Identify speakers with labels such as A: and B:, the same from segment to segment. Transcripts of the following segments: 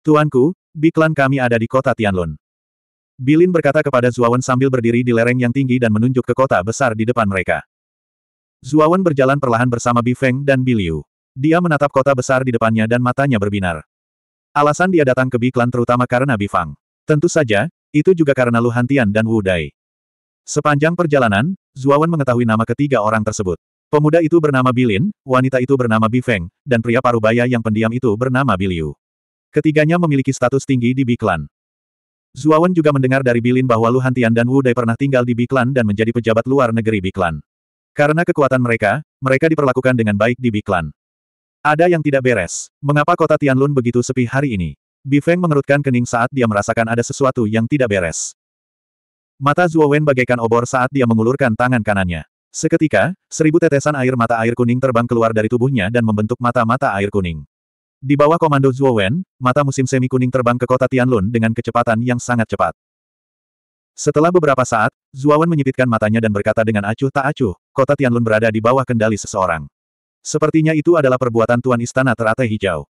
A: Tuanku, Biklan kami ada di kota Tianlun. Bilin berkata kepada Zuawan sambil berdiri di lereng yang tinggi dan menunjuk ke kota besar di depan mereka. Zuawan berjalan perlahan bersama Bifeng dan Biliu. Dia menatap kota besar di depannya dan matanya berbinar. Alasan dia datang ke Biklan terutama karena Bifang. Tentu saja, itu juga karena Luhantian dan Wu Dai. Sepanjang perjalanan, Zuawan mengetahui nama ketiga orang tersebut. Pemuda itu bernama Bilin, wanita itu bernama Bifeng, dan pria parubaya yang pendiam itu bernama Biliu. Ketiganya memiliki status tinggi di Biklan. Zuawan juga mendengar dari Bilin bahwa Lu Hantian dan Wu Dai pernah tinggal di Biklan dan menjadi pejabat luar negeri Biklan. Karena kekuatan mereka, mereka diperlakukan dengan baik di Biklan. Ada yang tidak beres. Mengapa kota Tianlun begitu sepi hari ini? Bifeng mengerutkan kening saat dia merasakan ada sesuatu yang tidak beres. Mata Zuowen bagaikan obor saat dia mengulurkan tangan kanannya. Seketika, seribu tetesan air mata air kuning terbang keluar dari tubuhnya dan membentuk mata-mata air kuning. Di bawah komando Zhuo Wen, mata musim semi kuning terbang ke kota Tianlun dengan kecepatan yang sangat cepat. Setelah beberapa saat, Zhuo Wen menyipitkan matanya dan berkata dengan acuh tak acuh, kota Tianlun berada di bawah kendali seseorang. Sepertinya itu adalah perbuatan Tuan Istana Teratai Hijau.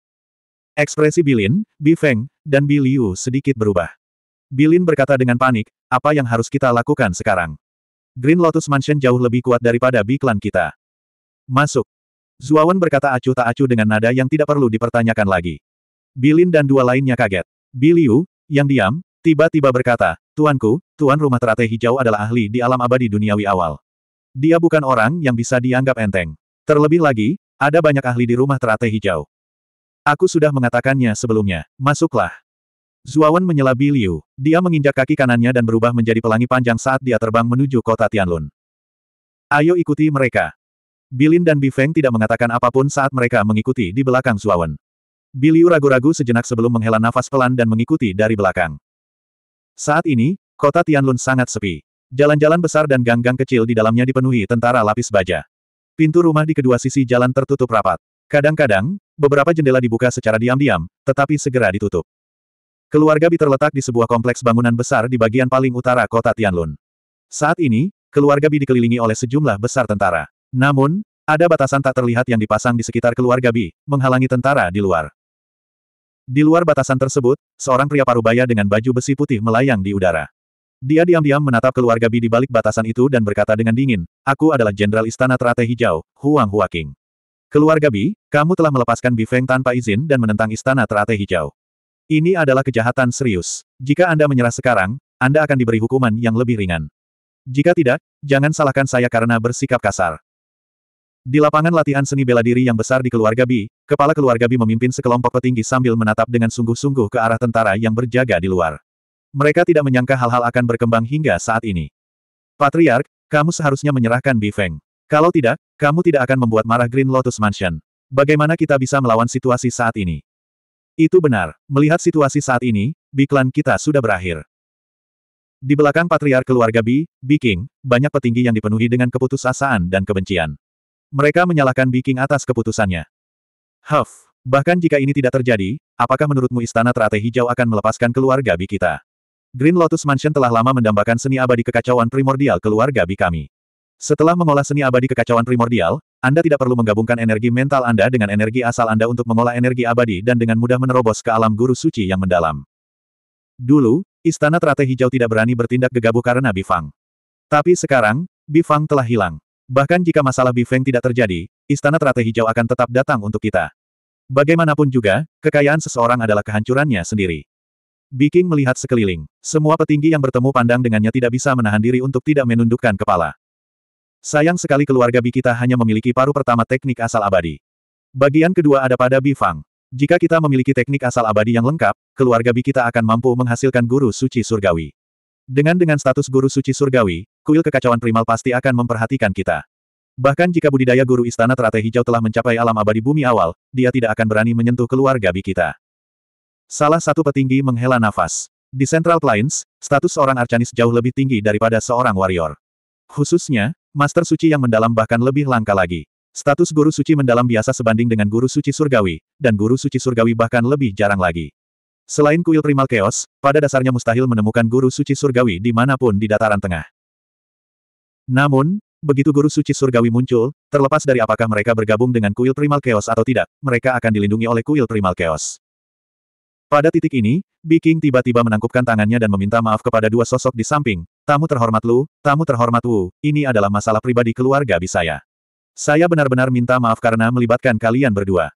A: Ekspresi Bilin, Bi Feng, dan Bi Liu sedikit berubah. Bilin berkata dengan panik, apa yang harus kita lakukan sekarang? Green Lotus Mansion jauh lebih kuat daripada Bi Clan kita. Masuk. Zuawan berkata acuh tak acuh dengan nada yang tidak perlu dipertanyakan lagi. Bilin dan dua lainnya kaget. Biliu, yang diam, tiba-tiba berkata, Tuanku, Tuan Rumah Teratai Hijau adalah ahli di alam abadi duniawi awal. Dia bukan orang yang bisa dianggap enteng. Terlebih lagi, ada banyak ahli di Rumah Teratai Hijau. Aku sudah mengatakannya sebelumnya, masuklah. Zuawan menyela Biliu. Dia menginjak kaki kanannya dan berubah menjadi pelangi panjang saat dia terbang menuju kota Tianlun. Ayo ikuti mereka. Bilin dan Bifeng tidak mengatakan apapun saat mereka mengikuti di belakang Zuawan. Biliu ragu-ragu sejenak sebelum menghela nafas pelan dan mengikuti dari belakang. Saat ini, kota Tianlun sangat sepi. Jalan-jalan besar dan gang-gang kecil di dalamnya dipenuhi tentara lapis baja. Pintu rumah di kedua sisi jalan tertutup rapat. Kadang-kadang, beberapa jendela dibuka secara diam-diam, tetapi segera ditutup. Keluarga Bi terletak di sebuah kompleks bangunan besar di bagian paling utara kota Tianlun. Saat ini, keluarga Bi dikelilingi oleh sejumlah besar tentara. Namun, ada batasan tak terlihat yang dipasang di sekitar keluarga Bi, menghalangi tentara di luar. Di luar batasan tersebut, seorang pria parubaya dengan baju besi putih melayang di udara. Dia diam-diam menatap keluarga Bi di balik batasan itu dan berkata dengan dingin, Aku adalah Jenderal Istana Teratai Hijau, Huang Huaking. Keluarga Bi, kamu telah melepaskan Bi Feng tanpa izin dan menentang Istana Teratai Hijau. Ini adalah kejahatan serius. Jika Anda menyerah sekarang, Anda akan diberi hukuman yang lebih ringan. Jika tidak, jangan salahkan saya karena bersikap kasar. Di lapangan latihan seni bela diri yang besar di keluarga Bi, kepala keluarga Bi memimpin sekelompok petinggi sambil menatap dengan sungguh-sungguh ke arah tentara yang berjaga di luar. Mereka tidak menyangka hal-hal akan berkembang hingga saat ini. Patriark, kamu seharusnya menyerahkan Bi Feng. Kalau tidak, kamu tidak akan membuat marah Green Lotus Mansion. Bagaimana kita bisa melawan situasi saat ini? Itu benar. Melihat situasi saat ini, Bi kita sudah berakhir. Di belakang patriark keluarga Bi, Bi King, banyak petinggi yang dipenuhi dengan keputusasaan dan kebencian. Mereka menyalahkan Biking atas keputusannya. Huff, bahkan jika ini tidak terjadi, apakah menurutmu istana teratai hijau akan melepaskan keluarga Bi kita? Green Lotus Mansion telah lama mendambakan seni abadi kekacauan primordial keluarga Bi kami. Setelah mengolah seni abadi kekacauan primordial, Anda tidak perlu menggabungkan energi mental Anda dengan energi asal Anda untuk mengolah energi abadi dan dengan mudah menerobos ke alam guru suci yang mendalam. Dulu, istana teratai hijau tidak berani bertindak gegabah karena Bifang. Tapi sekarang, Bifang telah hilang. Bahkan jika masalah Bifeng tidak terjadi, Istana Teratai Hijau akan tetap datang untuk kita. Bagaimanapun juga, kekayaan seseorang adalah kehancurannya sendiri. Biking melihat sekeliling. Semua petinggi yang bertemu pandang dengannya tidak bisa menahan diri untuk tidak menundukkan kepala. Sayang sekali keluarga Bi kita hanya memiliki paru pertama teknik asal abadi. Bagian kedua ada pada Bifang. Jika kita memiliki teknik asal abadi yang lengkap, keluarga Bi kita akan mampu menghasilkan guru suci surgawi. Dengan dengan status guru suci surgawi, kuil kekacauan primal pasti akan memperhatikan kita. Bahkan jika budidaya guru istana teratai hijau telah mencapai alam abadi bumi awal, dia tidak akan berani menyentuh keluarga bi kita. Salah satu petinggi menghela nafas. Di Central Plains, status seorang arcanis jauh lebih tinggi daripada seorang warrior. Khususnya, Master Suci yang mendalam bahkan lebih langka lagi. Status guru suci mendalam biasa sebanding dengan guru suci surgawi, dan guru suci surgawi bahkan lebih jarang lagi. Selain kuil primal chaos, pada dasarnya mustahil menemukan guru suci surgawi di dimanapun di dataran tengah. Namun, begitu Guru Suci Surgawi muncul, terlepas dari apakah mereka bergabung dengan kuil Primal Chaos atau tidak, mereka akan dilindungi oleh kuil Primal Chaos. Pada titik ini, Biking tiba-tiba menangkupkan tangannya dan meminta maaf kepada dua sosok di samping. Tamu terhormat Lu, tamu terhormat Wu, ini adalah masalah pribadi keluarga Bisaya. Saya benar-benar minta maaf karena melibatkan kalian berdua.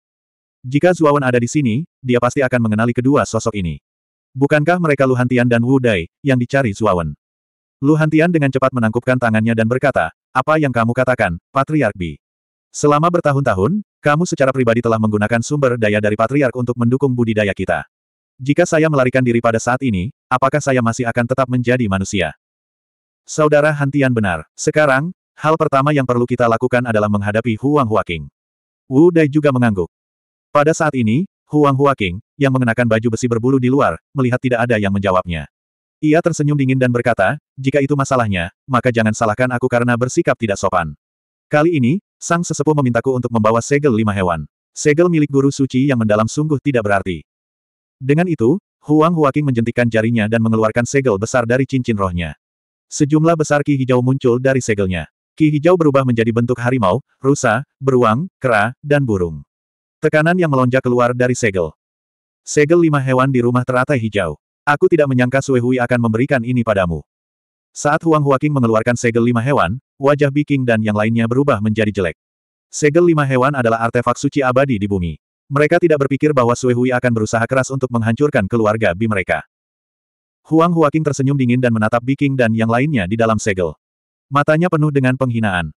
A: Jika Zuawan ada di sini, dia pasti akan mengenali kedua sosok ini. Bukankah mereka Lu Hantian dan Wu Dai, yang dicari Zuawan? Lu Hantian dengan cepat menangkupkan tangannya dan berkata, apa yang kamu katakan, Patriark Bi? Selama bertahun-tahun, kamu secara pribadi telah menggunakan sumber daya dari Patriark untuk mendukung budidaya kita. Jika saya melarikan diri pada saat ini, apakah saya masih akan tetap menjadi manusia? Saudara Hantian benar. Sekarang, hal pertama yang perlu kita lakukan adalah menghadapi Huang Huaking. Wu Dai juga mengangguk. Pada saat ini, Huang Huaking, yang mengenakan baju besi berbulu di luar, melihat tidak ada yang menjawabnya. Ia tersenyum dingin dan berkata, jika itu masalahnya, maka jangan salahkan aku karena bersikap tidak sopan. Kali ini, sang sesepuh memintaku untuk membawa segel lima hewan. Segel milik guru suci yang mendalam sungguh tidak berarti. Dengan itu, Huang Huaking menjentikkan jarinya dan mengeluarkan segel besar dari cincin rohnya. Sejumlah besar ki hijau muncul dari segelnya. Ki hijau berubah menjadi bentuk harimau, rusa, beruang, kera, dan burung. Tekanan yang melonjak keluar dari segel. Segel lima hewan di rumah teratai hijau. Aku tidak menyangka Sue akan memberikan ini padamu. Saat Huang Huaking mengeluarkan segel lima hewan, wajah Biking dan yang lainnya berubah menjadi jelek. Segel lima hewan adalah artefak suci abadi di bumi. Mereka tidak berpikir bahwa Sue akan berusaha keras untuk menghancurkan keluarga Bi mereka. Huang Huaking tersenyum dingin dan menatap Biking dan yang lainnya di dalam segel. Matanya penuh dengan penghinaan.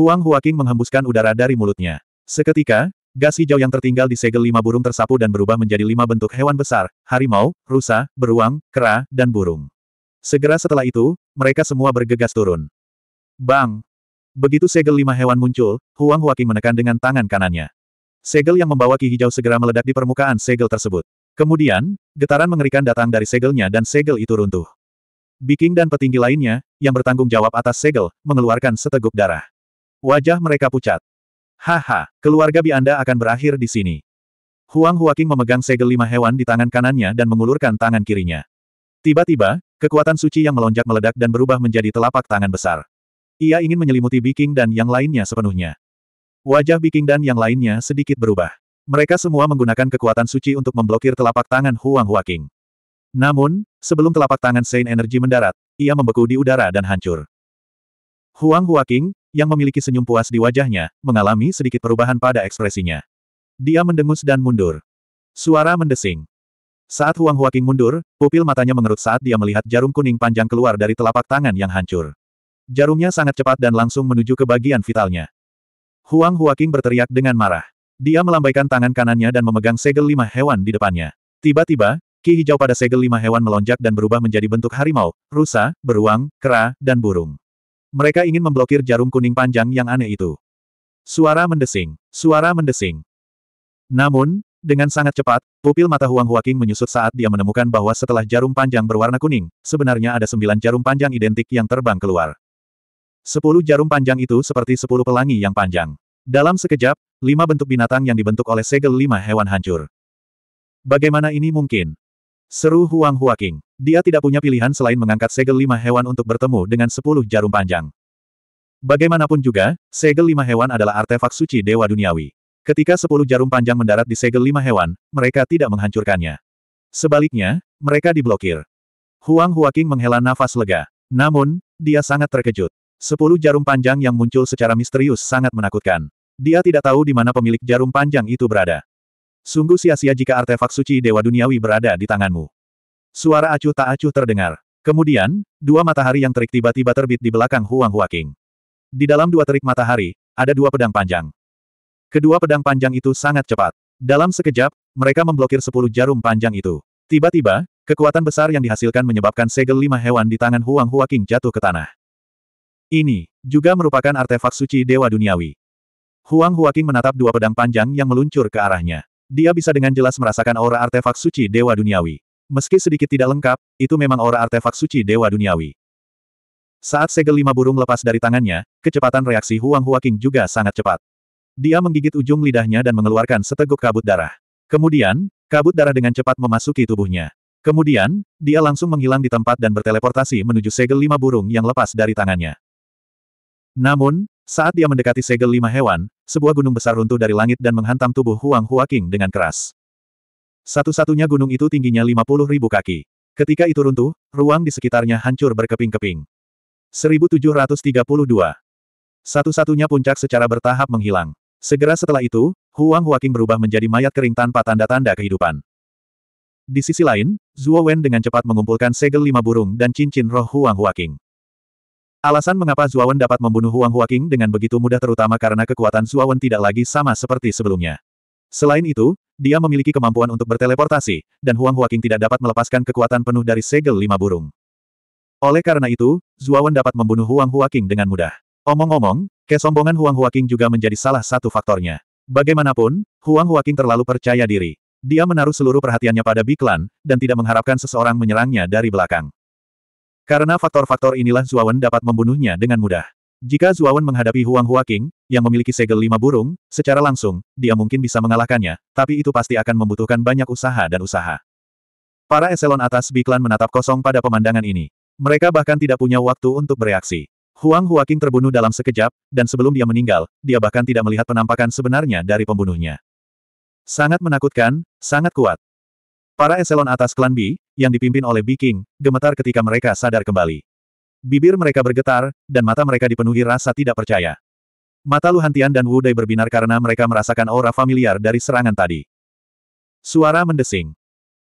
A: Huang Huaking menghembuskan udara dari mulutnya. Seketika, Gas hijau yang tertinggal di segel lima burung tersapu dan berubah menjadi lima bentuk hewan besar, harimau, rusa, beruang, kera, dan burung. Segera setelah itu, mereka semua bergegas turun. Bang! Begitu segel lima hewan muncul, Huang Huaking menekan dengan tangan kanannya. Segel yang membawa ki hijau segera meledak di permukaan segel tersebut. Kemudian, getaran mengerikan datang dari segelnya dan segel itu runtuh. Biking dan petinggi lainnya, yang bertanggung jawab atas segel, mengeluarkan seteguk darah. Wajah mereka pucat. Haha, keluarga bi anda akan berakhir di sini. Huang Huaking memegang segel lima hewan di tangan kanannya dan mengulurkan tangan kirinya. Tiba-tiba, kekuatan suci yang melonjak meledak dan berubah menjadi telapak tangan besar. Ia ingin menyelimuti Biking dan yang lainnya sepenuhnya. Wajah Biking dan yang lainnya sedikit berubah. Mereka semua menggunakan kekuatan suci untuk memblokir telapak tangan Huang Huaking. Namun, sebelum telapak tangan Saint Energy mendarat, ia membeku di udara dan hancur. Huang Huaking, yang memiliki senyum puas di wajahnya, mengalami sedikit perubahan pada ekspresinya. Dia mendengus dan mundur. Suara mendesing. Saat Huang Huaking mundur, pupil matanya mengerut saat dia melihat jarum kuning panjang keluar dari telapak tangan yang hancur. Jarumnya sangat cepat dan langsung menuju ke bagian vitalnya. Huang Huaking berteriak dengan marah. Dia melambaikan tangan kanannya dan memegang segel lima hewan di depannya. Tiba-tiba, ki hijau pada segel lima hewan melonjak dan berubah menjadi bentuk harimau, rusa, beruang, kera, dan burung. Mereka ingin memblokir jarum kuning panjang yang aneh itu. Suara mendesing, suara mendesing. Namun, dengan sangat cepat, pupil mata Huang Huaking menyusut saat dia menemukan bahwa setelah jarum panjang berwarna kuning, sebenarnya ada sembilan jarum panjang identik yang terbang keluar. Sepuluh jarum panjang itu seperti sepuluh pelangi yang panjang. Dalam sekejap, lima bentuk binatang yang dibentuk oleh segel lima hewan hancur. Bagaimana ini mungkin? Seru Huang Huaking. Dia tidak punya pilihan selain mengangkat segel lima hewan untuk bertemu dengan sepuluh jarum panjang. Bagaimanapun juga, segel lima hewan adalah artefak suci Dewa Duniawi. Ketika sepuluh jarum panjang mendarat di segel lima hewan, mereka tidak menghancurkannya. Sebaliknya, mereka diblokir. Huang Huaking menghela nafas lega. Namun, dia sangat terkejut. Sepuluh jarum panjang yang muncul secara misterius sangat menakutkan. Dia tidak tahu di mana pemilik jarum panjang itu berada. Sungguh sia-sia jika artefak suci Dewa Duniawi berada di tanganmu. Suara acuh tak acuh terdengar. Kemudian, dua matahari yang terik tiba-tiba terbit di belakang Huang Huaking. Di dalam dua terik matahari, ada dua pedang panjang. Kedua pedang panjang itu sangat cepat. Dalam sekejap, mereka memblokir sepuluh jarum panjang itu. Tiba-tiba, kekuatan besar yang dihasilkan menyebabkan segel lima hewan di tangan Huang Huaking jatuh ke tanah. Ini, juga merupakan artefak suci Dewa Duniawi. Huang Huaking menatap dua pedang panjang yang meluncur ke arahnya. Dia bisa dengan jelas merasakan aura artefak suci Dewa Duniawi. Meski sedikit tidak lengkap, itu memang aura artefak suci Dewa Duniawi. Saat segel lima burung lepas dari tangannya, kecepatan reaksi Huang Huaking juga sangat cepat. Dia menggigit ujung lidahnya dan mengeluarkan seteguk kabut darah. Kemudian, kabut darah dengan cepat memasuki tubuhnya. Kemudian, dia langsung menghilang di tempat dan berteleportasi menuju segel lima burung yang lepas dari tangannya. Namun, saat dia mendekati segel lima hewan, sebuah gunung besar runtuh dari langit dan menghantam tubuh Huang Huaking dengan keras. Satu-satunya gunung itu tingginya 50 ribu kaki. Ketika itu runtuh, ruang di sekitarnya hancur berkeping-keping. 1732. Satu-satunya puncak secara bertahap menghilang. Segera setelah itu, Huang Huaking berubah menjadi mayat kering tanpa tanda-tanda kehidupan. Di sisi lain, Zuo Wen dengan cepat mengumpulkan segel lima burung dan cincin roh Huang Huaking. Alasan mengapa Wen dapat membunuh Huang Huaking dengan begitu mudah terutama karena kekuatan Wen tidak lagi sama seperti sebelumnya. Selain itu, dia memiliki kemampuan untuk berteleportasi, dan Huang Huaking tidak dapat melepaskan kekuatan penuh dari segel lima burung. Oleh karena itu, Zuawan dapat membunuh Huang Huaking dengan mudah. Omong-omong, kesombongan Huang Huaking juga menjadi salah satu faktornya. Bagaimanapun, Huang Huaking terlalu percaya diri. Dia menaruh seluruh perhatiannya pada Biklan, dan tidak mengharapkan seseorang menyerangnya dari belakang. Karena faktor-faktor inilah Zuawan dapat membunuhnya dengan mudah. Jika Zuawan menghadapi Huang Huaking, yang memiliki segel lima burung, secara langsung, dia mungkin bisa mengalahkannya, tapi itu pasti akan membutuhkan banyak usaha dan usaha. Para eselon atas Biklan menatap kosong pada pemandangan ini. Mereka bahkan tidak punya waktu untuk bereaksi. Huang Huaking terbunuh dalam sekejap, dan sebelum dia meninggal, dia bahkan tidak melihat penampakan sebenarnya dari pembunuhnya. Sangat menakutkan, sangat kuat. Para eselon atas klan B, yang dipimpin oleh Biking, gemetar ketika mereka sadar kembali. Bibir mereka bergetar, dan mata mereka dipenuhi rasa tidak percaya. Mata Luhantian dan Wu Wudai berbinar karena mereka merasakan aura familiar dari serangan tadi. Suara mendesing.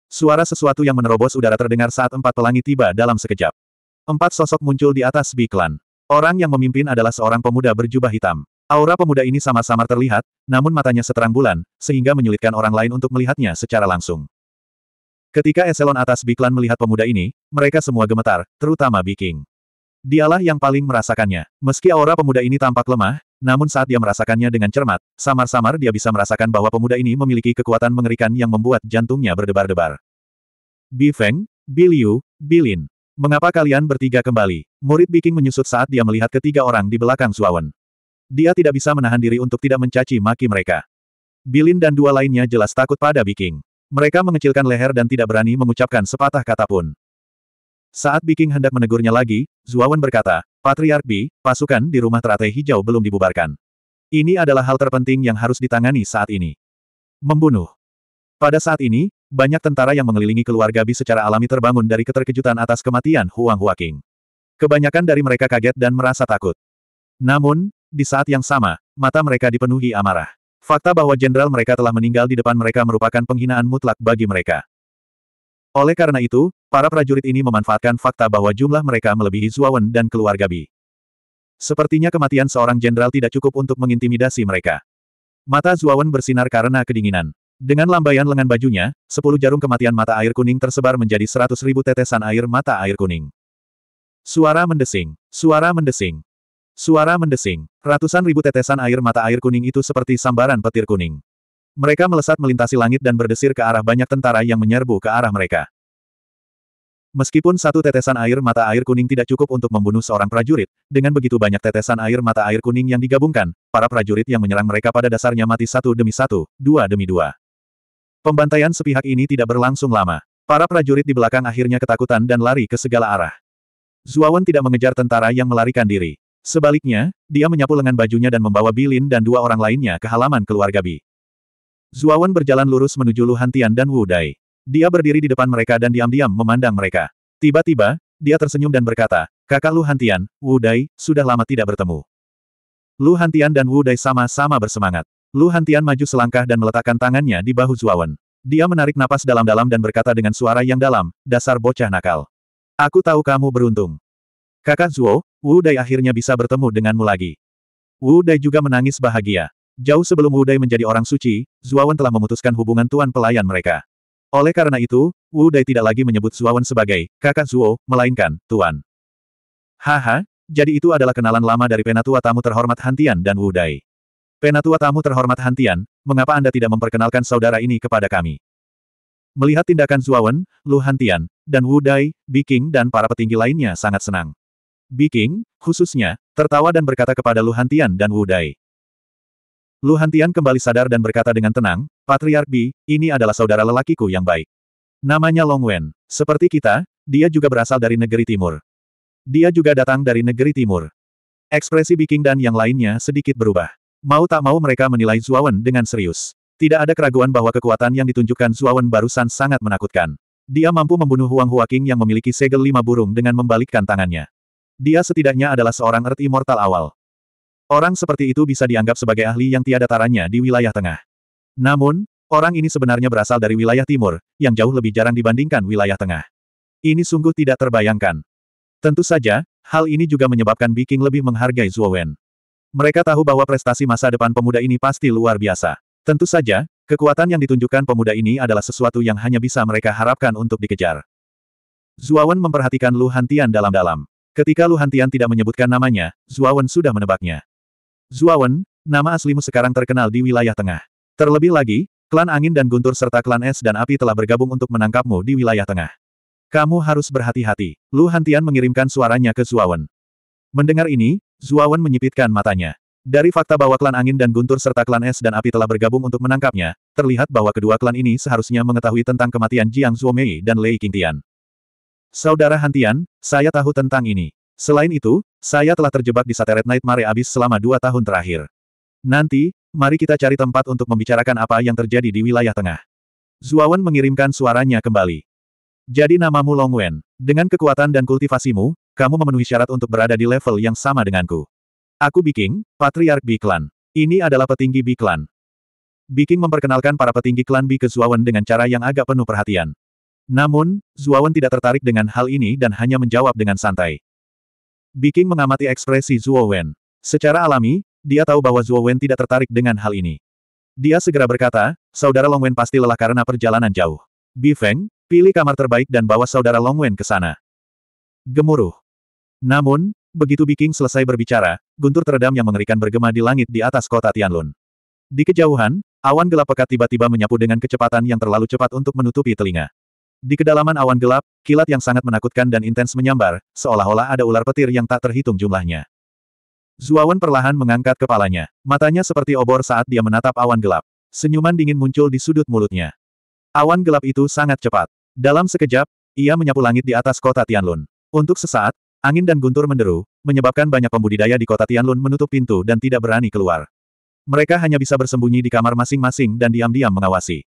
A: Suara sesuatu yang menerobos udara terdengar saat empat pelangi tiba dalam sekejap. Empat sosok muncul di atas biklan. Orang yang memimpin adalah seorang pemuda berjubah hitam. Aura pemuda ini sama-sama terlihat, namun matanya seterang bulan, sehingga menyulitkan orang lain untuk melihatnya secara langsung. Ketika eselon atas Biklan melihat pemuda ini, mereka semua gemetar, terutama Biking. Dialah yang paling merasakannya. Meski aura pemuda ini tampak lemah, namun saat dia merasakannya dengan cermat, samar-samar dia bisa merasakan bahwa pemuda ini memiliki kekuatan mengerikan yang membuat jantungnya berdebar-debar. Bi Feng, Bi Liu, Bi Lin. Mengapa kalian bertiga kembali? Murid Biking menyusut saat dia melihat ketiga orang di belakang Suawen. Dia tidak bisa menahan diri untuk tidak mencaci maki mereka. Bilin dan dua lainnya jelas takut pada Biking. Mereka mengecilkan leher dan tidak berani mengucapkan sepatah kata pun. Saat Biking hendak menegurnya lagi, Zuawan berkata, Patriark Bi, pasukan di rumah teratai hijau belum dibubarkan. Ini adalah hal terpenting yang harus ditangani saat ini. Membunuh. Pada saat ini, banyak tentara yang mengelilingi keluarga Bi secara alami terbangun dari keterkejutan atas kematian Huang Huaking. Kebanyakan dari mereka kaget dan merasa takut. Namun, di saat yang sama, mata mereka dipenuhi amarah. Fakta bahwa jenderal mereka telah meninggal di depan mereka merupakan penghinaan mutlak bagi mereka. Oleh karena itu, para prajurit ini memanfaatkan fakta bahwa jumlah mereka melebihi Zuawan dan keluarga Bi. Sepertinya kematian seorang jenderal tidak cukup untuk mengintimidasi mereka. Mata Zuawan bersinar karena kedinginan. Dengan lambaian lengan bajunya, sepuluh jarum kematian mata air kuning tersebar menjadi seratus ribu tetesan air mata air kuning. Suara mendesing, suara mendesing, suara mendesing. Ratusan ribu tetesan air mata air kuning itu seperti sambaran petir kuning. Mereka melesat melintasi langit dan berdesir ke arah banyak tentara yang menyerbu ke arah mereka. Meskipun satu tetesan air mata air kuning tidak cukup untuk membunuh seorang prajurit, dengan begitu banyak tetesan air mata air kuning yang digabungkan, para prajurit yang menyerang mereka pada dasarnya mati satu demi satu, dua demi dua. Pembantaian sepihak ini tidak berlangsung lama. Para prajurit di belakang akhirnya ketakutan dan lari ke segala arah. Zuawan tidak mengejar tentara yang melarikan diri. Sebaliknya, dia menyapu lengan bajunya dan membawa Bilin dan dua orang lainnya ke halaman keluarga Bi. Zuawan berjalan lurus menuju Lu Hantian dan Wu Dai. Dia berdiri di depan mereka dan diam-diam memandang mereka. Tiba-tiba, dia tersenyum dan berkata, kakak Lu Hantian, Wu Dai, sudah lama tidak bertemu. Lu Hantian dan Wu Dai sama-sama bersemangat. Lu Hantian maju selangkah dan meletakkan tangannya di bahu Zuawan. Dia menarik napas dalam-dalam dan berkata dengan suara yang dalam, dasar bocah nakal. Aku tahu kamu beruntung. Kakak Zuo, Wu Dai akhirnya bisa bertemu denganmu lagi. Wu Dai juga menangis bahagia. Jauh sebelum Wu Dai menjadi orang suci, Zuawan telah memutuskan hubungan tuan pelayan mereka. Oleh karena itu, Wu Dai tidak lagi menyebut Zuawan sebagai kakak Zuo, melainkan tuan. Haha, jadi itu adalah kenalan lama dari penatua tamu terhormat Hantian dan Wu Dai. Penatua tamu terhormat Hantian, mengapa Anda tidak memperkenalkan saudara ini kepada kami? Melihat tindakan Zuawan, Lu Hantian, dan Wu Dai, Biking dan para petinggi lainnya sangat senang. Biking, khususnya, tertawa dan berkata kepada Lu Hantian dan Wu Dai. Lu Hantian kembali sadar dan berkata dengan tenang, Patriark Bi, ini adalah saudara lelakiku yang baik. Namanya Long Wen. Seperti kita, dia juga berasal dari negeri timur. Dia juga datang dari negeri timur. Ekspresi Biking dan yang lainnya sedikit berubah. Mau tak mau mereka menilai Zuawan dengan serius. Tidak ada keraguan bahwa kekuatan yang ditunjukkan Zuawan barusan sangat menakutkan. Dia mampu membunuh Huang Huaking yang memiliki segel lima burung dengan membalikkan tangannya. Dia setidaknya adalah seorang Erti Mortal awal. Orang seperti itu bisa dianggap sebagai ahli yang tiada taranya di wilayah tengah. Namun, orang ini sebenarnya berasal dari wilayah timur, yang jauh lebih jarang dibandingkan wilayah tengah. Ini sungguh tidak terbayangkan. Tentu saja, hal ini juga menyebabkan Biking lebih menghargai Zhuo Wen. Mereka tahu bahwa prestasi masa depan pemuda ini pasti luar biasa. Tentu saja, kekuatan yang ditunjukkan pemuda ini adalah sesuatu yang hanya bisa mereka harapkan untuk dikejar. Zhuo Wen memperhatikan Lu Hantian dalam-dalam. Ketika Lu Hantian tidak menyebutkan namanya, Zhuo Wen sudah menebaknya. Zuawan, nama aslimu sekarang terkenal di wilayah tengah. Terlebih lagi, klan angin dan guntur serta klan es dan api telah bergabung untuk menangkapmu di wilayah tengah. Kamu harus berhati-hati. Lu Hantian mengirimkan suaranya ke Zuawan. Mendengar ini, Zuawan menyipitkan matanya. Dari fakta bahwa klan angin dan guntur serta klan es dan api telah bergabung untuk menangkapnya, terlihat bahwa kedua klan ini seharusnya mengetahui tentang kematian Jiang Zuomei dan Lei Qingtian. Saudara Hantian, saya tahu tentang ini. Selain itu, saya telah terjebak di Satelit Nightmare Abyss selama dua tahun terakhir. Nanti, mari kita cari tempat untuk membicarakan apa yang terjadi di wilayah tengah. Zuawan mengirimkan suaranya kembali. Jadi namamu Long Wen. Dengan kekuatan dan kultivasimu, kamu memenuhi syarat untuk berada di level yang sama denganku. Aku Biking, Patriark Bi Klan. Ini adalah petinggi Bi Klan. Biking memperkenalkan para petinggi klan Bi ke Zuawan dengan cara yang agak penuh perhatian. Namun, Zuawan tidak tertarik dengan hal ini dan hanya menjawab dengan santai. Biking mengamati ekspresi Zhuo Wen. Secara alami, dia tahu bahwa Zhuo Wen tidak tertarik dengan hal ini. Dia segera berkata, saudara Long Wen pasti lelah karena perjalanan jauh. Bi Feng, pilih kamar terbaik dan bawa saudara Long Wen ke sana. Gemuruh. Namun, begitu Biking selesai berbicara, guntur teredam yang mengerikan bergema di langit di atas kota Tianlun. Di kejauhan, awan gelap pekat tiba-tiba menyapu dengan kecepatan yang terlalu cepat untuk menutupi telinga. Di kedalaman awan gelap, kilat yang sangat menakutkan dan intens menyambar, seolah-olah ada ular petir yang tak terhitung jumlahnya. Zuawan perlahan mengangkat kepalanya. Matanya seperti obor saat dia menatap awan gelap. Senyuman dingin muncul di sudut mulutnya. Awan gelap itu sangat cepat. Dalam sekejap, ia menyapu langit di atas kota Tianlun. Untuk sesaat, angin dan guntur menderu, menyebabkan banyak pembudidaya di kota Tianlun menutup pintu dan tidak berani keluar. Mereka hanya bisa bersembunyi di kamar masing-masing dan diam-diam mengawasi.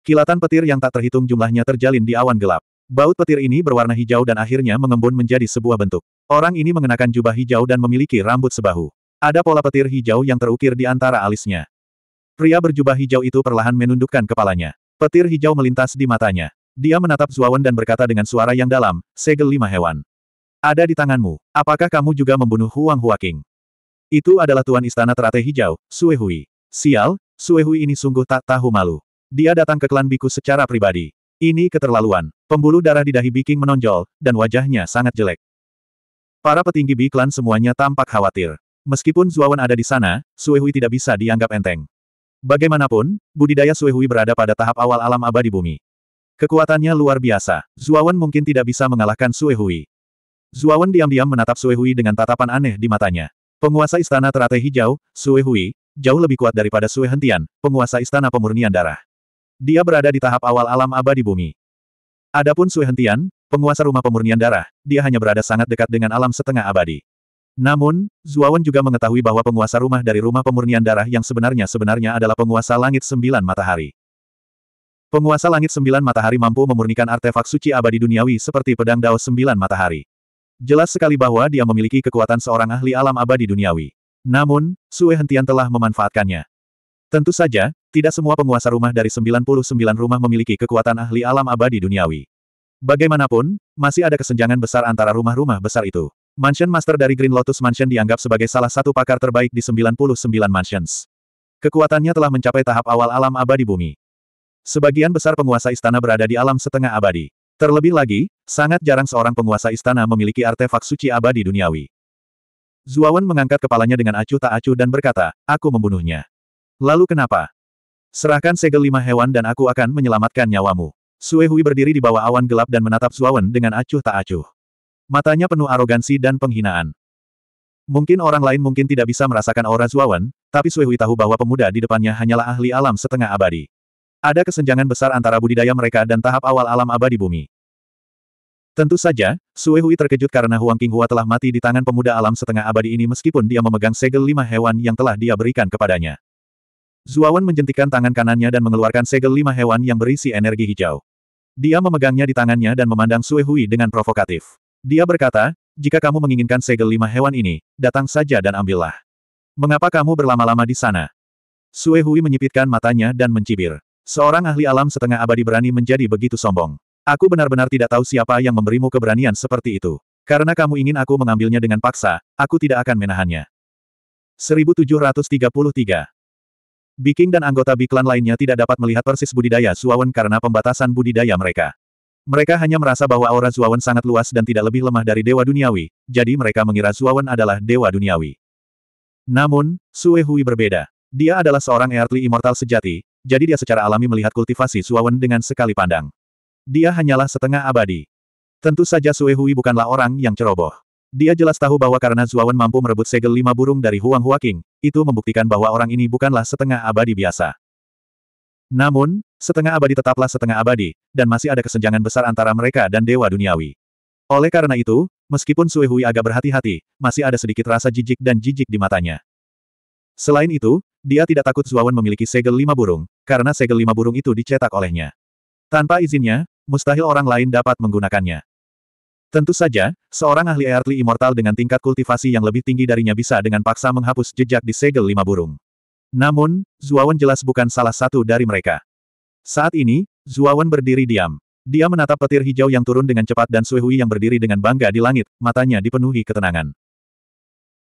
A: Kilatan petir yang tak terhitung jumlahnya terjalin di awan gelap. Baut petir ini berwarna hijau dan akhirnya mengembun menjadi sebuah bentuk. Orang ini mengenakan jubah hijau dan memiliki rambut sebahu. Ada pola petir hijau yang terukir di antara alisnya. Pria berjubah hijau itu perlahan menundukkan kepalanya. Petir hijau melintas di matanya. Dia menatap Zuawan dan berkata dengan suara yang dalam, segel lima hewan. Ada di tanganmu. Apakah kamu juga membunuh Huang Huaking? Itu adalah Tuan Istana Teratai Hijau, Suehui. Sial, Suehui ini sungguh tak tahu malu. Dia datang ke klan Biku secara pribadi. Ini keterlaluan. Pembuluh darah di dahi Biking menonjol, dan wajahnya sangat jelek. Para petinggi Bi klan semuanya tampak khawatir. Meskipun Zuawan ada di sana, Suehui tidak bisa dianggap enteng. Bagaimanapun, budidaya Suehui berada pada tahap awal alam abadi bumi. Kekuatannya luar biasa. Zuawan mungkin tidak bisa mengalahkan Suehui. Zuawan diam-diam menatap Suehui dengan tatapan aneh di matanya. Penguasa istana teratai hijau, Suehui, jauh lebih kuat daripada Suehentian, penguasa istana pemurnian darah. Dia berada di tahap awal alam abadi bumi. Adapun Sui Hentian, penguasa rumah pemurnian darah, dia hanya berada sangat dekat dengan alam setengah abadi. Namun, Zuawan juga mengetahui bahwa penguasa rumah dari rumah pemurnian darah yang sebenarnya sebenarnya adalah penguasa langit sembilan matahari. Penguasa langit sembilan matahari mampu memurnikan artefak suci abadi duniawi seperti pedang Dao sembilan matahari. Jelas sekali bahwa dia memiliki kekuatan seorang ahli alam abadi duniawi. Namun, Sui Hentian telah memanfaatkannya. Tentu saja, tidak semua penguasa rumah dari 99 rumah memiliki kekuatan ahli alam abadi duniawi. Bagaimanapun, masih ada kesenjangan besar antara rumah-rumah besar itu. Mansion Master dari Green Lotus Mansion dianggap sebagai salah satu pakar terbaik di 99 mansions. Kekuatannya telah mencapai tahap awal alam abadi bumi. Sebagian besar penguasa istana berada di alam setengah abadi. Terlebih lagi, sangat jarang seorang penguasa istana memiliki artefak suci abadi duniawi. Zuawan mengangkat kepalanya dengan acuh tak acuh dan berkata, aku membunuhnya. Lalu kenapa? Serahkan segel lima hewan dan aku akan menyelamatkan nyawamu. Sue Hui berdiri di bawah awan gelap dan menatap Zuawan dengan acuh tak acuh. Matanya penuh arogansi dan penghinaan. Mungkin orang lain mungkin tidak bisa merasakan aura Zuawan, tapi Sue Hui tahu bahwa pemuda di depannya hanyalah ahli alam setengah abadi. Ada kesenjangan besar antara budidaya mereka dan tahap awal alam abadi bumi. Tentu saja, Sue Hui terkejut karena Huang Qinghua telah mati di tangan pemuda alam setengah abadi ini meskipun dia memegang segel lima hewan yang telah dia berikan kepadanya. Zuawan menjentikan tangan kanannya dan mengeluarkan segel lima hewan yang berisi energi hijau. Dia memegangnya di tangannya dan memandang Sue Hui dengan provokatif. Dia berkata, jika kamu menginginkan segel lima hewan ini, datang saja dan ambillah. Mengapa kamu berlama-lama di sana? Sue Hui menyipitkan matanya dan mencibir. Seorang ahli alam setengah abadi berani menjadi begitu sombong. Aku benar-benar tidak tahu siapa yang memberimu keberanian seperti itu. Karena kamu ingin aku mengambilnya dengan paksa, aku tidak akan menahannya. 1733 Biking dan anggota Biklan lainnya tidak dapat melihat persis budidaya Zuawan karena pembatasan budidaya mereka. Mereka hanya merasa bahwa aura Zuawan sangat luas dan tidak lebih lemah dari Dewa Duniawi, jadi mereka mengira Zuawan adalah Dewa Duniawi. Namun, Sue Hui berbeda. Dia adalah seorang Earthly Immortal sejati, jadi dia secara alami melihat kultivasi Zuawan dengan sekali pandang. Dia hanyalah setengah abadi. Tentu saja Sue Hui bukanlah orang yang ceroboh. Dia jelas tahu bahwa karena Zuawan mampu merebut segel lima burung dari Huang Huaking, itu membuktikan bahwa orang ini bukanlah setengah abadi biasa. Namun, setengah abadi tetaplah setengah abadi, dan masih ada kesenjangan besar antara mereka dan Dewa Duniawi. Oleh karena itu, meskipun Sue Hui agak berhati-hati, masih ada sedikit rasa jijik dan jijik di matanya. Selain itu, dia tidak takut Zuawan memiliki segel lima burung, karena segel lima burung itu dicetak olehnya. Tanpa izinnya, mustahil orang lain dapat menggunakannya. Tentu saja, seorang ahli Earthly Immortal dengan tingkat kultivasi yang lebih tinggi darinya bisa dengan paksa menghapus jejak di segel lima burung. Namun, Zuawan jelas bukan salah satu dari mereka. Saat ini, Zuawan berdiri diam. Dia menatap petir hijau yang turun dengan cepat dan Suihui yang berdiri dengan bangga di langit, matanya dipenuhi ketenangan.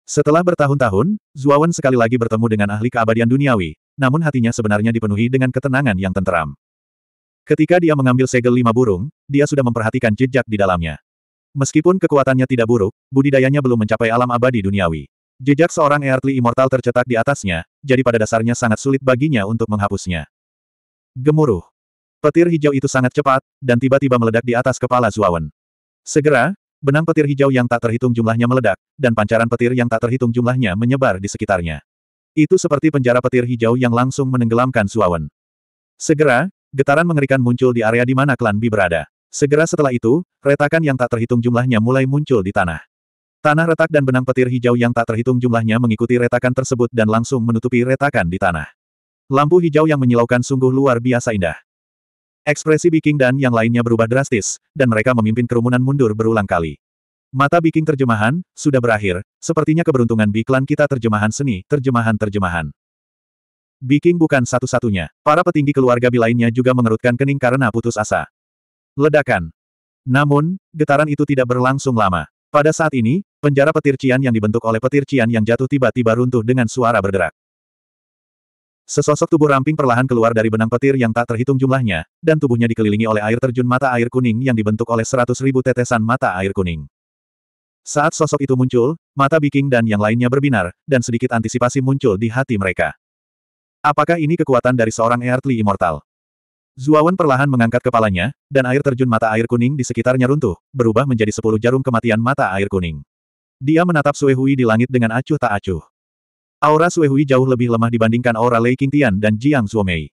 A: Setelah bertahun-tahun, Zuawan sekali lagi bertemu dengan ahli keabadian duniawi, namun hatinya sebenarnya dipenuhi dengan ketenangan yang tenteram. Ketika dia mengambil segel lima burung, dia sudah memperhatikan jejak di dalamnya. Meskipun kekuatannya tidak buruk, budidayanya belum mencapai alam abadi duniawi. Jejak seorang Earthly Immortal tercetak di atasnya, jadi pada dasarnya sangat sulit baginya untuk menghapusnya. Gemuruh. Petir hijau itu sangat cepat, dan tiba-tiba meledak di atas kepala Zuawan. Segera, benang petir hijau yang tak terhitung jumlahnya meledak, dan pancaran petir yang tak terhitung jumlahnya menyebar di sekitarnya. Itu seperti penjara petir hijau yang langsung menenggelamkan Zuawan. Segera, getaran mengerikan muncul di area di mana klan Bi berada. Segera setelah itu, retakan yang tak terhitung jumlahnya mulai muncul di tanah. Tanah retak dan benang petir hijau yang tak terhitung jumlahnya mengikuti retakan tersebut dan langsung menutupi retakan di tanah. Lampu hijau yang menyilaukan sungguh luar biasa indah. Ekspresi Biking dan yang lainnya berubah drastis, dan mereka memimpin kerumunan mundur berulang kali. Mata Biking terjemahan, sudah berakhir, sepertinya keberuntungan Biklan kita terjemahan seni, terjemahan-terjemahan. Biking bukan satu-satunya. Para petinggi keluarga Bi lainnya juga mengerutkan kening karena putus asa. Ledakan. Namun, getaran itu tidak berlangsung lama. Pada saat ini, penjara petir Cian yang dibentuk oleh petir Cian yang jatuh tiba-tiba runtuh dengan suara berderak. Sesosok tubuh ramping perlahan keluar dari benang petir yang tak terhitung jumlahnya, dan tubuhnya dikelilingi oleh air terjun mata air kuning yang dibentuk oleh seratus ribu tetesan mata air kuning. Saat sosok itu muncul, mata Biking dan yang lainnya berbinar, dan sedikit antisipasi muncul di hati mereka. Apakah ini kekuatan dari seorang Earthly Immortal? Zuawan perlahan mengangkat kepalanya, dan air terjun mata air kuning di sekitarnya runtuh, berubah menjadi sepuluh jarum kematian mata air kuning. Dia menatap Sue Hui di langit dengan acuh tak acuh. Aura Sue Hui jauh lebih lemah dibandingkan aura Lei Qingtian dan Jiang Zuomei.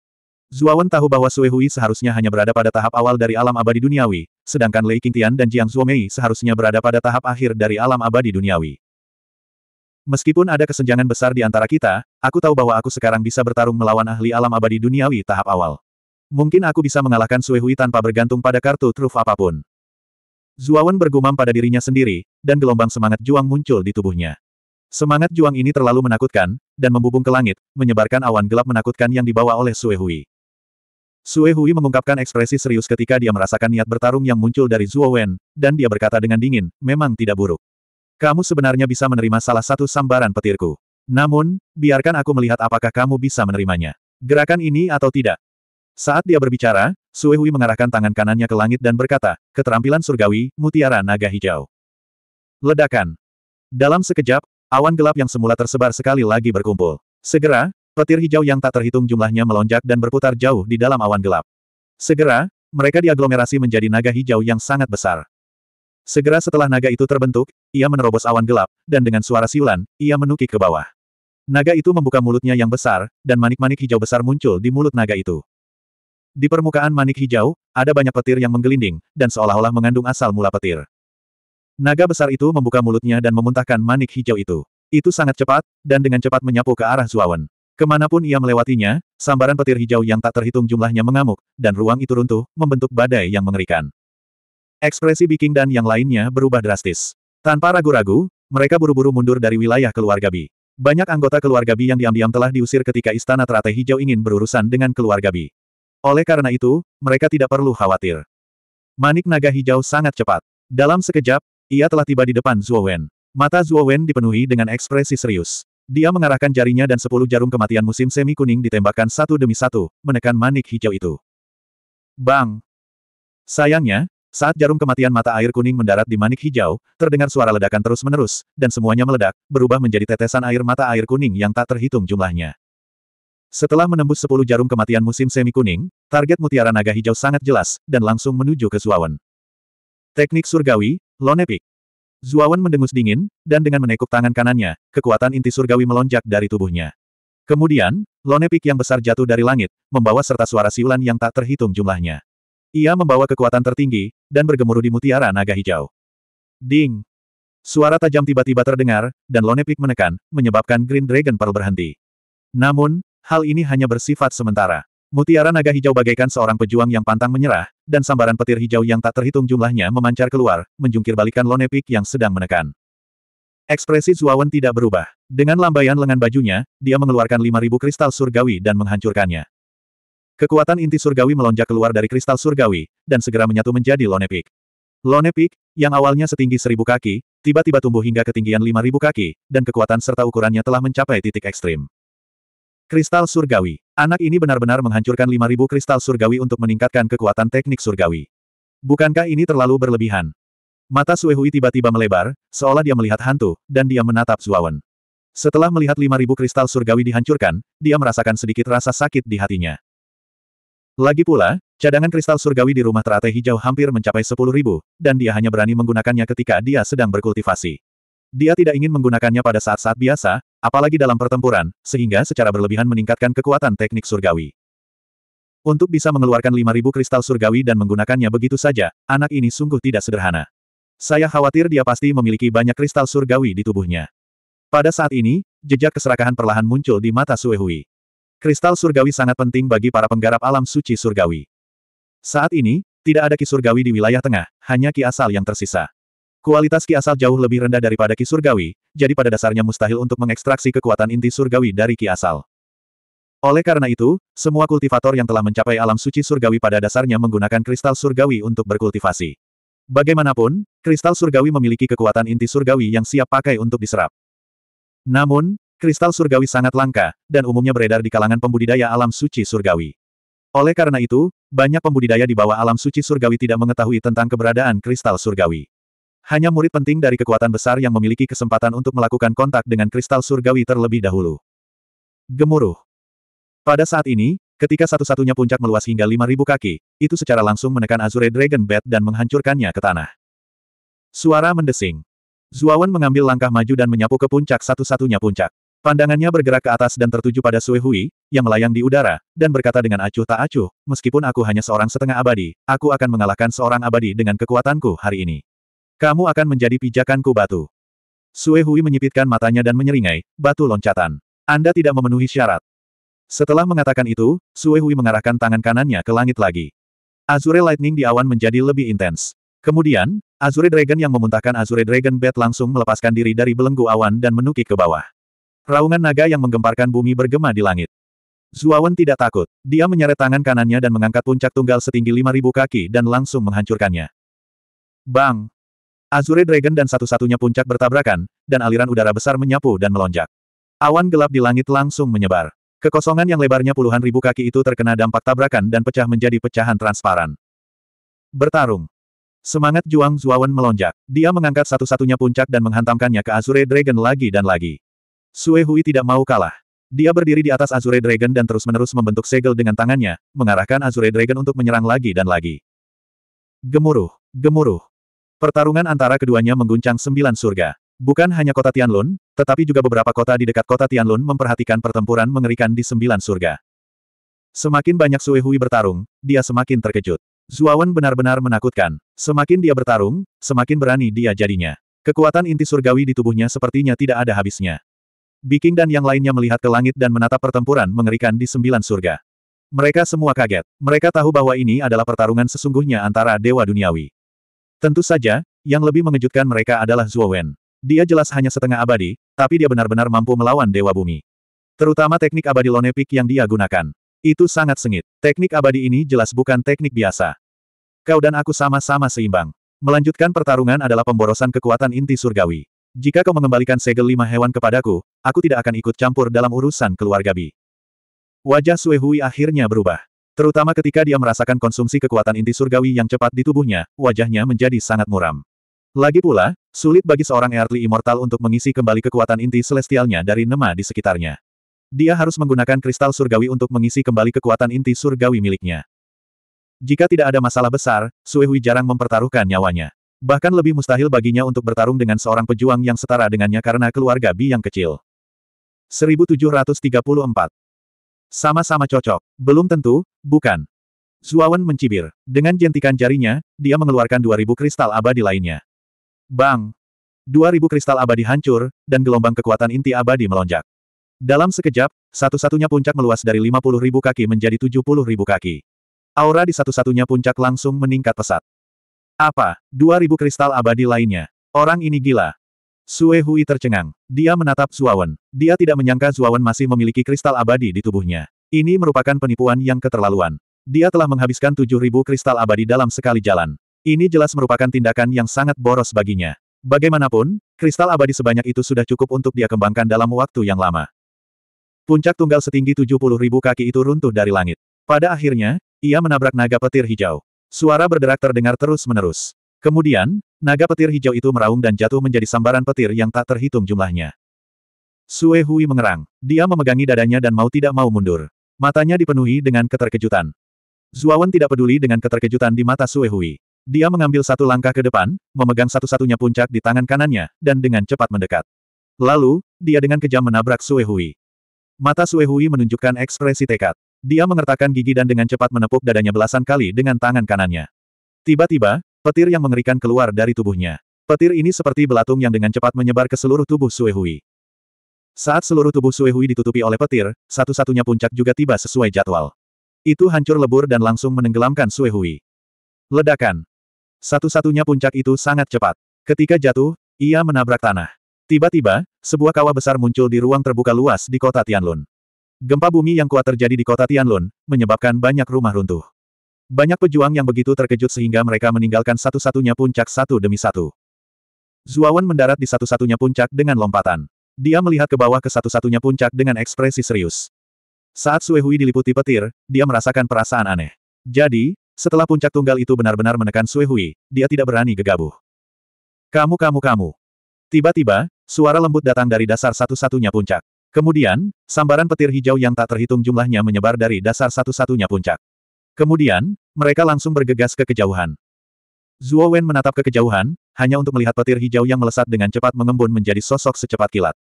A: Zuawan tahu bahwa Sue Hui seharusnya hanya berada pada tahap awal dari alam abadi duniawi, sedangkan Lei Qingtian dan Jiang Zuomei seharusnya berada pada tahap akhir dari alam abadi duniawi. Meskipun ada kesenjangan besar di antara kita, aku tahu bahwa aku sekarang bisa bertarung melawan ahli alam abadi duniawi tahap awal. Mungkin aku bisa mengalahkan Sui Hui tanpa bergantung pada kartu truf apapun. Zuawan bergumam pada dirinya sendiri, dan gelombang semangat juang muncul di tubuhnya. Semangat juang ini terlalu menakutkan, dan membubung ke langit, menyebarkan awan gelap menakutkan yang dibawa oleh Sui Hui. Sui Hui mengungkapkan ekspresi serius ketika dia merasakan niat bertarung yang muncul dari Zuo dan dia berkata dengan dingin, memang tidak buruk. Kamu sebenarnya bisa menerima salah satu sambaran petirku. Namun, biarkan aku melihat apakah kamu bisa menerimanya. Gerakan ini atau tidak, saat dia berbicara, Sue mengarahkan tangan kanannya ke langit dan berkata, keterampilan surgawi, mutiara naga hijau. Ledakan. Dalam sekejap, awan gelap yang semula tersebar sekali lagi berkumpul. Segera, petir hijau yang tak terhitung jumlahnya melonjak dan berputar jauh di dalam awan gelap. Segera, mereka diaglomerasi menjadi naga hijau yang sangat besar. Segera setelah naga itu terbentuk, ia menerobos awan gelap, dan dengan suara siulan, ia menukik ke bawah. Naga itu membuka mulutnya yang besar, dan manik-manik hijau besar muncul di mulut naga itu. Di permukaan manik hijau, ada banyak petir yang menggelinding, dan seolah-olah mengandung asal mula petir. Naga besar itu membuka mulutnya dan memuntahkan manik hijau itu. Itu sangat cepat, dan dengan cepat menyapu ke arah Zuawan. Kemanapun ia melewatinya, sambaran petir hijau yang tak terhitung jumlahnya mengamuk, dan ruang itu runtuh, membentuk badai yang mengerikan. Ekspresi Biking dan yang lainnya berubah drastis. Tanpa ragu-ragu, mereka buru-buru mundur dari wilayah keluarga Bi. Banyak anggota keluarga Bi yang diam-diam telah diusir ketika Istana Teratai Hijau ingin berurusan dengan keluarga Bi. Oleh karena itu, mereka tidak perlu khawatir. Manik naga hijau sangat cepat. Dalam sekejap, ia telah tiba di depan Zhuo Wen. Mata Zhuo Wen dipenuhi dengan ekspresi serius. Dia mengarahkan jarinya dan sepuluh jarum kematian musim semi kuning ditembakkan satu demi satu, menekan manik hijau itu. Bang! Sayangnya, saat jarum kematian mata air kuning mendarat di manik hijau, terdengar suara ledakan terus-menerus, dan semuanya meledak, berubah menjadi tetesan air mata air kuning yang tak terhitung jumlahnya. Setelah menembus 10 jarum kematian musim semi kuning, target mutiara naga hijau sangat jelas, dan langsung menuju ke Zuawan. Teknik surgawi, Lone Peak. Zuawan mendengus dingin, dan dengan menekuk tangan kanannya, kekuatan inti surgawi melonjak dari tubuhnya. Kemudian, Lone Peak yang besar jatuh dari langit, membawa serta suara siulan yang tak terhitung jumlahnya. Ia membawa kekuatan tertinggi, dan bergemuruh di mutiara naga hijau. Ding! Suara tajam tiba-tiba terdengar, dan Lone Peak menekan, menyebabkan Green Dragon Pearl berhenti. Namun, Hal ini hanya bersifat sementara. Mutiara naga hijau bagaikan seorang pejuang yang pantang menyerah, dan sambaran petir hijau yang tak terhitung jumlahnya memancar keluar, menjungkir balikan Lonepik yang sedang menekan. Ekspresi Zuawan tidak berubah. Dengan lambaian lengan bajunya, dia mengeluarkan 5.000 kristal surgawi dan menghancurkannya. Kekuatan inti surgawi melonjak keluar dari kristal surgawi, dan segera menyatu menjadi Lonepik. Lonepik, yang awalnya setinggi seribu kaki, tiba-tiba tumbuh hingga ketinggian lima ribu kaki, dan kekuatan serta ukurannya telah mencapai titik ekstrim. Kristal Surgawi. Anak ini benar-benar menghancurkan 5000 kristal surgawi untuk meningkatkan kekuatan teknik surgawi. Bukankah ini terlalu berlebihan? Mata Suehui tiba-tiba melebar, seolah dia melihat hantu, dan dia menatap Zuawan. Setelah melihat 5000 kristal surgawi dihancurkan, dia merasakan sedikit rasa sakit di hatinya. Lagi pula, cadangan kristal surgawi di rumah teratai hijau hampir mencapai 10.000, dan dia hanya berani menggunakannya ketika dia sedang berkultivasi. Dia tidak ingin menggunakannya pada saat-saat biasa, apalagi dalam pertempuran, sehingga secara berlebihan meningkatkan kekuatan teknik surgawi. Untuk bisa mengeluarkan 5.000 kristal surgawi dan menggunakannya begitu saja, anak ini sungguh tidak sederhana. Saya khawatir dia pasti memiliki banyak kristal surgawi di tubuhnya. Pada saat ini, jejak keserakahan perlahan muncul di mata Suehui. Kristal surgawi sangat penting bagi para penggarap alam suci surgawi. Saat ini, tidak ada ki surgawi di wilayah tengah, hanya ki asal yang tersisa. Kualitas ki asal jauh lebih rendah daripada ki surgawi, jadi pada dasarnya mustahil untuk mengekstraksi kekuatan inti surgawi dari ki asal. Oleh karena itu, semua kultivator yang telah mencapai alam suci surgawi pada dasarnya menggunakan kristal surgawi untuk berkultivasi. Bagaimanapun, kristal surgawi memiliki kekuatan inti surgawi yang siap pakai untuk diserap. Namun, kristal surgawi sangat langka, dan umumnya beredar di kalangan pembudidaya alam suci surgawi. Oleh karena itu, banyak pembudidaya di bawah alam suci surgawi tidak mengetahui tentang keberadaan kristal surgawi. Hanya murid penting dari kekuatan besar yang memiliki kesempatan untuk melakukan kontak dengan kristal surgawi terlebih dahulu. Gemuruh. Pada saat ini, ketika satu-satunya puncak meluas hingga 5.000 kaki, itu secara langsung menekan Azure Dragon Bat dan menghancurkannya ke tanah. Suara mendesing. Zuawan mengambil langkah maju dan menyapu ke puncak satu-satunya puncak. Pandangannya bergerak ke atas dan tertuju pada Sui Hui, yang melayang di udara, dan berkata dengan acuh tak acuh, meskipun aku hanya seorang setengah abadi, aku akan mengalahkan seorang abadi dengan kekuatanku hari ini. Kamu akan menjadi pijakanku batu. Sue Hui menyipitkan matanya dan menyeringai, batu loncatan. Anda tidak memenuhi syarat. Setelah mengatakan itu, Sue Hui mengarahkan tangan kanannya ke langit lagi. Azure Lightning di awan menjadi lebih intens. Kemudian, Azure Dragon yang memuntahkan Azure Dragon Bat langsung melepaskan diri dari belenggu awan dan menukik ke bawah. Raungan naga yang menggemparkan bumi bergema di langit. Zuawan tidak takut. Dia menyeret tangan kanannya dan mengangkat puncak tunggal setinggi 5.000 kaki dan langsung menghancurkannya. Bang! Azure Dragon dan satu-satunya puncak bertabrakan, dan aliran udara besar menyapu dan melonjak. Awan gelap di langit langsung menyebar. Kekosongan yang lebarnya puluhan ribu kaki itu terkena dampak tabrakan dan pecah menjadi pecahan transparan. Bertarung. Semangat Juang Zuawan melonjak. Dia mengangkat satu-satunya puncak dan menghantamkannya ke Azure Dragon lagi dan lagi. Sue Hui tidak mau kalah. Dia berdiri di atas Azure Dragon dan terus-menerus membentuk segel dengan tangannya, mengarahkan Azure Dragon untuk menyerang lagi dan lagi. Gemuruh, gemuruh, Pertarungan antara keduanya mengguncang sembilan surga. Bukan hanya kota Tianlun, tetapi juga beberapa kota di dekat kota Tianlun memperhatikan pertempuran mengerikan di sembilan surga. Semakin banyak Sui Hui bertarung, dia semakin terkejut. Zuawan benar-benar menakutkan. Semakin dia bertarung, semakin berani dia jadinya. Kekuatan inti surgawi di tubuhnya sepertinya tidak ada habisnya. Biking dan yang lainnya melihat ke langit dan menatap pertempuran mengerikan di sembilan surga. Mereka semua kaget. Mereka tahu bahwa ini adalah pertarungan sesungguhnya antara Dewa Duniawi. Tentu saja, yang lebih mengejutkan mereka adalah Zhuo Wen. Dia jelas hanya setengah abadi, tapi dia benar-benar mampu melawan Dewa Bumi. Terutama teknik abadi Lone Peak yang dia gunakan. Itu sangat sengit. Teknik abadi ini jelas bukan teknik biasa. Kau dan aku sama-sama seimbang. Melanjutkan pertarungan adalah pemborosan kekuatan inti surgawi. Jika kau mengembalikan segel lima hewan kepadaku, aku tidak akan ikut campur dalam urusan keluarga Bi. Wajah Sue Hui akhirnya berubah. Terutama ketika dia merasakan konsumsi kekuatan inti surgawi yang cepat di tubuhnya, wajahnya menjadi sangat muram. Lagi pula, sulit bagi seorang Earthly Immortal untuk mengisi kembali kekuatan inti celestialnya dari nema di sekitarnya. Dia harus menggunakan kristal surgawi untuk mengisi kembali kekuatan inti surgawi miliknya. Jika tidak ada masalah besar, Suehui jarang mempertaruhkan nyawanya. Bahkan lebih mustahil baginya untuk bertarung dengan seorang pejuang yang setara dengannya karena keluarga Bi yang kecil. 1734 sama-sama cocok. Belum tentu, bukan. Zuawan mencibir. Dengan jentikan jarinya, dia mengeluarkan 2000 kristal abadi lainnya. Bang! 2000 kristal abadi hancur, dan gelombang kekuatan inti abadi melonjak. Dalam sekejap, satu-satunya puncak meluas dari ribu kaki menjadi ribu kaki. Aura di satu-satunya puncak langsung meningkat pesat. Apa? 2000 kristal abadi lainnya. Orang ini gila. Sue Hui tercengang. Dia menatap Zuawan. Dia tidak menyangka Zuawan masih memiliki kristal abadi di tubuhnya. Ini merupakan penipuan yang keterlaluan. Dia telah menghabiskan 7.000 kristal abadi dalam sekali jalan. Ini jelas merupakan tindakan yang sangat boros baginya. Bagaimanapun, kristal abadi sebanyak itu sudah cukup untuk dia kembangkan dalam waktu yang lama. Puncak tunggal setinggi 70.000 kaki itu runtuh dari langit. Pada akhirnya, ia menabrak naga petir hijau. Suara berderak terdengar terus-menerus. Kemudian, naga petir hijau itu meraung dan jatuh menjadi sambaran petir yang tak terhitung jumlahnya. Sue Hui mengerang. Dia memegangi dadanya dan mau tidak mau mundur. Matanya dipenuhi dengan keterkejutan. Zuawan tidak peduli dengan keterkejutan di mata Sue Hui. Dia mengambil satu langkah ke depan, memegang satu-satunya puncak di tangan kanannya, dan dengan cepat mendekat. Lalu, dia dengan kejam menabrak Sue Hui. Mata Sue Hui menunjukkan ekspresi tekad. Dia mengertakkan gigi dan dengan cepat menepuk dadanya belasan kali dengan tangan kanannya. Tiba-tiba, Petir yang mengerikan keluar dari tubuhnya. Petir ini seperti belatung yang dengan cepat menyebar ke seluruh tubuh Suehui. Saat seluruh tubuh Suehui ditutupi oleh petir, satu-satunya puncak juga tiba sesuai jadwal. Itu hancur lebur dan langsung menenggelamkan Suehui. Ledakan. Satu-satunya puncak itu sangat cepat. Ketika jatuh, ia menabrak tanah. Tiba-tiba, sebuah kawah besar muncul di ruang terbuka luas di kota Tianlun. Gempa bumi yang kuat terjadi di kota Tianlun, menyebabkan banyak rumah runtuh. Banyak pejuang yang begitu terkejut sehingga mereka meninggalkan satu-satunya puncak satu demi satu. Zuawan mendarat di satu-satunya puncak dengan lompatan. Dia melihat ke bawah ke satu-satunya puncak dengan ekspresi serius. Saat Suehui diliputi petir, dia merasakan perasaan aneh. Jadi, setelah puncak tunggal itu benar-benar menekan Suehui, dia tidak berani gegabuh. Kamu kamu kamu. Tiba-tiba, suara lembut datang dari dasar satu-satunya puncak. Kemudian, sambaran petir hijau yang tak terhitung jumlahnya menyebar dari dasar satu-satunya puncak. Kemudian, mereka langsung bergegas ke kejauhan. Zuo Wen menatap ke kejauhan, hanya untuk melihat petir hijau yang melesat dengan cepat mengembun menjadi sosok secepat kilat.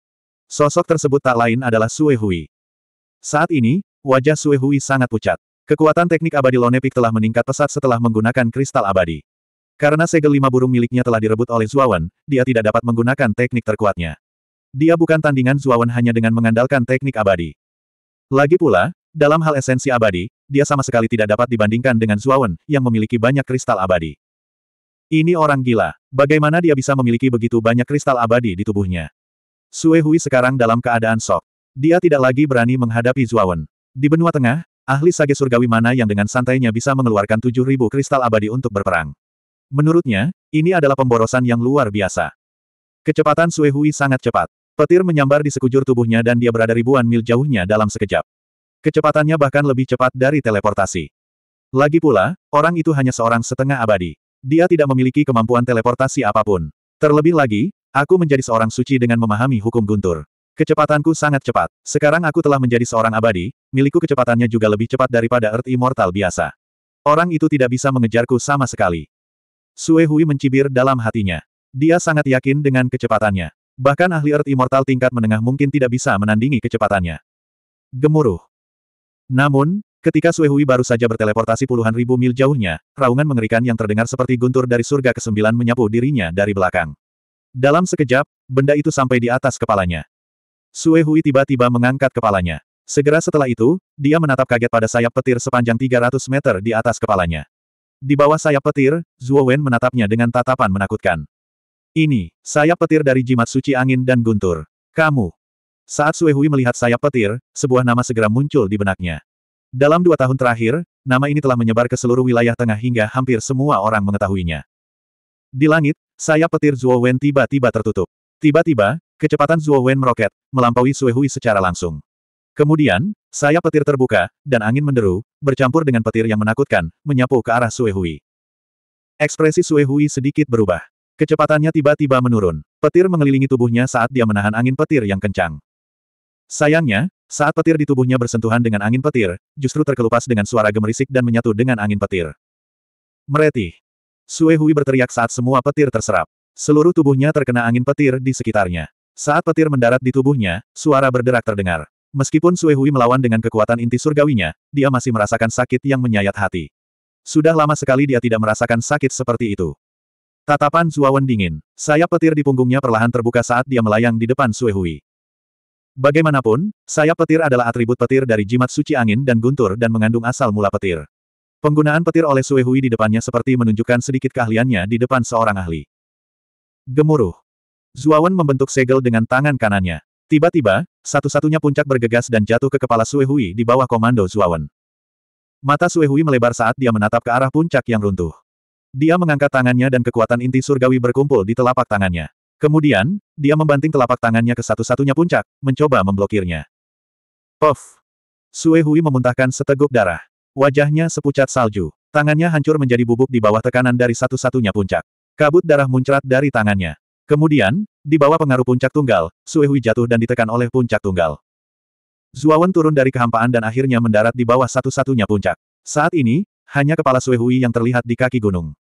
A: Sosok tersebut tak lain adalah Sue Hui. Saat ini, wajah Sue Hui sangat pucat. Kekuatan teknik abadi Lonepik telah meningkat pesat setelah menggunakan kristal abadi. Karena segel lima burung miliknya telah direbut oleh Zuawan, dia tidak dapat menggunakan teknik terkuatnya. Dia bukan tandingan Zuawan hanya dengan mengandalkan teknik abadi. Lagi pula, dalam hal esensi abadi, dia sama sekali tidak dapat dibandingkan dengan Zuawan, yang memiliki banyak kristal abadi. Ini orang gila. Bagaimana dia bisa memiliki begitu banyak kristal abadi di tubuhnya? Sue Hui sekarang dalam keadaan sok. Dia tidak lagi berani menghadapi Zuawan. Di benua tengah, ahli sage surgawi mana yang dengan santainya bisa mengeluarkan 7.000 kristal abadi untuk berperang. Menurutnya, ini adalah pemborosan yang luar biasa. Kecepatan Sue Hui sangat cepat. Petir menyambar di sekujur tubuhnya dan dia berada ribuan mil jauhnya dalam sekejap. Kecepatannya bahkan lebih cepat dari teleportasi. Lagi pula, orang itu hanya seorang setengah abadi. Dia tidak memiliki kemampuan teleportasi apapun. Terlebih lagi, aku menjadi seorang suci dengan memahami hukum guntur. Kecepatanku sangat cepat. Sekarang aku telah menjadi seorang abadi, milikku kecepatannya juga lebih cepat daripada Earth Immortal biasa. Orang itu tidak bisa mengejarku sama sekali. Sue Hui mencibir dalam hatinya. Dia sangat yakin dengan kecepatannya. Bahkan ahli Earth Immortal tingkat menengah mungkin tidak bisa menandingi kecepatannya. Gemuruh. Namun, ketika Hui baru saja berteleportasi puluhan ribu mil jauhnya, raungan mengerikan yang terdengar seperti guntur dari surga ke kesembilan menyapu dirinya dari belakang. Dalam sekejap, benda itu sampai di atas kepalanya. Hui tiba-tiba mengangkat kepalanya. Segera setelah itu, dia menatap kaget pada sayap petir sepanjang 300 meter di atas kepalanya. Di bawah sayap petir, Zhuo Wen menatapnya dengan tatapan menakutkan. Ini, sayap petir dari jimat suci angin dan guntur. Kamu, saat Sue Hui melihat sayap petir, sebuah nama segera muncul di benaknya. Dalam dua tahun terakhir, nama ini telah menyebar ke seluruh wilayah tengah hingga hampir semua orang mengetahuinya. Di langit, sayap petir Zhuo Wen tiba-tiba tertutup. Tiba-tiba, kecepatan Zhuo Wen meroket, melampaui Sue Hui secara langsung. Kemudian, sayap petir terbuka, dan angin menderu, bercampur dengan petir yang menakutkan, menyapu ke arah Sue Hui. Ekspresi Sue Hui sedikit berubah. Kecepatannya tiba-tiba menurun. Petir mengelilingi tubuhnya saat dia menahan angin petir yang kencang. Sayangnya, saat petir di tubuhnya bersentuhan dengan angin petir, justru terkelupas dengan suara gemerisik dan menyatu dengan angin petir. Mereti. Sue Hui berteriak saat semua petir terserap. Seluruh tubuhnya terkena angin petir di sekitarnya. Saat petir mendarat di tubuhnya, suara berderak terdengar. Meskipun Sue Hui melawan dengan kekuatan inti surgawinya, dia masih merasakan sakit yang menyayat hati. Sudah lama sekali dia tidak merasakan sakit seperti itu. Tatapan Zuawan dingin. Sayap petir di punggungnya perlahan terbuka saat dia melayang di depan Sue Hui. Bagaimanapun, sayap petir adalah atribut petir dari jimat suci angin dan guntur dan mengandung asal mula petir. Penggunaan petir oleh Suehui di depannya seperti menunjukkan sedikit keahliannya di depan seorang ahli. Gemuruh. Zuawan membentuk segel dengan tangan kanannya. Tiba-tiba, satu-satunya puncak bergegas dan jatuh ke kepala Suehui di bawah komando Zuawan. Mata Suehui melebar saat dia menatap ke arah puncak yang runtuh. Dia mengangkat tangannya dan kekuatan inti surgawi berkumpul di telapak tangannya. Kemudian, dia membanting telapak tangannya ke satu-satunya puncak, mencoba memblokirnya. Puff! Sue Hui memuntahkan seteguk darah. Wajahnya sepucat salju. Tangannya hancur menjadi bubuk di bawah tekanan dari satu-satunya puncak. Kabut darah muncrat dari tangannya. Kemudian, di bawah pengaruh puncak tunggal, Sue Hui jatuh dan ditekan oleh puncak tunggal. Zuawan turun dari kehampaan dan akhirnya mendarat di bawah satu-satunya puncak. Saat ini, hanya kepala Sue Hui yang terlihat di kaki gunung.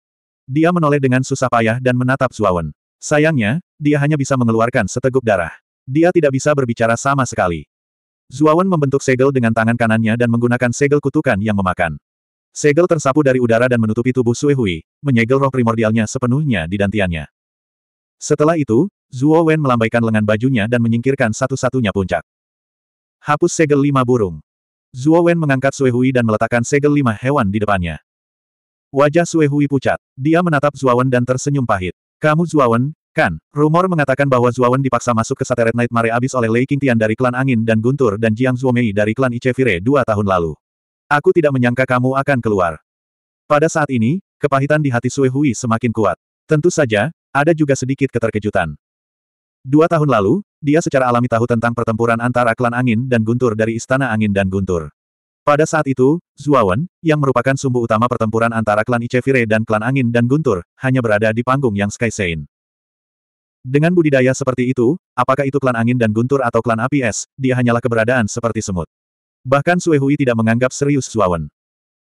A: Dia menoleh dengan susah payah dan menatap Zuawan. Sayangnya, dia hanya bisa mengeluarkan seteguk darah. Dia tidak bisa berbicara sama sekali. Zuawan membentuk segel dengan tangan kanannya dan menggunakan segel kutukan yang memakan. Segel tersapu dari udara dan menutupi tubuh Suehui, menyegel roh primordialnya sepenuhnya di dantiannya. Setelah itu, Zuo Wen melambaikan lengan bajunya dan menyingkirkan satu-satunya puncak. Hapus segel lima burung. Zuo Wen mengangkat Suehui dan meletakkan segel lima hewan di depannya. Wajah Suehui pucat. Dia menatap Zuawan dan tersenyum pahit. Kamu Zuawan, kan? Rumor mengatakan bahwa Zuawan dipaksa masuk ke Sateret Night Mare abis oleh Lei Qingtian dari klan Angin dan Guntur dan Jiang Zuomei dari klan Ichevire dua tahun lalu. Aku tidak menyangka kamu akan keluar. Pada saat ini, kepahitan di hati Sue Hui semakin kuat. Tentu saja, ada juga sedikit keterkejutan. Dua tahun lalu, dia secara alami tahu tentang pertempuran antara klan angin dan guntur dari Istana Angin dan Guntur. Pada saat itu, Zuawan, yang merupakan sumbu utama pertempuran antara klan Ichevire dan klan Angin dan Guntur, hanya berada di panggung yang Sky Sein. Dengan budidaya seperti itu, apakah itu klan Angin dan Guntur atau klan Api Es, dia hanyalah keberadaan seperti semut. Bahkan Suehui tidak menganggap serius Zuawan.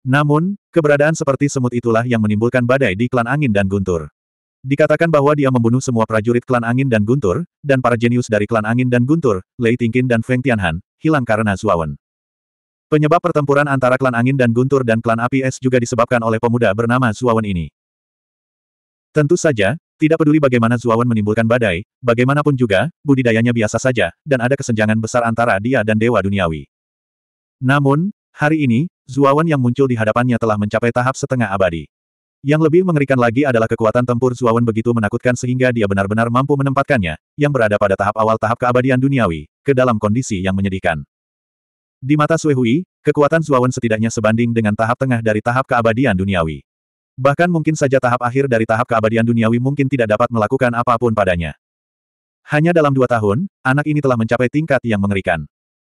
A: Namun, keberadaan seperti semut itulah yang menimbulkan badai di klan Angin dan Guntur. Dikatakan bahwa dia membunuh semua prajurit klan Angin dan Guntur, dan para jenius dari klan Angin dan Guntur, Lei Tingkin dan Feng Tianhan, hilang karena Zuawan. Penyebab pertempuran antara klan angin dan guntur dan klan api es juga disebabkan oleh pemuda bernama Zuawan ini. Tentu saja, tidak peduli bagaimana Zuawan menimbulkan badai, bagaimanapun juga, budidayanya biasa saja, dan ada kesenjangan besar antara dia dan Dewa Duniawi. Namun, hari ini, Zuawan yang muncul di hadapannya telah mencapai tahap setengah abadi. Yang lebih mengerikan lagi adalah kekuatan tempur Zuawan begitu menakutkan sehingga dia benar-benar mampu menempatkannya, yang berada pada tahap awal tahap keabadian duniawi, ke dalam kondisi yang menyedihkan. Di mata Sui Hui, kekuatan Zuawan setidaknya sebanding dengan tahap tengah dari tahap keabadian duniawi. Bahkan mungkin saja tahap akhir dari tahap keabadian duniawi mungkin tidak dapat melakukan apapun padanya. Hanya dalam dua tahun, anak ini telah mencapai tingkat yang mengerikan.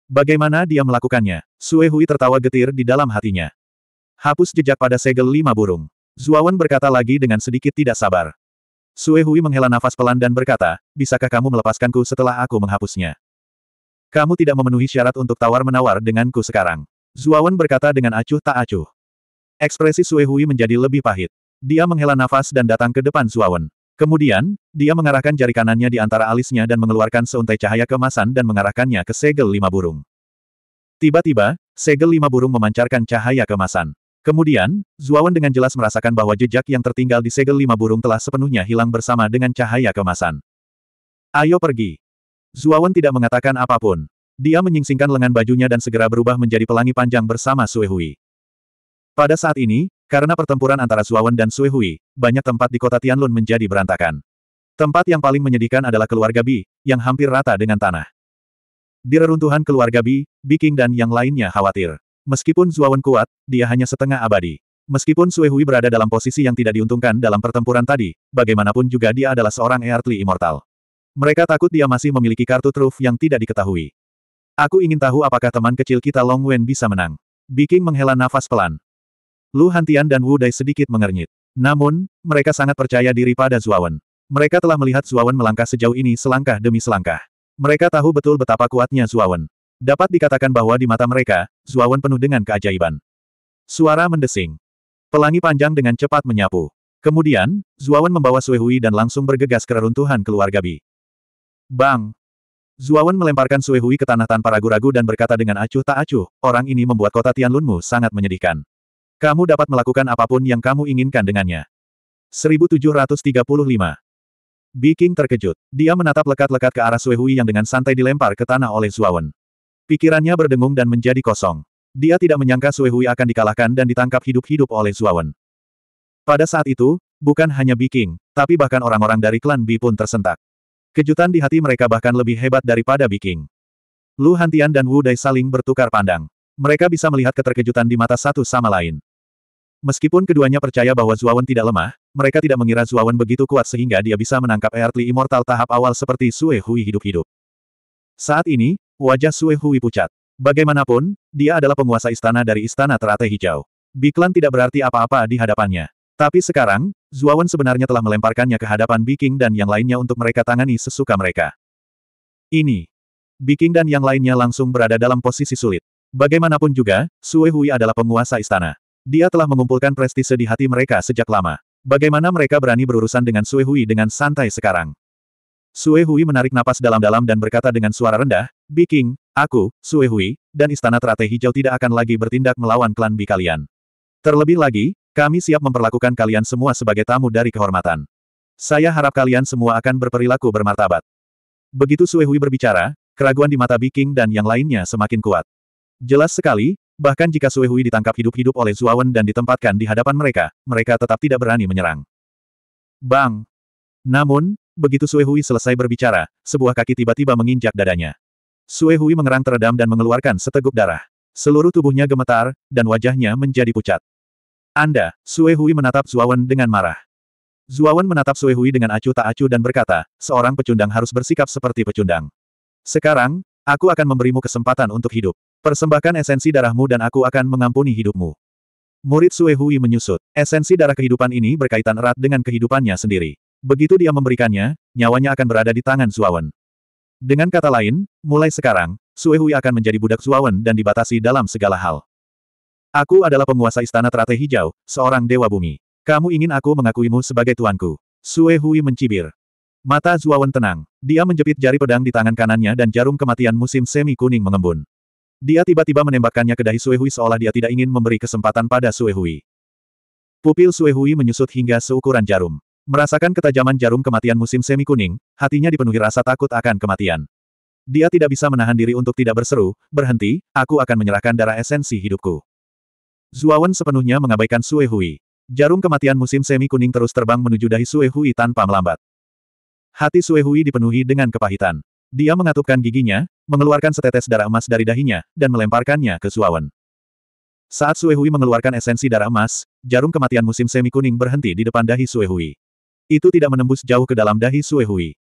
A: Bagaimana dia melakukannya? Sui Hui tertawa getir di dalam hatinya. Hapus jejak pada segel lima burung. Zuawan berkata lagi dengan sedikit tidak sabar. Sui Hui menghela nafas pelan dan berkata, bisakah kamu melepaskanku setelah aku menghapusnya? Kamu tidak memenuhi syarat untuk tawar-menawar denganku sekarang. Zuawan berkata dengan acuh tak acuh. Ekspresi Sue Hui menjadi lebih pahit. Dia menghela nafas dan datang ke depan Zuawan. Kemudian, dia mengarahkan jari kanannya di antara alisnya dan mengeluarkan seuntai cahaya kemasan dan mengarahkannya ke segel lima burung. Tiba-tiba, segel lima burung memancarkan cahaya kemasan. Kemudian, Zuawan dengan jelas merasakan bahwa jejak yang tertinggal di segel lima burung telah sepenuhnya hilang bersama dengan cahaya kemasan. Ayo pergi. Zuawan tidak mengatakan apapun. Dia menyingsingkan lengan bajunya dan segera berubah menjadi pelangi panjang bersama Suehui. Pada saat ini, karena pertempuran antara Zuawan dan Suehui, banyak tempat di kota Tianlun menjadi berantakan. Tempat yang paling menyedihkan adalah keluarga Bi, yang hampir rata dengan tanah. Di reruntuhan keluarga Bi, Biking dan yang lainnya khawatir. Meskipun Zuawan kuat, dia hanya setengah abadi. Meskipun Suehui berada dalam posisi yang tidak diuntungkan dalam pertempuran tadi, bagaimanapun juga dia adalah seorang Earthly Immortal. Mereka takut dia masih memiliki kartu truf yang tidak diketahui. Aku ingin tahu apakah teman kecil kita Long Wen bisa menang. Biking menghela nafas pelan. Lu Hantian dan Wu Dai sedikit mengernyit. Namun, mereka sangat percaya diri pada Zuawan. Mereka telah melihat Zuawan melangkah sejauh ini selangkah demi selangkah. Mereka tahu betul betapa kuatnya Zuawan. Dapat dikatakan bahwa di mata mereka, Zuawan penuh dengan keajaiban. Suara mendesing. Pelangi panjang dengan cepat menyapu. Kemudian, Zuawan membawa Suehui dan langsung bergegas ke reruntuhan keluarga Bi. Bang! Zuawan melemparkan Sue Hui ke tanah tanpa ragu-ragu dan berkata dengan acuh tak acuh, orang ini membuat kota Tianlunmu sangat menyedihkan. Kamu dapat melakukan apapun yang kamu inginkan dengannya. 1735 Biking terkejut. Dia menatap lekat-lekat ke arah Sue Hui yang dengan santai dilempar ke tanah oleh Zuawan. Pikirannya berdengung dan menjadi kosong. Dia tidak menyangka Sue Hui akan dikalahkan dan ditangkap hidup-hidup oleh Zuawan. Pada saat itu, bukan hanya Biking, tapi bahkan orang-orang dari klan Bi pun tersentak. Kejutan di hati mereka bahkan lebih hebat daripada Biking. Lu Hantian dan Wu Dai saling bertukar pandang. Mereka bisa melihat keterkejutan di mata satu sama lain. Meskipun keduanya percaya bahwa Zuawan tidak lemah, mereka tidak mengira Zuawan begitu kuat sehingga dia bisa menangkap Earthly Immortal tahap awal seperti Sue Hui hidup-hidup. Saat ini, wajah Sue Hui pucat. Bagaimanapun, dia adalah penguasa istana dari istana teratai hijau. Biklan tidak berarti apa-apa di hadapannya. Tapi sekarang, Zuawan sebenarnya telah melemparkannya ke hadapan Biking dan yang lainnya untuk mereka tangani sesuka mereka. Ini. Biking dan yang lainnya langsung berada dalam posisi sulit. Bagaimanapun juga, Sue Hui adalah penguasa istana. Dia telah mengumpulkan prestise di hati mereka sejak lama. Bagaimana mereka berani berurusan dengan Sue Hui dengan santai sekarang? Sue Hui menarik napas dalam-dalam dan berkata dengan suara rendah, Biking, aku, Sue Hui, dan Istana Teratai Hijau tidak akan lagi bertindak melawan klan B kalian. Terlebih lagi, kami siap memperlakukan kalian semua sebagai tamu dari kehormatan. Saya harap kalian semua akan berperilaku bermartabat. Begitu Suehui berbicara, keraguan di mata Biking dan yang lainnya semakin kuat. Jelas sekali, bahkan jika Suehui ditangkap hidup-hidup oleh Zuawan dan ditempatkan di hadapan mereka, mereka tetap tidak berani menyerang. Bang! Namun, begitu Suehui selesai berbicara, sebuah kaki tiba-tiba menginjak dadanya. Suehui mengerang teredam dan mengeluarkan seteguk darah. Seluruh tubuhnya gemetar, dan wajahnya menjadi pucat. Anda, Sue Hui menatap Zuawan dengan marah. Zuawan menatap Sue Hui dengan acuh tak acuh dan berkata, seorang pecundang harus bersikap seperti pecundang. Sekarang, aku akan memberimu kesempatan untuk hidup. Persembahkan esensi darahmu dan aku akan mengampuni hidupmu. Murid Sue Hui menyusut, esensi darah kehidupan ini berkaitan erat dengan kehidupannya sendiri. Begitu dia memberikannya, nyawanya akan berada di tangan Zuawan. Dengan kata lain, mulai sekarang, Sue Hui akan menjadi budak Zuawan dan dibatasi dalam segala hal. Aku adalah penguasa istana teratai hijau, seorang dewa bumi. Kamu ingin aku mengakuimu sebagai tuanku. Sue Hui mencibir. Mata Zuawan tenang. Dia menjepit jari pedang di tangan kanannya dan jarum kematian musim semi kuning mengembun. Dia tiba-tiba menembakkannya ke dahi Sue Hui seolah dia tidak ingin memberi kesempatan pada Sue Hui. Pupil Sue Hui menyusut hingga seukuran jarum. Merasakan ketajaman jarum kematian musim semi kuning, hatinya dipenuhi rasa takut akan kematian. Dia tidak bisa menahan diri untuk tidak berseru, berhenti, aku akan menyerahkan darah esensi hidupku. Zuawan sepenuhnya mengabaikan Sue Hui. Jarum kematian musim semi kuning terus terbang menuju dahi Sue Hui tanpa melambat. Hati Sue Hui dipenuhi dengan kepahitan. Dia mengatupkan giginya, mengeluarkan setetes darah emas dari dahinya, dan melemparkannya ke Zuawan. Saat Sue Hui mengeluarkan esensi darah emas, jarum kematian musim semi kuning berhenti di depan dahi Sue Hui. Itu tidak menembus jauh ke dalam dahi Sue Hui.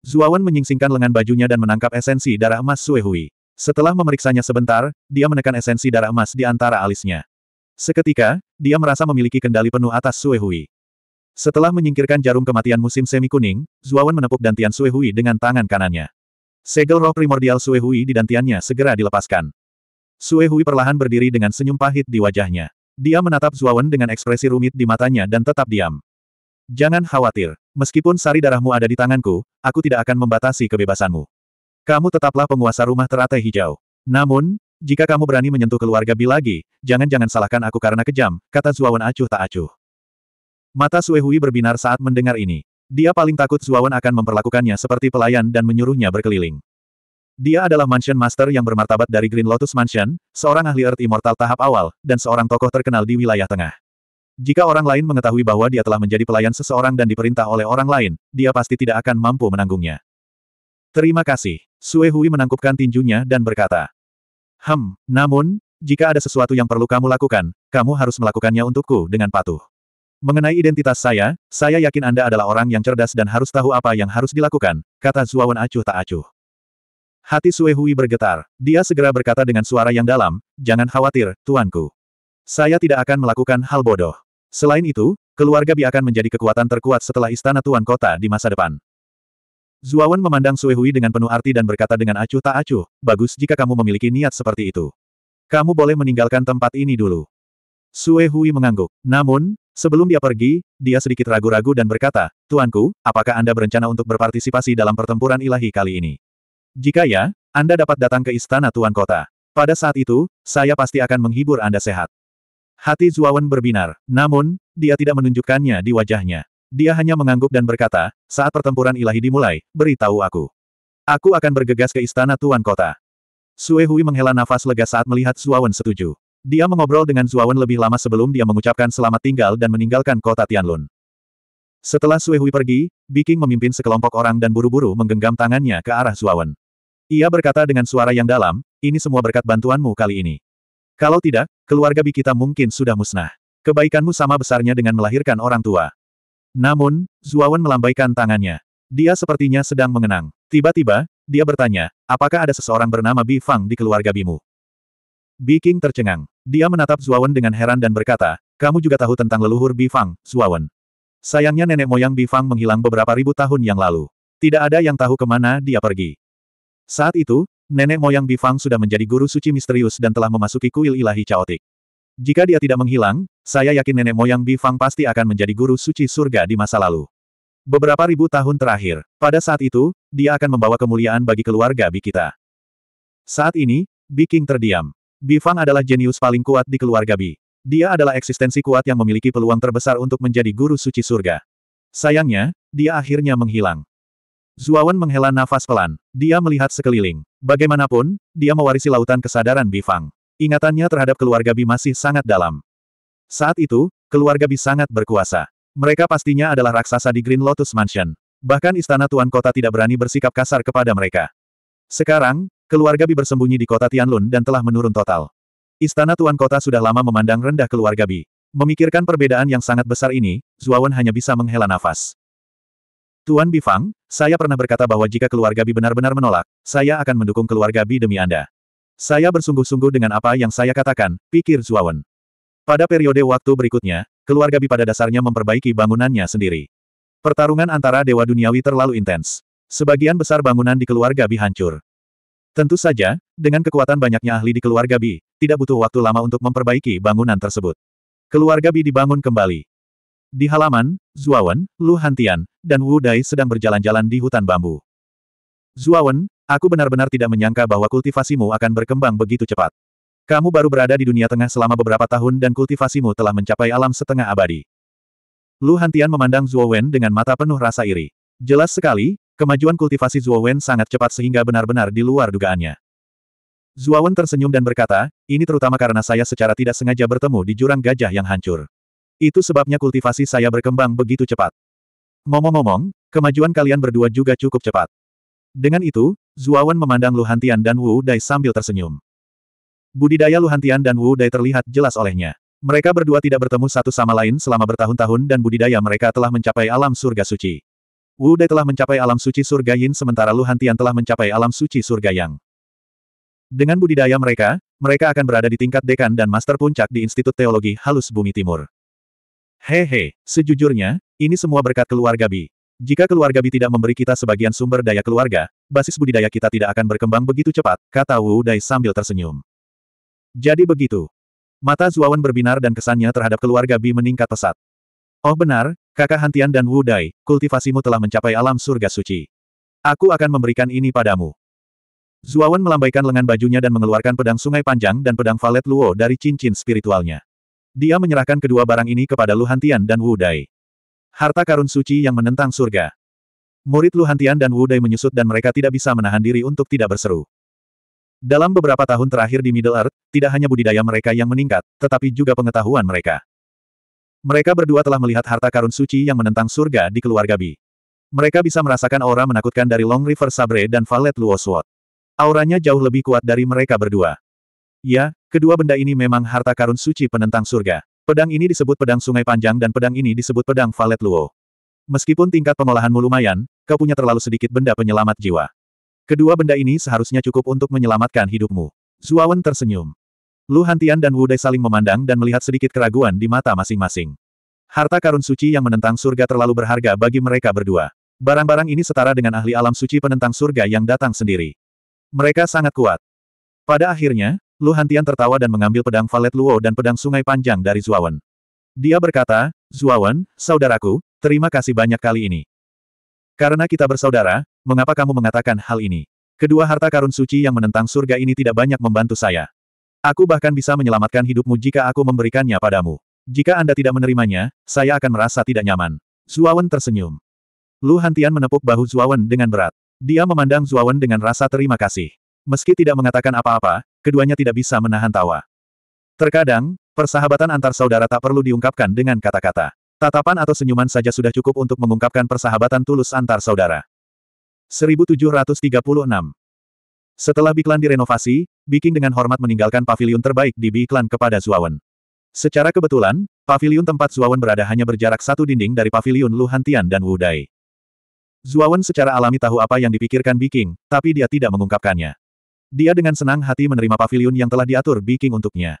A: Zuawan menyingsingkan lengan bajunya dan menangkap esensi darah emas Sue Hui. Setelah memeriksanya sebentar, dia menekan esensi darah emas di antara alisnya. Seketika, dia merasa memiliki kendali penuh atas Sue Setelah menyingkirkan jarum kematian musim semi kuning, Zuawan menepuk dantian Sue dengan tangan kanannya. Segel roh primordial Sue di dantiannya segera dilepaskan. Sue perlahan berdiri dengan senyum pahit di wajahnya. Dia menatap Zuawan dengan ekspresi rumit di matanya dan tetap diam. Jangan khawatir, meskipun sari darahmu ada di tanganku, aku tidak akan membatasi kebebasanmu. Kamu tetaplah penguasa rumah teratai hijau. Namun, jika kamu berani menyentuh keluarga Bi lagi, jangan-jangan salahkan aku karena kejam, kata Zuawan acuh tak acuh. Mata Suehui berbinar saat mendengar ini. Dia paling takut Zuawan akan memperlakukannya seperti pelayan dan menyuruhnya berkeliling. Dia adalah Mansion Master yang bermartabat dari Green Lotus Mansion, seorang ahli Earth Immortal tahap awal, dan seorang tokoh terkenal di wilayah tengah. Jika orang lain mengetahui bahwa dia telah menjadi pelayan seseorang dan diperintah oleh orang lain, dia pasti tidak akan mampu menanggungnya. Terima kasih. Sue menangkupkan tinjunya dan berkata, Hem, namun, jika ada sesuatu yang perlu kamu lakukan, kamu harus melakukannya untukku dengan patuh. Mengenai identitas saya, saya yakin Anda adalah orang yang cerdas dan harus tahu apa yang harus dilakukan, kata Zuawan acuh tak acuh. Hati Suehui bergetar. Dia segera berkata dengan suara yang dalam, Jangan khawatir, tuanku. Saya tidak akan melakukan hal bodoh. Selain itu, keluarga Bi akan menjadi kekuatan terkuat setelah istana tuan kota di masa depan. Zuawan memandang Suehui dengan penuh arti dan berkata dengan acuh tak acuh, bagus jika kamu memiliki niat seperti itu. Kamu boleh meninggalkan tempat ini dulu. Suehui mengangguk. Namun, sebelum dia pergi, dia sedikit ragu-ragu dan berkata, Tuanku, apakah Anda berencana untuk berpartisipasi dalam pertempuran ilahi kali ini? Jika ya, Anda dapat datang ke istana Tuan Kota. Pada saat itu, saya pasti akan menghibur Anda sehat. Hati Zuawan berbinar, namun, dia tidak menunjukkannya di wajahnya. Dia hanya mengangguk dan berkata, saat pertempuran ilahi dimulai, beritahu aku. Aku akan bergegas ke istana Tuan Kota. Sue Hui menghela nafas lega saat melihat Zuawan setuju. Dia mengobrol dengan Zuawan lebih lama sebelum dia mengucapkan selamat tinggal dan meninggalkan kota Tianlun. Setelah Sue Hui pergi, Biking memimpin sekelompok orang dan buru-buru menggenggam tangannya ke arah Zuawan. Ia berkata dengan suara yang dalam, ini semua berkat bantuanmu kali ini. Kalau tidak, keluarga Bi kita mungkin sudah musnah. Kebaikanmu sama besarnya dengan melahirkan orang tua. Namun, Zuawan melambaikan tangannya. Dia sepertinya sedang mengenang. Tiba-tiba, dia bertanya, apakah ada seseorang bernama Bi Fang di keluarga Bimu? Bi King tercengang. Dia menatap Zuawan dengan heran dan berkata, kamu juga tahu tentang leluhur Bi Fang, Zuawan. Sayangnya nenek moyang Bi Fang menghilang beberapa ribu tahun yang lalu. Tidak ada yang tahu kemana dia pergi. Saat itu, nenek moyang Bi Fang sudah menjadi guru suci misterius dan telah memasuki kuil ilahi caotik. Jika dia tidak menghilang, saya yakin nenek moyang Bifang pasti akan menjadi guru suci surga di masa lalu. Beberapa ribu tahun terakhir, pada saat itu, dia akan membawa kemuliaan bagi keluarga Bi kita. Saat ini, Bi King terdiam. Bifang adalah jenius paling kuat di keluarga Bi. Dia adalah eksistensi kuat yang memiliki peluang terbesar untuk menjadi guru suci surga. Sayangnya, dia akhirnya menghilang. Zuawan menghela nafas pelan. Dia melihat sekeliling. Bagaimanapun, dia mewarisi lautan kesadaran Bifang. Ingatannya terhadap keluarga Bi masih sangat dalam. Saat itu, keluarga Bi sangat berkuasa. Mereka pastinya adalah raksasa di Green Lotus Mansion. Bahkan istana Tuan Kota tidak berani bersikap kasar kepada mereka. Sekarang, keluarga Bi bersembunyi di kota Tianlun dan telah menurun total. Istana Tuan Kota sudah lama memandang rendah keluarga Bi. Memikirkan perbedaan yang sangat besar ini, Zuawan hanya bisa menghela nafas. Tuan Bifang, saya pernah berkata bahwa jika keluarga Bi benar-benar menolak, saya akan mendukung keluarga Bi demi Anda. Saya bersungguh-sungguh dengan apa yang saya katakan, pikir Zuawan. Pada periode waktu berikutnya, keluarga Bi pada dasarnya memperbaiki bangunannya sendiri. Pertarungan antara Dewa Duniawi terlalu intens. Sebagian besar bangunan di keluarga Bi hancur. Tentu saja, dengan kekuatan banyaknya ahli di keluarga Bi, tidak butuh waktu lama untuk memperbaiki bangunan tersebut. Keluarga Bi dibangun kembali. Di halaman, Zuawan, Lu Hantian, dan Wu Dai sedang berjalan-jalan di hutan bambu. Zuawan, Aku benar-benar tidak menyangka bahwa kultivasimu akan berkembang begitu cepat. Kamu baru berada di dunia tengah selama beberapa tahun dan kultivasimu telah mencapai alam setengah abadi. Lu Hantian memandang Zhuo Wen dengan mata penuh rasa iri. Jelas sekali, kemajuan kultivasi Zhuo Wen sangat cepat sehingga benar-benar di luar dugaannya. Zhuo Wen tersenyum dan berkata, ini terutama karena saya secara tidak sengaja bertemu di jurang gajah yang hancur. Itu sebabnya kultivasi saya berkembang begitu cepat. Ngomong-ngomong, kemajuan kalian berdua juga cukup cepat. Dengan itu, Zuawan memandang Luhantian dan Wu Dai sambil tersenyum. Budidaya Luhantian dan Wu Dai terlihat jelas olehnya. Mereka berdua tidak bertemu satu sama lain selama bertahun-tahun dan budidaya mereka telah mencapai alam surga suci. Wu Dai telah mencapai alam suci surga Yin sementara Luhantian telah mencapai alam suci surga Yang. Dengan budidaya mereka, mereka akan berada di tingkat dekan dan master puncak di Institut Teologi Halus Bumi Timur. Hehe, sejujurnya, ini semua berkat keluarga Bi. Jika keluarga Bi tidak memberi kita sebagian sumber daya keluarga, basis budidaya kita tidak akan berkembang begitu cepat, kata Wu Dai sambil tersenyum. Jadi begitu. Mata Zuawan berbinar dan kesannya terhadap keluarga Bi meningkat pesat. Oh benar, kakak Hantian dan Wu Dai, kultivasimu telah mencapai alam surga suci. Aku akan memberikan ini padamu. Zuawan melambaikan lengan bajunya dan mengeluarkan pedang sungai panjang dan pedang valet luo dari cincin spiritualnya. Dia menyerahkan kedua barang ini kepada Lu Hantian dan Wu Dai. Harta karun suci yang menentang surga. Murid Lu Hantian dan Wu Dai menyusut dan mereka tidak bisa menahan diri untuk tidak berseru. Dalam beberapa tahun terakhir di Middle Earth, tidak hanya budidaya mereka yang meningkat, tetapi juga pengetahuan mereka. Mereka berdua telah melihat harta karun suci yang menentang surga di keluarga Bi. Mereka bisa merasakan aura menakutkan dari Long River Sabre dan Valet Luoswot. Auranya jauh lebih kuat dari mereka berdua. Ya, kedua benda ini memang harta karun suci penentang surga. Pedang ini disebut pedang sungai panjang dan pedang ini disebut pedang Valet Luo. Meskipun tingkat pengolahanmu lumayan, kau punya terlalu sedikit benda penyelamat jiwa. Kedua benda ini seharusnya cukup untuk menyelamatkan hidupmu. Zuawan tersenyum. Lu Hantian dan Wudai saling memandang dan melihat sedikit keraguan di mata masing-masing. Harta karun suci yang menentang surga terlalu berharga bagi mereka berdua. Barang-barang ini setara dengan ahli alam suci penentang surga yang datang sendiri. Mereka sangat kuat. Pada akhirnya, Lu Hantian tertawa dan mengambil pedang Valet Luo dan pedang sungai panjang dari Zuawan. Dia berkata, Zuawan, saudaraku, Terima kasih banyak kali ini. Karena kita bersaudara, mengapa kamu mengatakan hal ini? Kedua harta karun suci yang menentang surga ini tidak banyak membantu saya. Aku bahkan bisa menyelamatkan hidupmu jika aku memberikannya padamu. Jika Anda tidak menerimanya, saya akan merasa tidak nyaman. Zuawan tersenyum. Lu Hantian menepuk bahu Zuawan dengan berat. Dia memandang Zuawan dengan rasa terima kasih. Meski tidak mengatakan apa-apa, keduanya tidak bisa menahan tawa. Terkadang, persahabatan antar saudara tak perlu diungkapkan dengan kata-kata. Tatapan atau senyuman saja sudah cukup untuk mengungkapkan persahabatan tulus antar saudara. 1736 Setelah Biklan direnovasi, Biking dengan hormat meninggalkan pavilion terbaik di Biklan kepada Zuawan. Secara kebetulan, pavilion tempat Zuawan berada hanya berjarak satu dinding dari pavilion Luhantian dan Wudai. Zuawan secara alami tahu apa yang dipikirkan Biking, tapi dia tidak mengungkapkannya. Dia dengan senang hati menerima pavilion yang telah diatur Biking untuknya.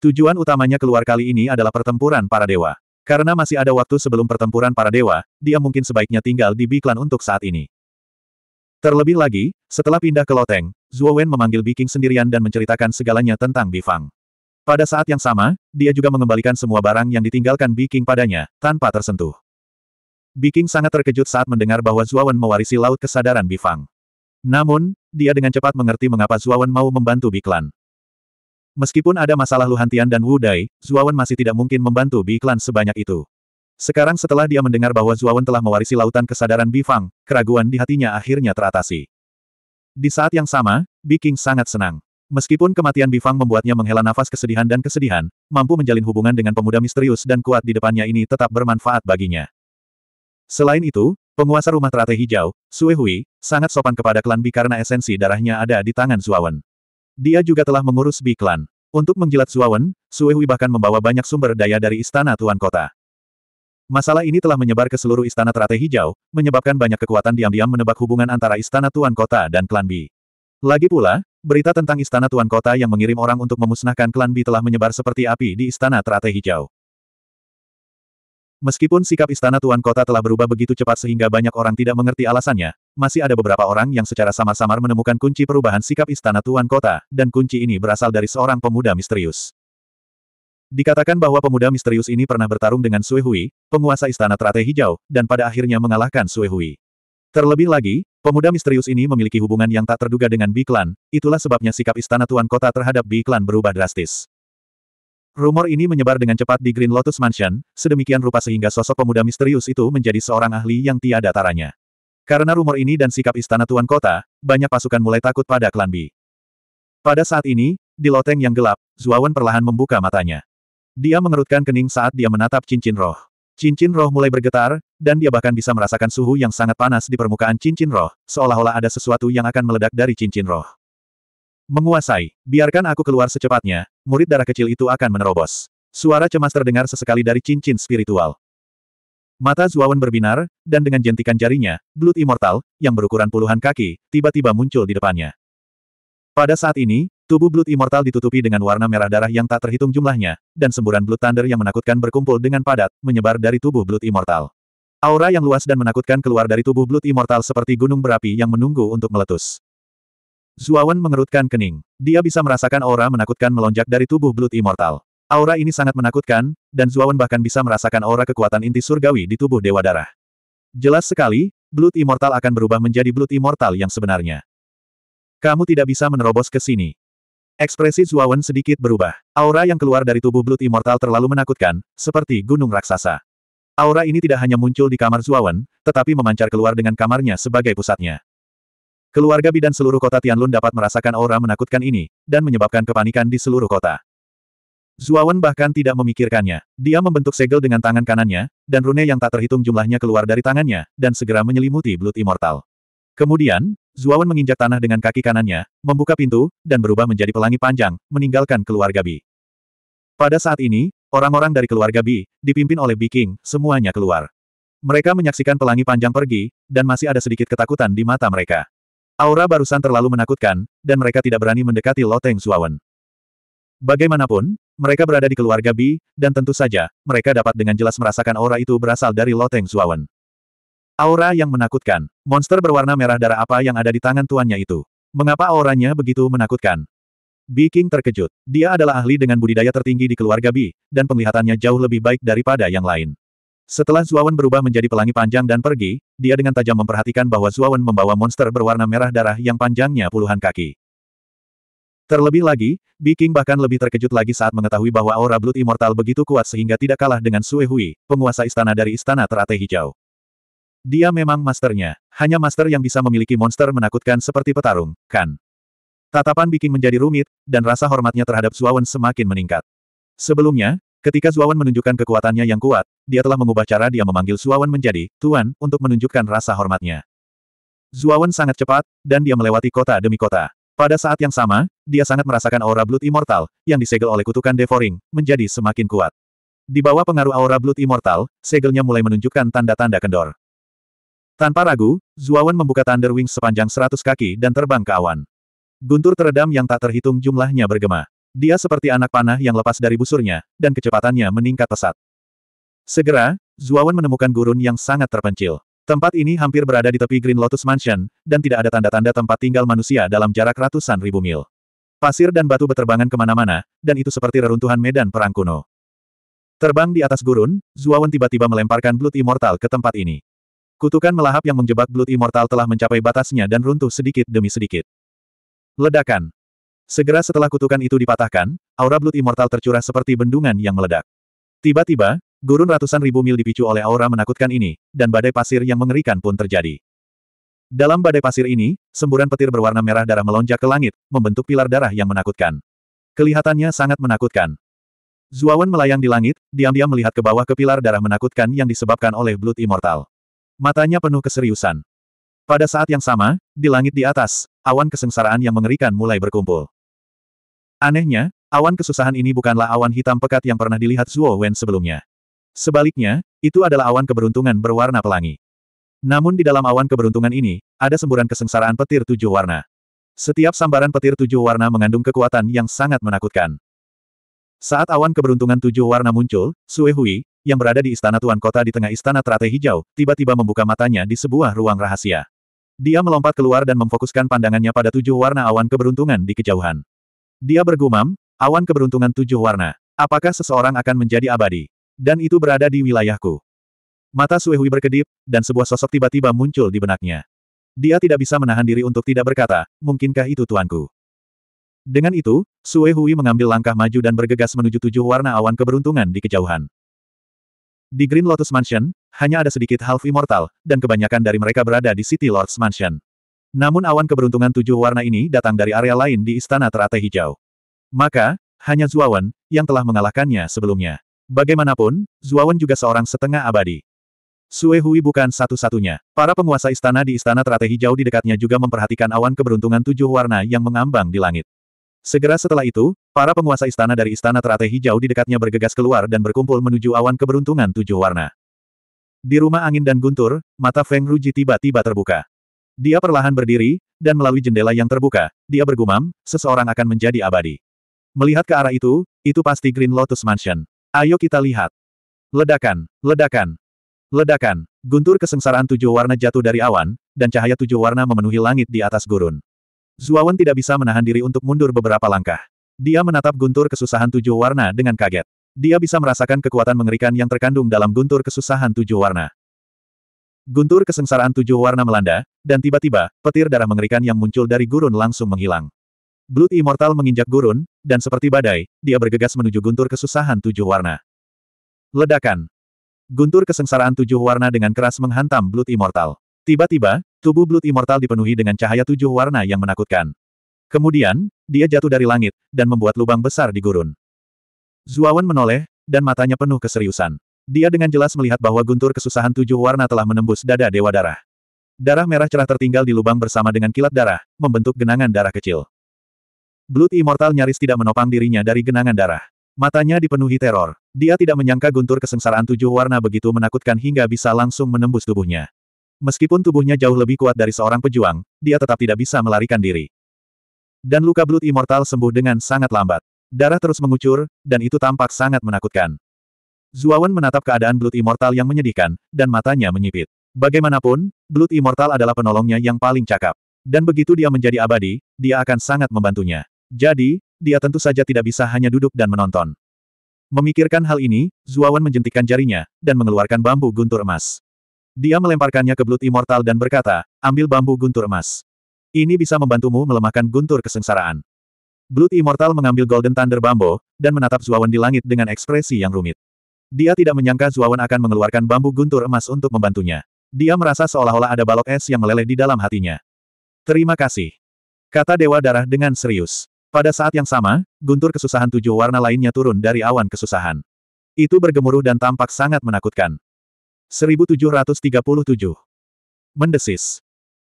A: Tujuan utamanya keluar kali ini adalah pertempuran para dewa. Karena masih ada waktu sebelum pertempuran para dewa, dia mungkin sebaiknya tinggal di Biklan untuk saat ini. Terlebih lagi, setelah pindah ke Loteng, Zuo Wen memanggil Biking sendirian dan menceritakan segalanya tentang Bifang. Pada saat yang sama, dia juga mengembalikan semua barang yang ditinggalkan Biking padanya, tanpa tersentuh. Biking sangat terkejut saat mendengar bahwa Zhuo mewarisi laut kesadaran Bifang. Namun, dia dengan cepat mengerti mengapa Zhuo mau membantu Biklan. Meskipun ada masalah Luhantian dan wudai, Dai, Zuawan masih tidak mungkin membantu Bi Klan sebanyak itu. Sekarang setelah dia mendengar bahwa Zuawan telah mewarisi lautan kesadaran Bifang, keraguan di hatinya akhirnya teratasi. Di saat yang sama, Biking sangat senang. Meskipun kematian Bifang membuatnya menghela nafas kesedihan dan kesedihan, mampu menjalin hubungan dengan pemuda misterius dan kuat di depannya ini tetap bermanfaat baginya. Selain itu, penguasa rumah teratai hijau, Sue Hui, sangat sopan kepada klan Bi karena esensi darahnya ada di tangan Zuawan. Dia juga telah mengurus Bi Klan. Untuk menjilat Zuawan, Hui bahkan membawa banyak sumber daya dari istana Tuan Kota. Masalah ini telah menyebar ke seluruh istana teratai hijau, menyebabkan banyak kekuatan diam-diam menebak hubungan antara istana Tuan Kota dan klan Bi. Lagi pula, berita tentang istana Tuan Kota yang mengirim orang untuk memusnahkan klan Bi telah menyebar seperti api di istana teratai hijau. Meskipun sikap istana Tuan Kota telah berubah begitu cepat sehingga banyak orang tidak mengerti alasannya, masih ada beberapa orang yang secara samar-samar menemukan kunci perubahan sikap istana Tuan Kota, dan kunci ini berasal dari seorang pemuda misterius. Dikatakan bahwa pemuda misterius ini pernah bertarung dengan Sui Hui, penguasa istana Trate hijau, dan pada akhirnya mengalahkan Sui Hui. Terlebih lagi, pemuda misterius ini memiliki hubungan yang tak terduga dengan Biklan, itulah sebabnya sikap istana Tuan Kota terhadap Biklan berubah drastis. Rumor ini menyebar dengan cepat di Green Lotus Mansion, sedemikian rupa sehingga sosok pemuda misterius itu menjadi seorang ahli yang tiada taranya. Karena rumor ini dan sikap istana tuan kota, banyak pasukan mulai takut pada klan Bi. Pada saat ini, di loteng yang gelap, Zuawan perlahan membuka matanya. Dia mengerutkan kening saat dia menatap cincin roh. Cincin roh mulai bergetar, dan dia bahkan bisa merasakan suhu yang sangat panas di permukaan cincin roh, seolah-olah ada sesuatu yang akan meledak dari cincin roh. Menguasai, biarkan aku keluar secepatnya, murid darah kecil itu akan menerobos. Suara cemas terdengar sesekali dari cincin spiritual. Mata Zuawan berbinar, dan dengan jentikan jarinya, Blood immortal, yang berukuran puluhan kaki, tiba-tiba muncul di depannya. Pada saat ini, tubuh Blood immortal ditutupi dengan warna merah darah yang tak terhitung jumlahnya, dan semburan Blood thunder yang menakutkan berkumpul dengan padat, menyebar dari tubuh Blood immortal. Aura yang luas dan menakutkan keluar dari tubuh Blood immortal seperti gunung berapi yang menunggu untuk meletus. Zuawan mengerutkan kening. Dia bisa merasakan aura menakutkan melonjak dari tubuh Blood immortal. Aura ini sangat menakutkan, dan Zuawan bahkan bisa merasakan aura kekuatan inti surgawi di tubuh Dewa Darah. Jelas sekali, Blood Immortal akan berubah menjadi Blood Immortal yang sebenarnya. Kamu tidak bisa menerobos ke sini. Ekspresi Zuawan sedikit berubah. Aura yang keluar dari tubuh Blood Immortal terlalu menakutkan, seperti gunung raksasa. Aura ini tidak hanya muncul di kamar Zuawan, tetapi memancar keluar dengan kamarnya sebagai pusatnya. Keluarga bidan seluruh kota Tianlun dapat merasakan aura menakutkan ini, dan menyebabkan kepanikan di seluruh kota. Zuawan bahkan tidak memikirkannya. Dia membentuk segel dengan tangan kanannya, dan rune yang tak terhitung jumlahnya keluar dari tangannya, dan segera menyelimuti Blood Immortal. Kemudian, Zuawan menginjak tanah dengan kaki kanannya, membuka pintu, dan berubah menjadi pelangi panjang, meninggalkan keluarga Bi. Pada saat ini, orang-orang dari keluarga Bi, dipimpin oleh Bi King, semuanya keluar. Mereka menyaksikan pelangi panjang pergi, dan masih ada sedikit ketakutan di mata mereka. Aura barusan terlalu menakutkan, dan mereka tidak berani mendekati Loteng Zuawan. Bagaimanapun, mereka berada di keluarga Bi, dan tentu saja, mereka dapat dengan jelas merasakan aura itu berasal dari Loteng Zuawan. Aura yang menakutkan. Monster berwarna merah darah apa yang ada di tangan tuannya itu? Mengapa auranya begitu menakutkan? Bi King terkejut. Dia adalah ahli dengan budidaya tertinggi di keluarga Bi, dan penglihatannya jauh lebih baik daripada yang lain. Setelah Zuawan berubah menjadi pelangi panjang dan pergi, dia dengan tajam memperhatikan bahwa Zuawan membawa monster berwarna merah darah yang panjangnya puluhan kaki. Terlebih lagi, Biking bahkan lebih terkejut lagi saat mengetahui bahwa aura Blood Immortal begitu kuat sehingga tidak kalah dengan Sue Hui, penguasa istana dari istana teratai hijau. Dia memang masternya. Hanya master yang bisa memiliki monster menakutkan seperti petarung, kan? Tatapan Biking menjadi rumit, dan rasa hormatnya terhadap Zuawan semakin meningkat. Sebelumnya, ketika Zuawan menunjukkan kekuatannya yang kuat, dia telah mengubah cara dia memanggil Zuawan menjadi Tuan untuk menunjukkan rasa hormatnya. Zuawan sangat cepat, dan dia melewati kota demi kota. Pada saat yang sama, dia sangat merasakan aura Blood Immortal, yang disegel oleh kutukan devouring menjadi semakin kuat. Di bawah pengaruh aura Blood Immortal, segelnya mulai menunjukkan tanda-tanda kendor. Tanpa ragu, Zuawan membuka Thunder Wings sepanjang 100 kaki dan terbang ke awan. Guntur teredam yang tak terhitung jumlahnya bergema. Dia seperti anak panah yang lepas dari busurnya, dan kecepatannya meningkat pesat. Segera, Zuawan menemukan gurun yang sangat terpencil. Tempat ini hampir berada di tepi Green Lotus Mansion, dan tidak ada tanda-tanda tempat tinggal manusia dalam jarak ratusan ribu mil. Pasir dan batu berterbangan kemana-mana, dan itu seperti reruntuhan medan perang kuno. Terbang di atas gurun, Zuawan tiba-tiba melemparkan Blood Immortal ke tempat ini. Kutukan melahap yang menjebak Blood Immortal telah mencapai batasnya dan runtuh sedikit demi sedikit. Ledakan. Segera setelah kutukan itu dipatahkan, aura Blood Immortal tercurah seperti bendungan yang meledak. Tiba-tiba, Gurun ratusan ribu mil dipicu oleh aura menakutkan ini, dan badai pasir yang mengerikan pun terjadi. Dalam badai pasir ini, semburan petir berwarna merah darah melonjak ke langit, membentuk pilar darah yang menakutkan. Kelihatannya sangat menakutkan. Zuawan melayang di langit, diam-diam melihat ke bawah ke pilar darah menakutkan yang disebabkan oleh Blood Immortal. Matanya penuh keseriusan. Pada saat yang sama, di langit di atas, awan kesengsaraan yang mengerikan mulai berkumpul. Anehnya, awan kesusahan ini bukanlah awan hitam pekat yang pernah dilihat Zuo Wen sebelumnya. Sebaliknya, itu adalah awan keberuntungan berwarna pelangi. Namun di dalam awan keberuntungan ini, ada semburan kesengsaraan petir tujuh warna. Setiap sambaran petir tujuh warna mengandung kekuatan yang sangat menakutkan. Saat awan keberuntungan tujuh warna muncul, Sue Hui, yang berada di istana tuan kota di tengah istana teratai hijau, tiba-tiba membuka matanya di sebuah ruang rahasia. Dia melompat keluar dan memfokuskan pandangannya pada tujuh warna awan keberuntungan di kejauhan. Dia bergumam, awan keberuntungan tujuh warna. Apakah seseorang akan menjadi abadi? Dan itu berada di wilayahku. Mata Suehui berkedip, dan sebuah sosok tiba-tiba muncul di benaknya. Dia tidak bisa menahan diri untuk tidak berkata, mungkinkah itu tuanku? Dengan itu, Sue Hui mengambil langkah maju dan bergegas menuju tujuh warna awan keberuntungan di kejauhan. Di Green Lotus Mansion, hanya ada sedikit Half Immortal, dan kebanyakan dari mereka berada di City Lord's Mansion. Namun awan keberuntungan tujuh warna ini datang dari area lain di Istana Teratai Hijau. Maka, hanya Zuawan, yang telah mengalahkannya sebelumnya. Bagaimanapun, Zuawan juga seorang setengah abadi. Sue Hui bukan satu-satunya. Para penguasa istana di istana teratai hijau di dekatnya juga memperhatikan awan keberuntungan tujuh warna yang mengambang di langit. Segera setelah itu, para penguasa istana dari istana teratai hijau di dekatnya bergegas keluar dan berkumpul menuju awan keberuntungan tujuh warna. Di rumah angin dan guntur, mata Feng Ruji tiba-tiba terbuka. Dia perlahan berdiri, dan melalui jendela yang terbuka, dia bergumam, seseorang akan menjadi abadi. Melihat ke arah itu, itu pasti Green Lotus Mansion. Ayo kita lihat. Ledakan, ledakan, ledakan. Guntur kesengsaraan tujuh warna jatuh dari awan, dan cahaya tujuh warna memenuhi langit di atas gurun. Zuawan tidak bisa menahan diri untuk mundur beberapa langkah. Dia menatap guntur kesusahan tujuh warna dengan kaget. Dia bisa merasakan kekuatan mengerikan yang terkandung dalam guntur kesusahan tujuh warna. Guntur kesengsaraan tujuh warna melanda, dan tiba-tiba, petir darah mengerikan yang muncul dari gurun langsung menghilang. Blood Immortal menginjak gurun, dan seperti badai, dia bergegas menuju guntur kesusahan tujuh warna. Ledakan. Guntur kesengsaraan tujuh warna dengan keras menghantam Blood Immortal. Tiba-tiba, tubuh Blood Immortal dipenuhi dengan cahaya tujuh warna yang menakutkan. Kemudian, dia jatuh dari langit, dan membuat lubang besar di gurun. Zuawan menoleh, dan matanya penuh keseriusan. Dia dengan jelas melihat bahwa guntur kesusahan tujuh warna telah menembus dada Dewa Darah. Darah merah cerah tertinggal di lubang bersama dengan kilat darah, membentuk genangan darah kecil. Blood Immortal nyaris tidak menopang dirinya dari genangan darah. Matanya dipenuhi teror. Dia tidak menyangka guntur kesengsaraan tujuh warna begitu menakutkan hingga bisa langsung menembus tubuhnya. Meskipun tubuhnya jauh lebih kuat dari seorang pejuang, dia tetap tidak bisa melarikan diri. Dan luka Blood Immortal sembuh dengan sangat lambat. Darah terus mengucur, dan itu tampak sangat menakutkan. Zuawan menatap keadaan Blood Immortal yang menyedihkan, dan matanya menyipit. Bagaimanapun, Blood Immortal adalah penolongnya yang paling cakap. Dan begitu dia menjadi abadi, dia akan sangat membantunya. Jadi, dia tentu saja tidak bisa hanya duduk dan menonton. Memikirkan hal ini, Zuawan menjentikkan jarinya, dan mengeluarkan bambu guntur emas. Dia melemparkannya ke belut immortal dan berkata, ambil bambu guntur emas. Ini bisa membantumu melemahkan guntur kesengsaraan. Blood Immortal mengambil Golden Thunder bambu dan menatap Zuawan di langit dengan ekspresi yang rumit. Dia tidak menyangka Zuawan akan mengeluarkan bambu guntur emas untuk membantunya. Dia merasa seolah-olah ada balok es yang meleleh di dalam hatinya. Terima kasih. Kata Dewa Darah dengan serius. Pada saat yang sama, guntur kesusahan tujuh warna lainnya turun dari awan kesusahan. Itu bergemuruh dan tampak sangat menakutkan. 1737. Mendesis.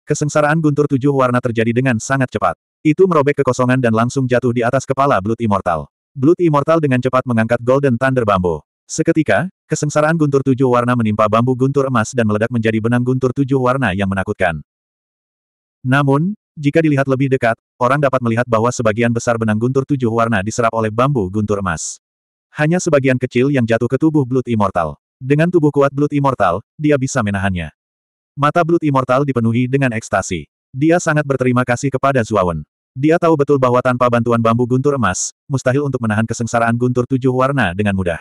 A: Kesengsaraan guntur tujuh warna terjadi dengan sangat cepat. Itu merobek kekosongan dan langsung jatuh di atas kepala Blood Immortal. Blood Immortal dengan cepat mengangkat Golden Thunder Bambu. Seketika, kesengsaraan guntur tujuh warna menimpa bambu guntur emas dan meledak menjadi benang guntur tujuh warna yang menakutkan. Namun, jika dilihat lebih dekat, orang dapat melihat bahwa sebagian besar benang guntur tujuh warna diserap oleh bambu guntur emas. Hanya sebagian kecil yang jatuh ke tubuh Blood Immortal. Dengan tubuh kuat Blood Immortal, dia bisa menahannya. Mata Blood Immortal dipenuhi dengan ekstasi. Dia sangat berterima kasih kepada Zuawan. Dia tahu betul bahwa tanpa bantuan bambu guntur emas, mustahil untuk menahan kesengsaraan guntur tujuh warna dengan mudah.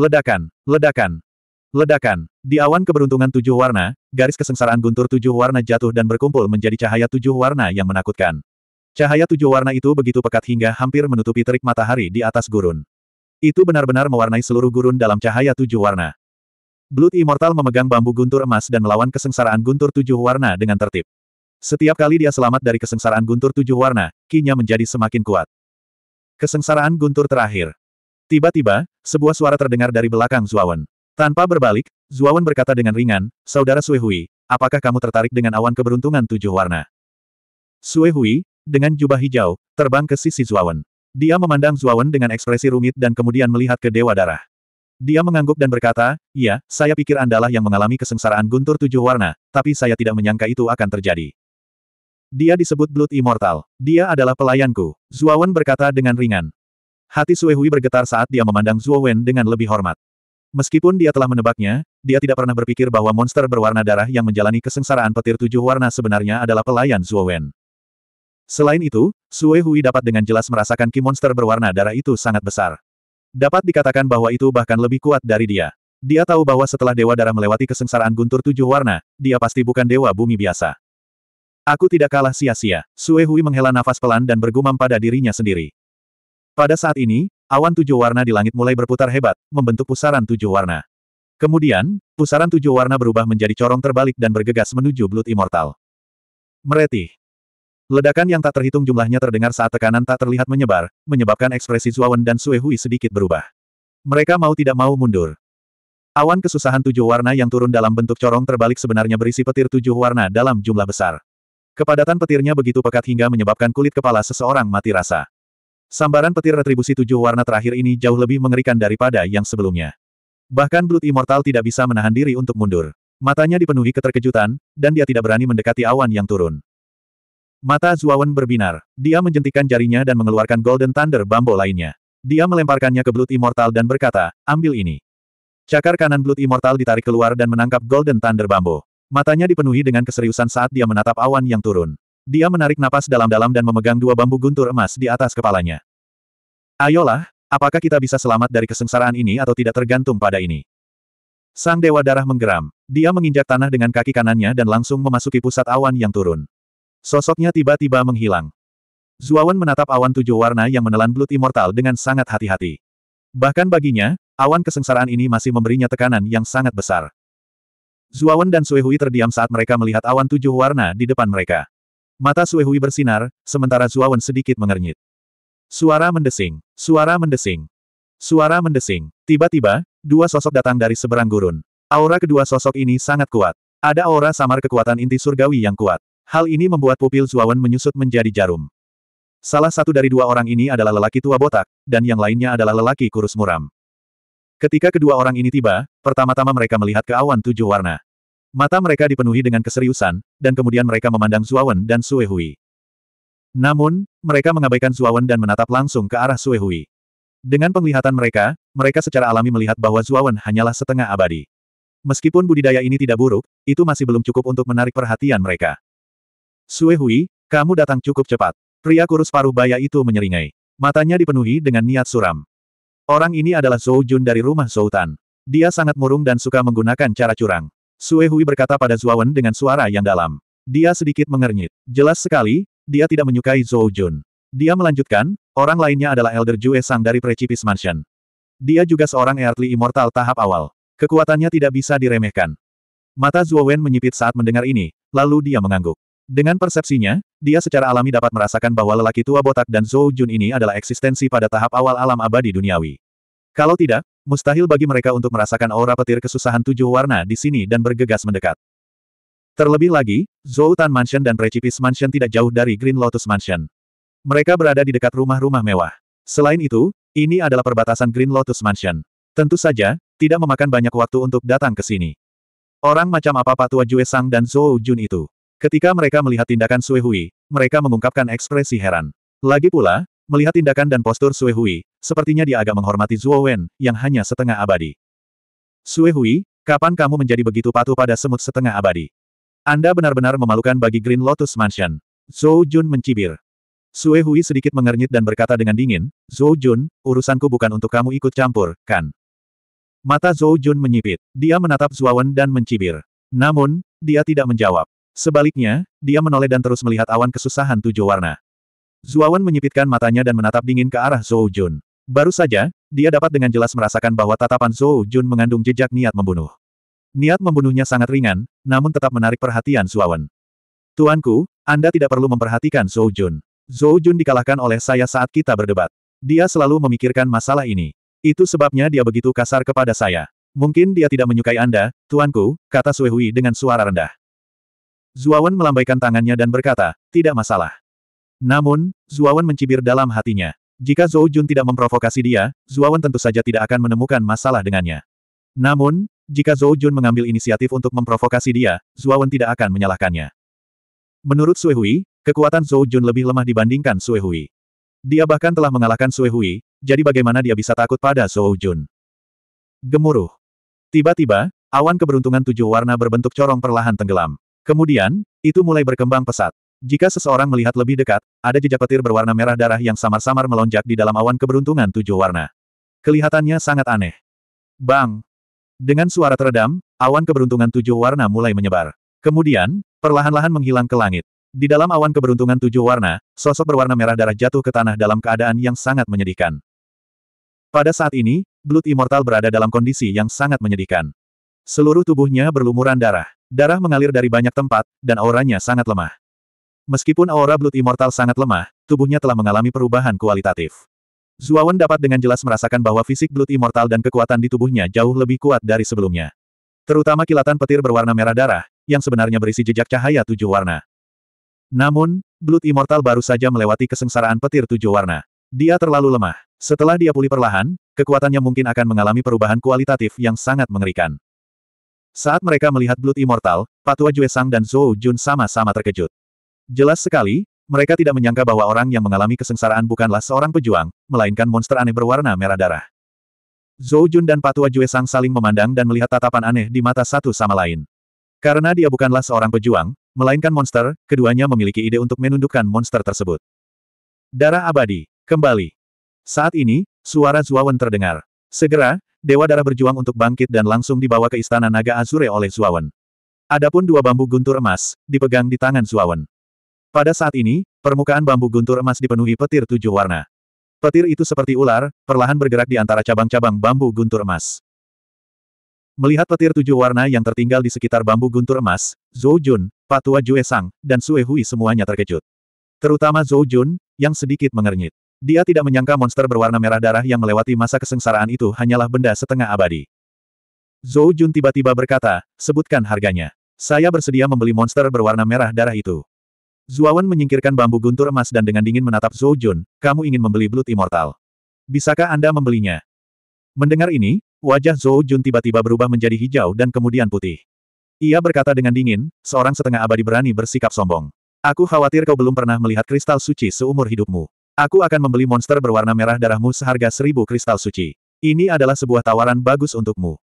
A: Ledakan, ledakan, Ledakan. Di awan keberuntungan tujuh warna, garis kesengsaraan guntur tujuh warna jatuh dan berkumpul menjadi cahaya tujuh warna yang menakutkan. Cahaya tujuh warna itu begitu pekat hingga hampir menutupi terik matahari di atas gurun. Itu benar-benar mewarnai seluruh gurun dalam cahaya tujuh warna. Blood Immortal memegang bambu guntur emas dan melawan kesengsaraan guntur tujuh warna dengan tertib. Setiap kali dia selamat dari kesengsaraan guntur tujuh warna, kinya menjadi semakin kuat. Kesengsaraan guntur terakhir. Tiba-tiba, sebuah suara terdengar dari belakang Zuawan. Tanpa berbalik, Zuawan berkata dengan ringan, Saudara Sui Hui, apakah kamu tertarik dengan awan keberuntungan tujuh warna? Sui Hui, dengan jubah hijau, terbang ke sisi Zuawan. Dia memandang Zuawan dengan ekspresi rumit dan kemudian melihat ke Dewa Darah. Dia mengangguk dan berkata, Ya, saya pikir Andalah yang mengalami kesengsaraan guntur tujuh warna, tapi saya tidak menyangka itu akan terjadi. Dia disebut Blood Immortal. Dia adalah pelayanku. Zuawan berkata dengan ringan. Hati Suehui bergetar saat dia memandang Zuowen dengan lebih hormat. Meskipun dia telah menebaknya, dia tidak pernah berpikir bahwa monster berwarna darah yang menjalani kesengsaraan petir tujuh warna sebenarnya adalah pelayan Wen. Selain itu, Sue Hui dapat dengan jelas merasakan ki monster berwarna darah itu sangat besar. Dapat dikatakan bahwa itu bahkan lebih kuat dari dia. Dia tahu bahwa setelah Dewa Darah melewati kesengsaraan guntur tujuh warna, dia pasti bukan Dewa Bumi biasa. Aku tidak kalah sia-sia, Sue Hui menghela nafas pelan dan bergumam pada dirinya sendiri. Pada saat ini, Awan tujuh warna di langit mulai berputar hebat, membentuk pusaran tujuh warna. Kemudian, pusaran tujuh warna berubah menjadi corong terbalik dan bergegas menuju Blood Immortal. Mereti, Ledakan yang tak terhitung jumlahnya terdengar saat tekanan tak terlihat menyebar, menyebabkan ekspresi Zuawan dan Suehui sedikit berubah. Mereka mau tidak mau mundur. Awan kesusahan tujuh warna yang turun dalam bentuk corong terbalik sebenarnya berisi petir tujuh warna dalam jumlah besar. Kepadatan petirnya begitu pekat hingga menyebabkan kulit kepala seseorang mati rasa. Sambaran petir retribusi tujuh warna terakhir ini jauh lebih mengerikan daripada yang sebelumnya. Bahkan Blood Immortal tidak bisa menahan diri untuk mundur. Matanya dipenuhi keterkejutan, dan dia tidak berani mendekati awan yang turun. Mata Zuawan berbinar. Dia menjentikan jarinya dan mengeluarkan Golden Thunder Bambo lainnya. Dia melemparkannya ke Blood Immortal dan berkata, ambil ini. Cakar kanan Blood Immortal ditarik keluar dan menangkap Golden Thunder Bambo. Matanya dipenuhi dengan keseriusan saat dia menatap awan yang turun. Dia menarik napas dalam-dalam dan memegang dua bambu guntur emas di atas kepalanya. Ayolah, apakah kita bisa selamat dari kesengsaraan ini atau tidak tergantung pada ini? Sang Dewa Darah menggeram. Dia menginjak tanah dengan kaki kanannya dan langsung memasuki pusat awan yang turun. Sosoknya tiba-tiba menghilang. Zuawan menatap awan tujuh warna yang menelan Blood Immortal dengan sangat hati-hati. Bahkan baginya, awan kesengsaraan ini masih memberinya tekanan yang sangat besar. Zuawan dan Suehui terdiam saat mereka melihat awan tujuh warna di depan mereka. Mata Hui bersinar, sementara Zuawan sedikit mengernyit. Suara mendesing, suara mendesing, suara mendesing. Tiba-tiba, dua sosok datang dari seberang gurun. Aura kedua sosok ini sangat kuat. Ada aura samar kekuatan inti surgawi yang kuat. Hal ini membuat pupil Zuawan menyusut menjadi jarum. Salah satu dari dua orang ini adalah lelaki tua botak, dan yang lainnya adalah lelaki kurus muram. Ketika kedua orang ini tiba, pertama-tama mereka melihat ke awan tujuh warna. Mata mereka dipenuhi dengan keseriusan, dan kemudian mereka memandang Zuawan dan Suehui. Namun, mereka mengabaikan Zuawan dan menatap langsung ke arah Suehui. Dengan penglihatan mereka, mereka secara alami melihat bahwa Zuawan hanyalah setengah abadi. Meskipun budidaya ini tidak buruk, itu masih belum cukup untuk menarik perhatian mereka. Suehui, kamu datang cukup cepat. Pria kurus paruh baya itu menyeringai. Matanya dipenuhi dengan niat suram. Orang ini adalah Zhou Jun dari rumah Sultan. Dia sangat murung dan suka menggunakan cara curang. Sue Hui berkata pada Zuawan dengan suara yang dalam. Dia sedikit mengernyit. Jelas sekali, dia tidak menyukai Zhou Jun. Dia melanjutkan, orang lainnya adalah Elder Jue Sang dari Precipice Mansion. Dia juga seorang Earthly Immortal tahap awal. Kekuatannya tidak bisa diremehkan. Mata Zuowen menyipit saat mendengar ini, lalu dia mengangguk. Dengan persepsinya, dia secara alami dapat merasakan bahwa lelaki tua botak dan Zhou Jun ini adalah eksistensi pada tahap awal alam abadi duniawi. Kalau tidak, Mustahil bagi mereka untuk merasakan aura petir kesusahan tujuh warna di sini dan bergegas mendekat. Terlebih lagi, Zhou Tan Mansion dan Precipice Mansion tidak jauh dari Green Lotus Mansion. Mereka berada di dekat rumah-rumah mewah. Selain itu, ini adalah perbatasan Green Lotus Mansion. Tentu saja, tidak memakan banyak waktu untuk datang ke sini. Orang macam apa Patua Jue Sang dan Zhou Jun itu? Ketika mereka melihat tindakan Sue Hui, mereka mengungkapkan ekspresi heran. Lagi pula, Melihat tindakan dan postur Sue Hui, sepertinya dia agak menghormati Zuo Wen, yang hanya setengah abadi. Sue Hui, kapan kamu menjadi begitu patuh pada semut setengah abadi? Anda benar-benar memalukan bagi Green Lotus Mansion. Zhou Jun mencibir. Sue Hui sedikit mengernyit dan berkata dengan dingin, Zhou Jun, urusanku bukan untuk kamu ikut campur, kan? Mata Zhou Jun menyipit. Dia menatap Wen dan mencibir. Namun, dia tidak menjawab. Sebaliknya, dia menoleh dan terus melihat awan kesusahan tujuh warna. Zuawan menyipitkan matanya dan menatap dingin ke arah Zhou Jun. Baru saja, dia dapat dengan jelas merasakan bahwa tatapan Zhou Jun mengandung jejak niat membunuh. Niat membunuhnya sangat ringan, namun tetap menarik perhatian Zuawan. Tuanku, Anda tidak perlu memperhatikan Zhou Jun. Zhou Jun dikalahkan oleh saya saat kita berdebat. Dia selalu memikirkan masalah ini. Itu sebabnya dia begitu kasar kepada saya. Mungkin dia tidak menyukai Anda, tuanku, kata Suehui dengan suara rendah. Zuawan melambaikan tangannya dan berkata, tidak masalah. Namun, Zuawan mencibir dalam hatinya. Jika Zhou Jun tidak memprovokasi dia, Zuawan tentu saja tidak akan menemukan masalah dengannya. Namun, jika Zhou Jun mengambil inisiatif untuk memprovokasi dia, Zuawan tidak akan menyalahkannya. Menurut Sui Hui, kekuatan Zhou Jun lebih lemah dibandingkan Sui Hui. Dia bahkan telah mengalahkan Sui Hui, jadi bagaimana dia bisa takut pada Zhou Jun? Gemuruh. Tiba-tiba, awan keberuntungan tujuh warna berbentuk corong perlahan tenggelam. Kemudian, itu mulai berkembang pesat. Jika seseorang melihat lebih dekat, ada jejak petir berwarna merah darah yang samar-samar melonjak di dalam awan keberuntungan tujuh warna. Kelihatannya sangat aneh. Bang! Dengan suara teredam, awan keberuntungan tujuh warna mulai menyebar. Kemudian, perlahan-lahan menghilang ke langit. Di dalam awan keberuntungan tujuh warna, sosok berwarna merah darah jatuh ke tanah dalam keadaan yang sangat menyedihkan. Pada saat ini, Blood Immortal berada dalam kondisi yang sangat menyedihkan. Seluruh tubuhnya berlumuran darah. Darah mengalir dari banyak tempat, dan auranya sangat lemah. Meskipun aura Blood Immortal sangat lemah, tubuhnya telah mengalami perubahan kualitatif. Zuawan dapat dengan jelas merasakan bahwa fisik Blood Immortal dan kekuatan di tubuhnya jauh lebih kuat dari sebelumnya. Terutama kilatan petir berwarna merah darah, yang sebenarnya berisi jejak cahaya tujuh warna. Namun, Blood Immortal baru saja melewati kesengsaraan petir tujuh warna. Dia terlalu lemah. Setelah dia pulih perlahan, kekuatannya mungkin akan mengalami perubahan kualitatif yang sangat mengerikan. Saat mereka melihat Blood Immortal, Patua Jue Sang dan Zhou Jun sama-sama terkejut. Jelas sekali, mereka tidak menyangka bahwa orang yang mengalami kesengsaraan bukanlah seorang pejuang, melainkan monster aneh berwarna merah darah. Zhou Jun dan Patua Jue Sang saling memandang dan melihat tatapan aneh di mata satu sama lain. Karena dia bukanlah seorang pejuang, melainkan monster, keduanya memiliki ide untuk menundukkan monster tersebut. Darah abadi, kembali. Saat ini, suara Zuawan terdengar. Segera, Dewa Darah berjuang untuk bangkit dan langsung dibawa ke Istana Naga Azure oleh Zuawan. Adapun dua bambu guntur emas, dipegang di tangan Zuawan. Pada saat ini, permukaan bambu guntur emas dipenuhi petir tujuh warna. Petir itu seperti ular, perlahan bergerak di antara cabang-cabang bambu guntur emas. Melihat petir tujuh warna yang tertinggal di sekitar bambu guntur emas, Zhou Jun, Patua Jue Sang, dan Sue Hui semuanya terkejut. Terutama Zhou Jun, yang sedikit mengernyit. Dia tidak menyangka monster berwarna merah darah yang melewati masa kesengsaraan itu hanyalah benda setengah abadi. Zhou Jun tiba-tiba berkata, sebutkan harganya. Saya bersedia membeli monster berwarna merah darah itu. Zuawan menyingkirkan bambu guntur emas dan dengan dingin menatap Zhou Jun, kamu ingin membeli Blood Immortal. Bisakah Anda membelinya? Mendengar ini, wajah Zhou Jun tiba-tiba berubah menjadi hijau dan kemudian putih. Ia berkata dengan dingin, seorang setengah abadi berani bersikap sombong. Aku khawatir kau belum pernah melihat kristal suci seumur hidupmu. Aku akan membeli monster berwarna merah darahmu seharga seribu kristal suci. Ini adalah sebuah tawaran bagus untukmu.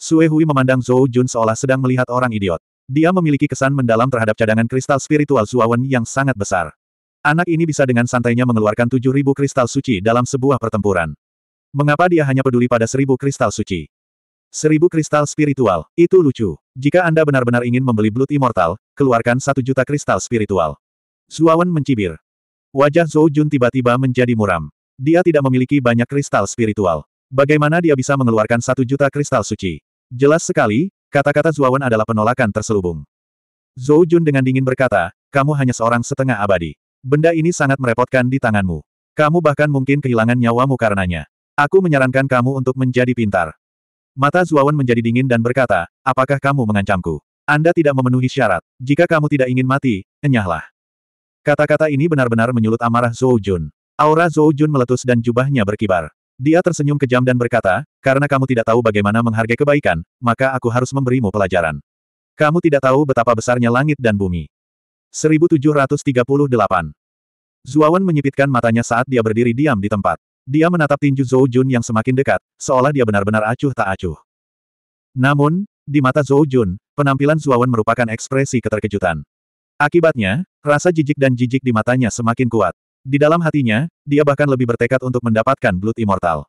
A: Sue Hui memandang Zhou Jun seolah sedang melihat orang idiot. Dia memiliki kesan mendalam terhadap cadangan kristal spiritual Zuawan yang sangat besar. Anak ini bisa dengan santainya mengeluarkan 7.000 kristal suci dalam sebuah pertempuran. Mengapa dia hanya peduli pada 1.000 kristal suci? 1.000 kristal spiritual, itu lucu. Jika Anda benar-benar ingin membeli Blood Immortal, keluarkan 1 juta kristal spiritual. Zuawan mencibir. Wajah Zhou Jun tiba-tiba menjadi muram. Dia tidak memiliki banyak kristal spiritual. Bagaimana dia bisa mengeluarkan satu juta kristal suci? Jelas sekali, Kata-kata Zuawan adalah penolakan terselubung. Zhou Jun dengan dingin berkata, kamu hanya seorang setengah abadi. Benda ini sangat merepotkan di tanganmu. Kamu bahkan mungkin kehilangan nyawamu karenanya. Aku menyarankan kamu untuk menjadi pintar. Mata Zuawan menjadi dingin dan berkata, apakah kamu mengancamku? Anda tidak memenuhi syarat. Jika kamu tidak ingin mati, enyahlah. Kata-kata ini benar-benar menyulut amarah Zhou Jun. Aura Zhou Jun meletus dan jubahnya berkibar. Dia tersenyum kejam dan berkata, karena kamu tidak tahu bagaimana menghargai kebaikan, maka aku harus memberimu pelajaran. Kamu tidak tahu betapa besarnya langit dan bumi. 1738 Zuawan menyipitkan matanya saat dia berdiri diam di tempat. Dia menatap tinju Zhou Jun yang semakin dekat, seolah dia benar-benar acuh tak acuh. Namun, di mata Zhou Jun, penampilan Zuawan merupakan ekspresi keterkejutan. Akibatnya, rasa jijik dan jijik di matanya semakin kuat. Di dalam hatinya, dia bahkan lebih bertekad untuk mendapatkan Blood Immortal.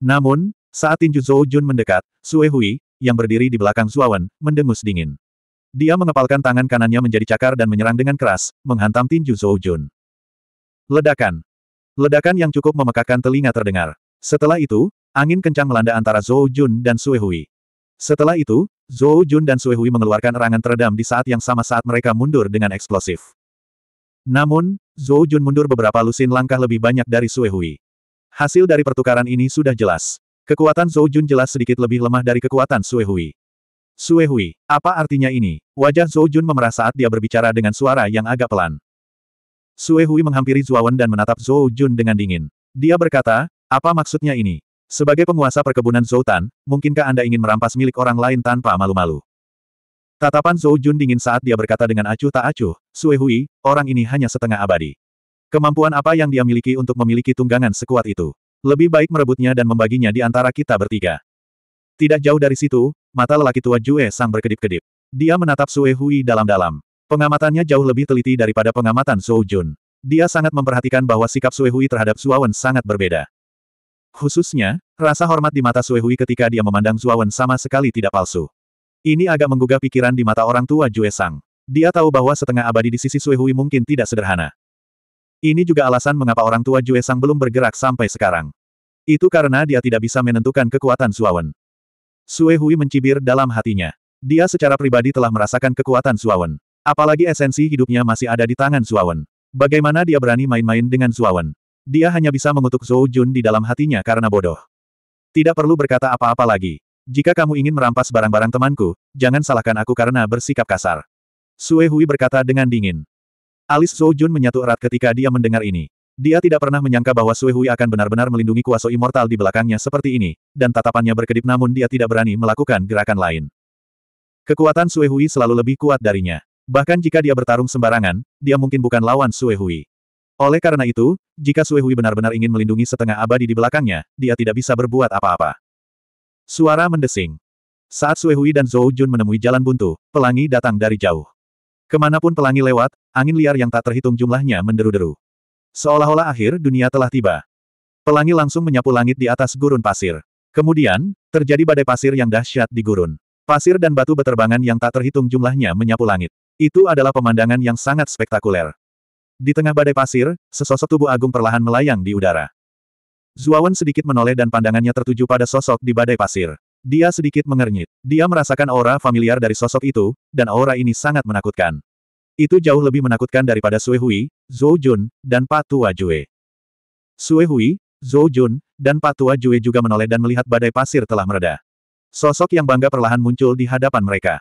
A: Namun, saat Tinju Zhou Jun mendekat, Sue Hui, yang berdiri di belakang Zuawan, mendengus dingin. Dia mengepalkan tangan kanannya menjadi cakar dan menyerang dengan keras, menghantam Tinju Zhou Jun. Ledakan. Ledakan yang cukup memekakan telinga terdengar. Setelah itu, angin kencang melanda antara Zhou Jun dan Sue Hui. Setelah itu, Zhou Jun dan Sue Hui mengeluarkan erangan teredam di saat yang sama saat mereka mundur dengan eksplosif. Namun, Zhou Jun mundur beberapa lusin langkah lebih banyak dari Sue Hui. Hasil dari pertukaran ini sudah jelas. Kekuatan Zhou Jun jelas sedikit lebih lemah dari kekuatan Sue Hui. Sue Hui, apa artinya ini? Wajah Zhou Jun memerah saat dia berbicara dengan suara yang agak pelan. Sue Hui menghampiri Wen dan menatap Zhou Jun dengan dingin. Dia berkata, apa maksudnya ini? Sebagai penguasa perkebunan Zhou Tan, mungkinkah Anda ingin merampas milik orang lain tanpa malu-malu? Tatapan Zhou Jun dingin saat dia berkata dengan acuh tak acuh, Sue Hui, orang ini hanya setengah abadi. Kemampuan apa yang dia miliki untuk memiliki tunggangan sekuat itu? Lebih baik merebutnya dan membaginya di antara kita bertiga. Tidak jauh dari situ, mata lelaki tua Jue Sang berkedip-kedip. Dia menatap Sue Hui dalam-dalam. Pengamatannya jauh lebih teliti daripada pengamatan Zhou Jun. Dia sangat memperhatikan bahwa sikap Sue Hui terhadap Zuawan sangat berbeda. Khususnya, rasa hormat di mata Sue Hui ketika dia memandang Zuawan sama sekali tidak palsu. Ini agak menggugah pikiran di mata orang tua Jue Sang. Dia tahu bahwa setengah abadi di sisi Sue Hui mungkin tidak sederhana. Ini juga alasan mengapa orang tua Jue Sang belum bergerak sampai sekarang. Itu karena dia tidak bisa menentukan kekuatan Suawen. Sue Hui mencibir dalam hatinya. Dia secara pribadi telah merasakan kekuatan Suawen. Apalagi esensi hidupnya masih ada di tangan Suawen. Bagaimana dia berani main-main dengan Suawen? Dia hanya bisa mengutuk Zhou Jun di dalam hatinya karena bodoh. Tidak perlu berkata apa-apa lagi. Jika kamu ingin merampas barang-barang temanku, jangan salahkan aku karena bersikap kasar. Sue Hui berkata dengan dingin. Alis Zhou Jun menyatu erat ketika dia mendengar ini. Dia tidak pernah menyangka bahwa Sui Hui akan benar-benar melindungi kuasa immortal di belakangnya seperti ini, dan tatapannya berkedip namun dia tidak berani melakukan gerakan lain. Kekuatan Sui Hui selalu lebih kuat darinya. Bahkan jika dia bertarung sembarangan, dia mungkin bukan lawan Sui Hui. Oleh karena itu, jika Sui Hui benar-benar ingin melindungi setengah abadi di belakangnya, dia tidak bisa berbuat apa-apa. Suara mendesing. Saat Sui Hui dan Zhou Jun menemui jalan buntu, pelangi datang dari jauh. Kemanapun pelangi lewat, angin liar yang tak terhitung jumlahnya menderu-deru. Seolah-olah akhir dunia telah tiba. Pelangi langsung menyapu langit di atas gurun pasir. Kemudian, terjadi badai pasir yang dahsyat di gurun. Pasir dan batu beterbangan yang tak terhitung jumlahnya menyapu langit. Itu adalah pemandangan yang sangat spektakuler. Di tengah badai pasir, sesosok tubuh agung perlahan melayang di udara. Zuawan sedikit menoleh dan pandangannya tertuju pada sosok di badai pasir. Dia sedikit mengernyit. Dia merasakan aura familiar dari sosok itu, dan aura ini sangat menakutkan. Itu jauh lebih menakutkan daripada Sue Hui, Zhou Jun, dan Patua Jue. Sue Hui, Zhou Jun, dan Patua Jue juga menoleh dan melihat badai pasir telah mereda. Sosok yang bangga perlahan muncul di hadapan mereka.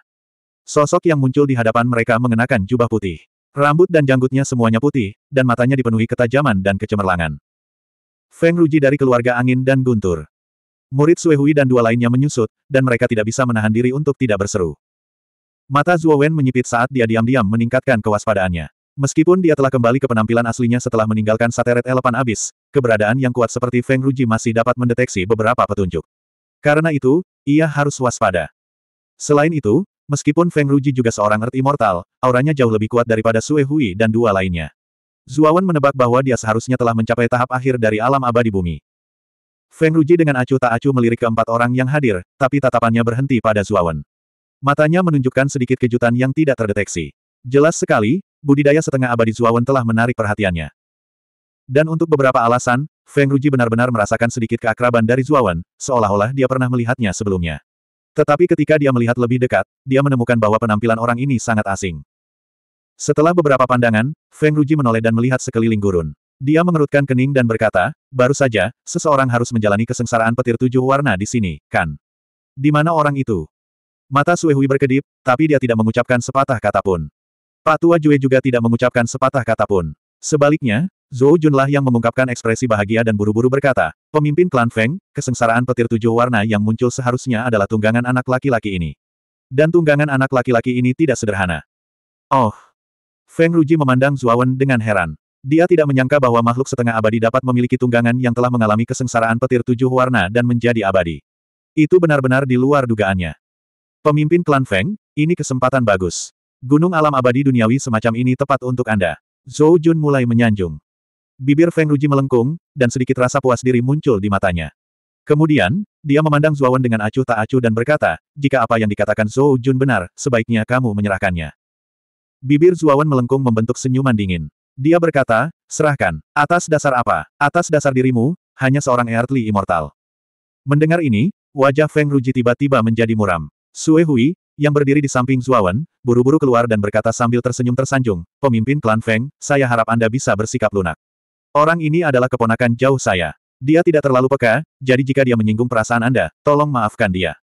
A: Sosok yang muncul di hadapan mereka mengenakan jubah putih. Rambut dan janggutnya semuanya putih, dan matanya dipenuhi ketajaman dan kecemerlangan. Feng Ruji dari keluarga angin dan guntur. Murid Suehui dan dua lainnya menyusut, dan mereka tidak bisa menahan diri untuk tidak berseru. Mata Zuo Wen menyipit saat dia diam-diam meningkatkan kewaspadaannya. Meskipun dia telah kembali ke penampilan aslinya setelah meninggalkan sateret elepan abis, keberadaan yang kuat seperti Feng Ruji masih dapat mendeteksi beberapa petunjuk. Karena itu, ia harus waspada. Selain itu, meskipun Feng Ruji juga seorang Earth Immortal, auranya jauh lebih kuat daripada Sue Hui dan dua lainnya. Zuawan menebak bahwa dia seharusnya telah mencapai tahap akhir dari alam abadi bumi. Feng Ruji dengan acuh tak acuh melirik keempat orang yang hadir, tapi tatapannya berhenti pada Zuawan. Matanya menunjukkan sedikit kejutan yang tidak terdeteksi. Jelas sekali, budidaya setengah abadi Zuawan telah menarik perhatiannya. Dan untuk beberapa alasan, Feng Ruji benar-benar merasakan sedikit keakraban dari Zuawan, seolah-olah dia pernah melihatnya sebelumnya. Tetapi ketika dia melihat lebih dekat, dia menemukan bahwa penampilan orang ini sangat asing. Setelah beberapa pandangan, Feng Ruji menoleh dan melihat sekeliling gurun. Dia mengerutkan kening dan berkata, baru saja, seseorang harus menjalani kesengsaraan petir tujuh warna di sini, kan? Di mana orang itu? Mata Suehui berkedip, tapi dia tidak mengucapkan sepatah kata pun. Pak Tua Jue juga tidak mengucapkan sepatah kata pun. Sebaliknya, Zhou Junlah yang mengungkapkan ekspresi bahagia dan buru-buru berkata, pemimpin klan Feng, kesengsaraan petir tujuh warna yang muncul seharusnya adalah tunggangan anak laki-laki ini. Dan tunggangan anak laki-laki ini tidak sederhana. Oh! Feng Ruji memandang Zuawan dengan heran. Dia tidak menyangka bahwa makhluk setengah abadi dapat memiliki tunggangan yang telah mengalami kesengsaraan petir tujuh warna dan menjadi abadi. Itu benar-benar di luar dugaannya. Pemimpin klan Feng, ini kesempatan bagus. Gunung alam abadi duniawi semacam ini tepat untuk Anda. Zhou Jun mulai menyanjung. Bibir Feng Ruji melengkung, dan sedikit rasa puas diri muncul di matanya. Kemudian, dia memandang Wen dengan acuh tak acuh dan berkata, jika apa yang dikatakan Zhou Jun benar, sebaiknya kamu menyerahkannya. Bibir Wen melengkung membentuk senyuman dingin. Dia berkata, serahkan, atas dasar apa? Atas dasar dirimu, hanya seorang Earthly Immortal. Mendengar ini, wajah Feng Ruji tiba-tiba menjadi muram. Sue Hui, yang berdiri di samping Zuawan, buru-buru keluar dan berkata sambil tersenyum tersanjung, pemimpin klan Feng, saya harap Anda bisa bersikap lunak. Orang ini adalah keponakan jauh saya. Dia tidak terlalu peka, jadi jika dia menyinggung perasaan Anda, tolong maafkan dia.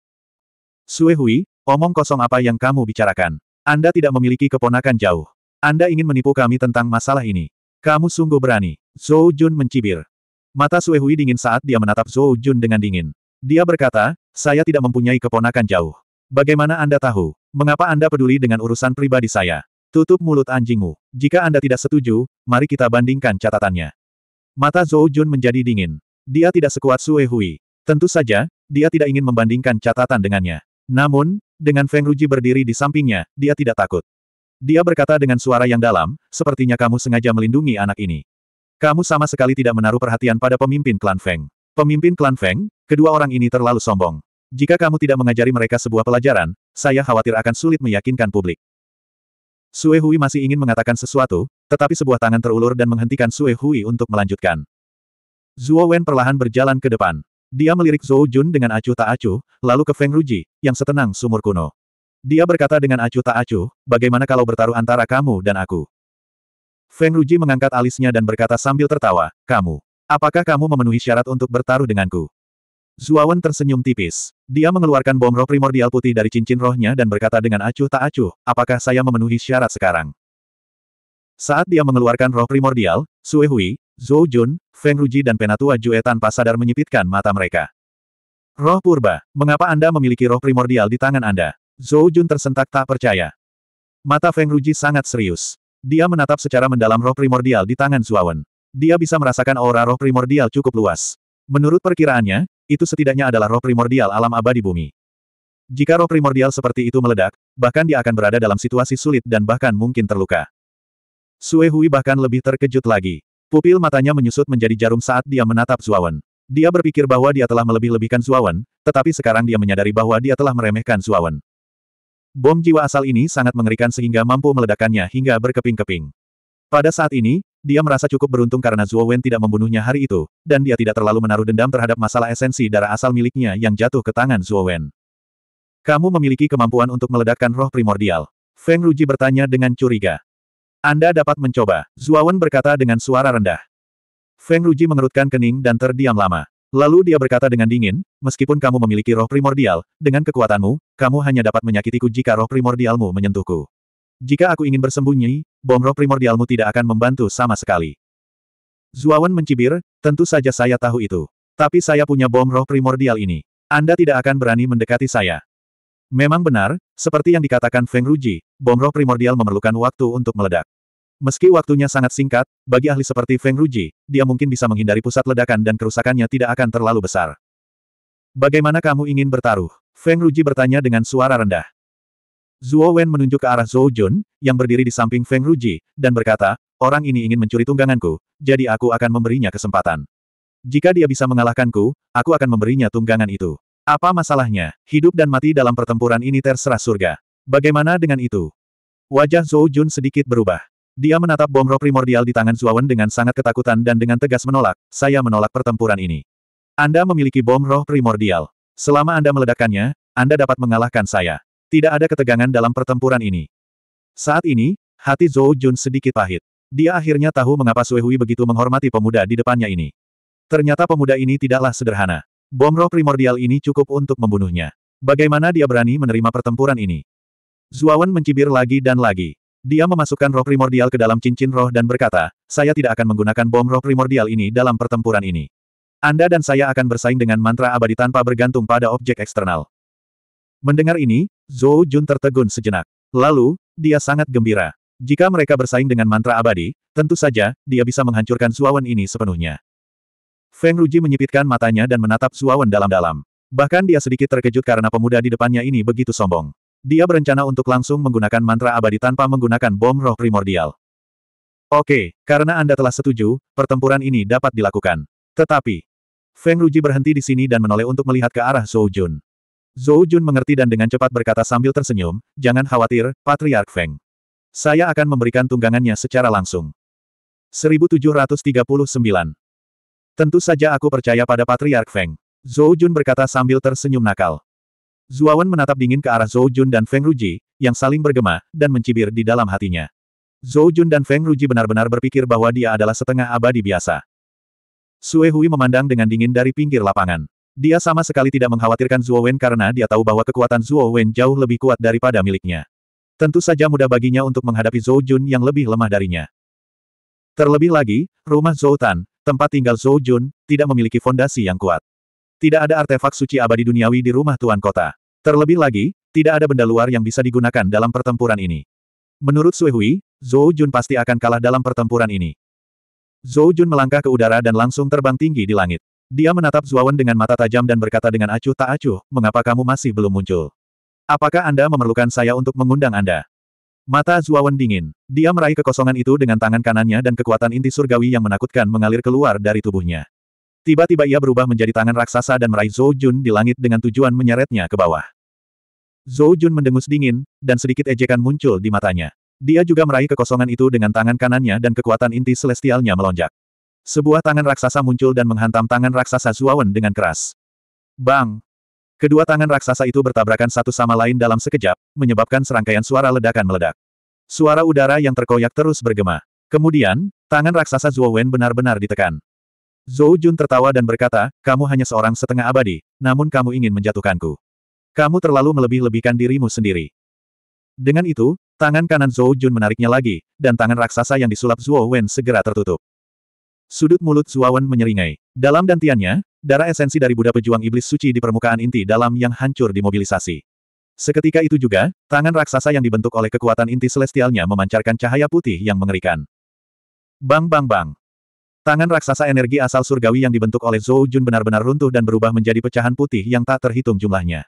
A: Sue Hui, omong kosong apa yang kamu bicarakan. Anda tidak memiliki keponakan jauh. Anda ingin menipu kami tentang masalah ini. Kamu sungguh berani. Zhou Jun mencibir. Mata Sue Hui dingin saat dia menatap Zhou Jun dengan dingin. Dia berkata, saya tidak mempunyai keponakan jauh. Bagaimana Anda tahu? Mengapa Anda peduli dengan urusan pribadi saya? Tutup mulut anjingmu. Jika Anda tidak setuju, mari kita bandingkan catatannya. Mata Zhou Jun menjadi dingin. Dia tidak sekuat Sue Hui. Tentu saja, dia tidak ingin membandingkan catatan dengannya. Namun, dengan Feng Ruji berdiri di sampingnya, dia tidak takut. Dia berkata dengan suara yang dalam, sepertinya kamu sengaja melindungi anak ini. Kamu sama sekali tidak menaruh perhatian pada pemimpin klan Feng. Pemimpin klan Feng, kedua orang ini terlalu sombong. Jika kamu tidak mengajari mereka sebuah pelajaran, saya khawatir akan sulit meyakinkan publik. Sue Hui masih ingin mengatakan sesuatu, tetapi sebuah tangan terulur dan menghentikan Sue Hui untuk melanjutkan. Zuo Wen perlahan berjalan ke depan. Dia melirik Zhou Jun dengan acuh tak acuh, lalu ke Feng Ruji, yang setenang sumur kuno. Dia berkata dengan acuh tak acuh, bagaimana kalau bertaruh antara kamu dan aku? Feng Ruji mengangkat alisnya dan berkata sambil tertawa, kamu, apakah kamu memenuhi syarat untuk bertaruh denganku? Zuawan tersenyum tipis. Dia mengeluarkan bom roh primordial putih dari cincin rohnya dan berkata dengan acuh tak acuh, apakah saya memenuhi syarat sekarang? Saat dia mengeluarkan roh primordial, Sue Hui, Zhou Jun, Feng Ruji dan Penatua Jue tanpa sadar menyipitkan mata mereka. Roh purba, mengapa Anda memiliki roh primordial di tangan Anda? Zhou Jun tersentak tak percaya. Mata Feng Ruji sangat serius. Dia menatap secara mendalam roh primordial di tangan Zuawan. Dia bisa merasakan aura roh primordial cukup luas. Menurut perkiraannya, itu setidaknya adalah roh primordial alam abadi bumi. Jika roh primordial seperti itu meledak, bahkan dia akan berada dalam situasi sulit dan bahkan mungkin terluka. Sue Hui bahkan lebih terkejut lagi. Pupil matanya menyusut menjadi jarum saat dia menatap Zuawan. Dia berpikir bahwa dia telah melebih-lebihkan Zuawan, tetapi sekarang dia menyadari bahwa dia telah meremehkan Zuawan. Bom jiwa asal ini sangat mengerikan sehingga mampu meledakannya hingga berkeping-keping. Pada saat ini, dia merasa cukup beruntung karena Zhuo Wen tidak membunuhnya hari itu, dan dia tidak terlalu menaruh dendam terhadap masalah esensi darah asal miliknya yang jatuh ke tangan Zhuo Wen. Kamu memiliki kemampuan untuk meledakkan roh primordial. Feng Ruji bertanya dengan curiga. Anda dapat mencoba, Zhuo Wen berkata dengan suara rendah. Feng Ruji mengerutkan kening dan terdiam lama. Lalu dia berkata dengan dingin, meskipun kamu memiliki roh primordial, dengan kekuatanmu, kamu hanya dapat menyakitiku jika roh primordialmu menyentuhku. Jika aku ingin bersembunyi, bom roh primordialmu tidak akan membantu sama sekali. Zuawan mencibir, tentu saja saya tahu itu. Tapi saya punya bom roh primordial ini. Anda tidak akan berani mendekati saya. Memang benar, seperti yang dikatakan Feng Ruji, bom roh primordial memerlukan waktu untuk meledak. Meski waktunya sangat singkat, bagi ahli seperti Feng Ruji, dia mungkin bisa menghindari pusat ledakan dan kerusakannya tidak akan terlalu besar. Bagaimana kamu ingin bertaruh? Feng Ruji bertanya dengan suara rendah. Zhuo Wen menunjuk ke arah Zhou Jun, yang berdiri di samping Feng Ruji, dan berkata, orang ini ingin mencuri tungganganku, jadi aku akan memberinya kesempatan. Jika dia bisa mengalahkanku, aku akan memberinya tunggangan itu. Apa masalahnya? Hidup dan mati dalam pertempuran ini terserah surga. Bagaimana dengan itu? Wajah Zhou Jun sedikit berubah. Dia menatap bom roh primordial di tangan Zuawan dengan sangat ketakutan dan dengan tegas menolak, saya menolak pertempuran ini. Anda memiliki bom roh primordial. Selama Anda meledakkannya, Anda dapat mengalahkan saya. Tidak ada ketegangan dalam pertempuran ini. Saat ini, hati Zhou Jun sedikit pahit. Dia akhirnya tahu mengapa Sui Hui begitu menghormati pemuda di depannya ini. Ternyata pemuda ini tidaklah sederhana. Bom roh primordial ini cukup untuk membunuhnya. Bagaimana dia berani menerima pertempuran ini? Zuawan mencibir lagi dan lagi. Dia memasukkan roh primordial ke dalam cincin roh dan berkata, saya tidak akan menggunakan bom roh primordial ini dalam pertempuran ini. Anda dan saya akan bersaing dengan mantra abadi tanpa bergantung pada objek eksternal. Mendengar ini, Zhou Jun tertegun sejenak. Lalu, dia sangat gembira. Jika mereka bersaing dengan mantra abadi, tentu saja, dia bisa menghancurkan Suawan ini sepenuhnya. Feng Ruji menyipitkan matanya dan menatap Suawan dalam-dalam. Bahkan dia sedikit terkejut karena pemuda di depannya ini begitu sombong. Dia berencana untuk langsung menggunakan mantra abadi tanpa menggunakan bom roh primordial. Oke, karena Anda telah setuju, pertempuran ini dapat dilakukan. Tetapi, Feng Ruji berhenti di sini dan menoleh untuk melihat ke arah Zhou Jun. Zhou Jun mengerti dan dengan cepat berkata sambil tersenyum, jangan khawatir, Patriark Feng. Saya akan memberikan tunggangannya secara langsung. 1739. Tentu saja aku percaya pada Patriark Feng. Zhou Jun berkata sambil tersenyum nakal. Zuawan menatap dingin ke arah Zhou Jun dan Feng Ruji, yang saling bergema, dan mencibir di dalam hatinya. Zhou Jun dan Feng Ruji benar-benar berpikir bahwa dia adalah setengah abadi biasa. Sue Hui memandang dengan dingin dari pinggir lapangan. Dia sama sekali tidak mengkhawatirkan Zuo Wen karena dia tahu bahwa kekuatan Zuo Wen jauh lebih kuat daripada miliknya. Tentu saja mudah baginya untuk menghadapi Zhou Jun yang lebih lemah darinya. Terlebih lagi, rumah Zhou Tan, tempat tinggal Zhou Jun, tidak memiliki fondasi yang kuat. Tidak ada artefak suci abadi duniawi di rumah tuan kota. Terlebih lagi, tidak ada benda luar yang bisa digunakan dalam pertempuran ini. Menurut Sui Hui, Zhou Jun pasti akan kalah dalam pertempuran ini. Zhou Jun melangkah ke udara dan langsung terbang tinggi di langit. Dia menatap Zuawan dengan mata tajam dan berkata dengan acuh tak acuh, mengapa kamu masih belum muncul? Apakah Anda memerlukan saya untuk mengundang Anda? Mata Zuawan dingin. Dia meraih kekosongan itu dengan tangan kanannya dan kekuatan inti surgawi yang menakutkan mengalir keluar dari tubuhnya. Tiba-tiba ia berubah menjadi tangan raksasa dan meraih Zhou Jun di langit dengan tujuan menyeretnya ke bawah. Zhou Jun mendengus dingin, dan sedikit ejekan muncul di matanya. Dia juga meraih kekosongan itu dengan tangan kanannya dan kekuatan inti celestialnya melonjak. Sebuah tangan raksasa muncul dan menghantam tangan raksasa Zuawan dengan keras. Bang! Kedua tangan raksasa itu bertabrakan satu sama lain dalam sekejap, menyebabkan serangkaian suara ledakan meledak. Suara udara yang terkoyak terus bergema. Kemudian, tangan raksasa Zuawan benar-benar ditekan. Zhou Jun tertawa dan berkata, kamu hanya seorang setengah abadi, namun kamu ingin menjatuhkanku. Kamu terlalu melebih-lebihkan dirimu sendiri. Dengan itu, tangan kanan Zhou Jun menariknya lagi, dan tangan raksasa yang disulap Zhuo Wen segera tertutup. Sudut mulut Zhuo Wen menyeringai. Dalam dantiannya, darah esensi dari Buddha Pejuang Iblis Suci di permukaan inti dalam yang hancur dimobilisasi. Seketika itu juga, tangan raksasa yang dibentuk oleh kekuatan inti celestialnya memancarkan cahaya putih yang mengerikan. Bang bang bang. Tangan raksasa energi asal surgawi yang dibentuk oleh Zhou Jun benar-benar runtuh dan berubah menjadi pecahan putih yang tak terhitung jumlahnya.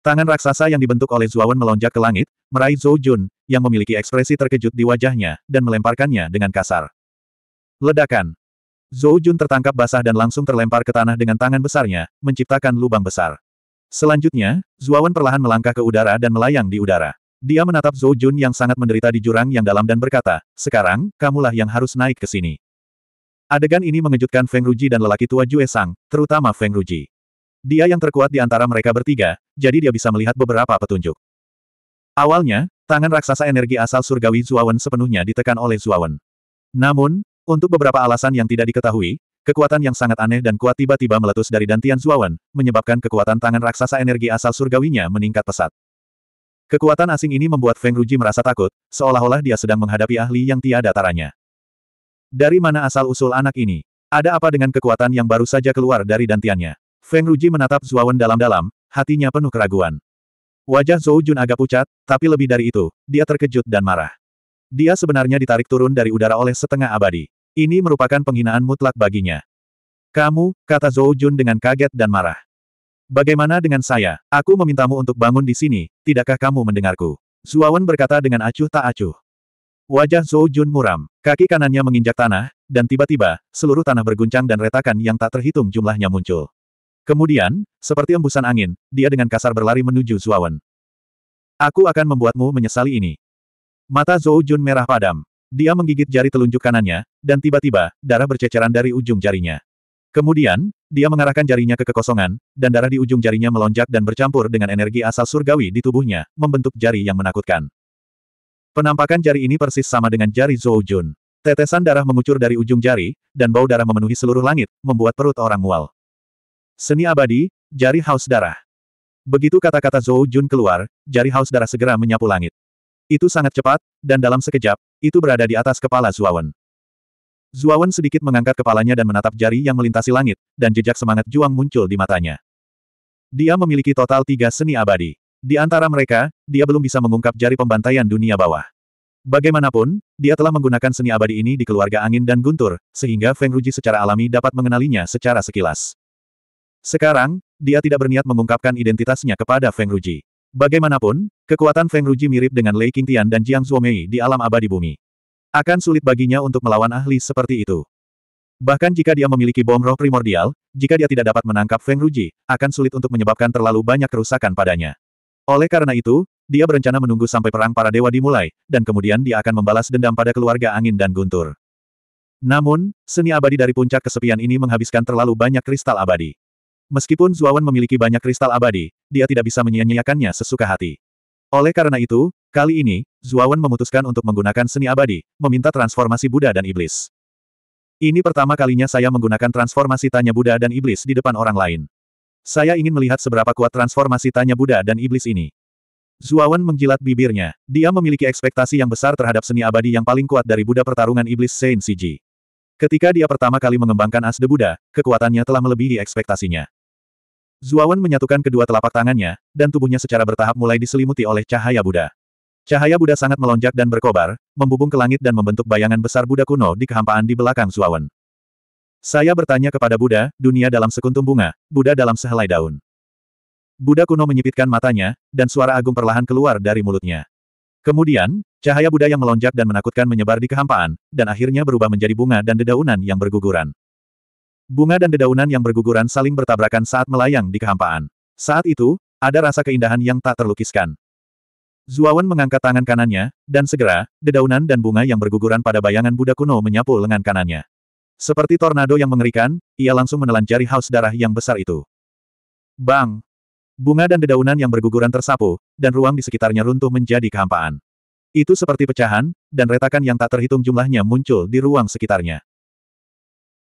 A: Tangan raksasa yang dibentuk oleh Zuawan melonjak ke langit, meraih Zhou Jun, yang memiliki ekspresi terkejut di wajahnya, dan melemparkannya dengan kasar. Ledakan. Zhou Jun tertangkap basah dan langsung terlempar ke tanah dengan tangan besarnya, menciptakan lubang besar. Selanjutnya, Zuawan perlahan melangkah ke udara dan melayang di udara. Dia menatap Zhou Jun yang sangat menderita di jurang yang dalam dan berkata, sekarang, kamulah yang harus naik ke sini. Adegan ini mengejutkan Feng Ruji dan lelaki tua Jue Sang, terutama Feng Ruji. Dia yang terkuat di antara mereka bertiga, jadi dia bisa melihat beberapa petunjuk. Awalnya, tangan raksasa energi asal surgawi Zuawan sepenuhnya ditekan oleh Zuawan. Namun, untuk beberapa alasan yang tidak diketahui, kekuatan yang sangat aneh dan kuat tiba-tiba meletus dari dantian Zuawan, menyebabkan kekuatan tangan raksasa energi asal surgawinya meningkat pesat. Kekuatan asing ini membuat Feng Ruji merasa takut, seolah-olah dia sedang menghadapi ahli yang tiada taranya. Dari mana asal-usul anak ini? Ada apa dengan kekuatan yang baru saja keluar dari dantiannya? Feng Ruji menatap Zuawan dalam-dalam, hatinya penuh keraguan. Wajah Zhou Jun agak pucat, tapi lebih dari itu, dia terkejut dan marah. Dia sebenarnya ditarik turun dari udara oleh setengah abadi. Ini merupakan penghinaan mutlak baginya. Kamu, kata Zhou Jun dengan kaget dan marah. Bagaimana dengan saya? Aku memintamu untuk bangun di sini, tidakkah kamu mendengarku? Zuawan berkata dengan acuh tak acuh. Wajah Zhou Jun muram, kaki kanannya menginjak tanah, dan tiba-tiba, seluruh tanah berguncang dan retakan yang tak terhitung jumlahnya muncul. Kemudian, seperti embusan angin, dia dengan kasar berlari menuju Zuawan. Aku akan membuatmu menyesali ini. Mata Zhou Jun merah padam. Dia menggigit jari telunjuk kanannya, dan tiba-tiba, darah berceceran dari ujung jarinya. Kemudian, dia mengarahkan jarinya ke kekosongan, dan darah di ujung jarinya melonjak dan bercampur dengan energi asal surgawi di tubuhnya, membentuk jari yang menakutkan. Penampakan jari ini persis sama dengan jari Zhou Jun. Tetesan darah mengucur dari ujung jari, dan bau darah memenuhi seluruh langit, membuat perut orang mual. Seni abadi, jari haus darah. Begitu kata-kata Zhou Jun keluar, jari haus darah segera menyapu langit. Itu sangat cepat, dan dalam sekejap, itu berada di atas kepala Zuawan. Zuawan sedikit mengangkat kepalanya dan menatap jari yang melintasi langit, dan jejak semangat juang muncul di matanya. Dia memiliki total tiga seni abadi. Di antara mereka, dia belum bisa mengungkap jari pembantaian dunia bawah. Bagaimanapun, dia telah menggunakan seni abadi ini di keluarga angin dan guntur, sehingga Feng Ruji secara alami dapat mengenalinya secara sekilas. Sekarang, dia tidak berniat mengungkapkan identitasnya kepada Feng Ruji. Bagaimanapun, kekuatan Feng Ruji mirip dengan Lei Qingtian dan Jiang Zhuomei di alam abadi bumi. Akan sulit baginya untuk melawan ahli seperti itu. Bahkan jika dia memiliki bom roh primordial, jika dia tidak dapat menangkap Feng Ruji, akan sulit untuk menyebabkan terlalu banyak kerusakan padanya. Oleh karena itu, dia berencana menunggu sampai perang para dewa dimulai, dan kemudian dia akan membalas dendam pada keluarga angin dan guntur. Namun, seni abadi dari puncak kesepian ini menghabiskan terlalu banyak kristal abadi. Meskipun Zuawan memiliki banyak kristal abadi, dia tidak bisa menyia-nyiakannya sesuka hati. Oleh karena itu, kali ini, Zuawan memutuskan untuk menggunakan seni abadi, meminta transformasi Buddha dan Iblis. Ini pertama kalinya saya menggunakan transformasi tanya Buddha dan Iblis di depan orang lain. Saya ingin melihat seberapa kuat transformasi tanya Buddha dan iblis ini. Zuawan menjilat bibirnya. Dia memiliki ekspektasi yang besar terhadap seni abadi yang paling kuat dari Buddha pertarungan iblis Saint Siji. Ketika dia pertama kali mengembangkan as de Buddha, kekuatannya telah melebihi ekspektasinya. Zuawan menyatukan kedua telapak tangannya, dan tubuhnya secara bertahap mulai diselimuti oleh cahaya Buddha. Cahaya Buddha sangat melonjak dan berkobar, membubung ke langit dan membentuk bayangan besar Buddha kuno di kehampaan di belakang Zuawan. Saya bertanya kepada Buddha, dunia dalam sekuntum bunga, Buddha dalam sehelai daun. Buddha kuno menyipitkan matanya, dan suara agung perlahan keluar dari mulutnya. Kemudian, cahaya Buddha yang melonjak dan menakutkan menyebar di kehampaan, dan akhirnya berubah menjadi bunga dan dedaunan yang berguguran. Bunga dan dedaunan yang berguguran saling bertabrakan saat melayang di kehampaan. Saat itu, ada rasa keindahan yang tak terlukiskan. Zuawan mengangkat tangan kanannya, dan segera, dedaunan dan bunga yang berguguran pada bayangan Buddha kuno menyapu lengan kanannya. Seperti tornado yang mengerikan, ia langsung menelan jari haus darah yang besar itu. Bang! Bunga dan dedaunan yang berguguran tersapu, dan ruang di sekitarnya runtuh menjadi kehampaan. Itu seperti pecahan, dan retakan yang tak terhitung jumlahnya muncul di ruang sekitarnya.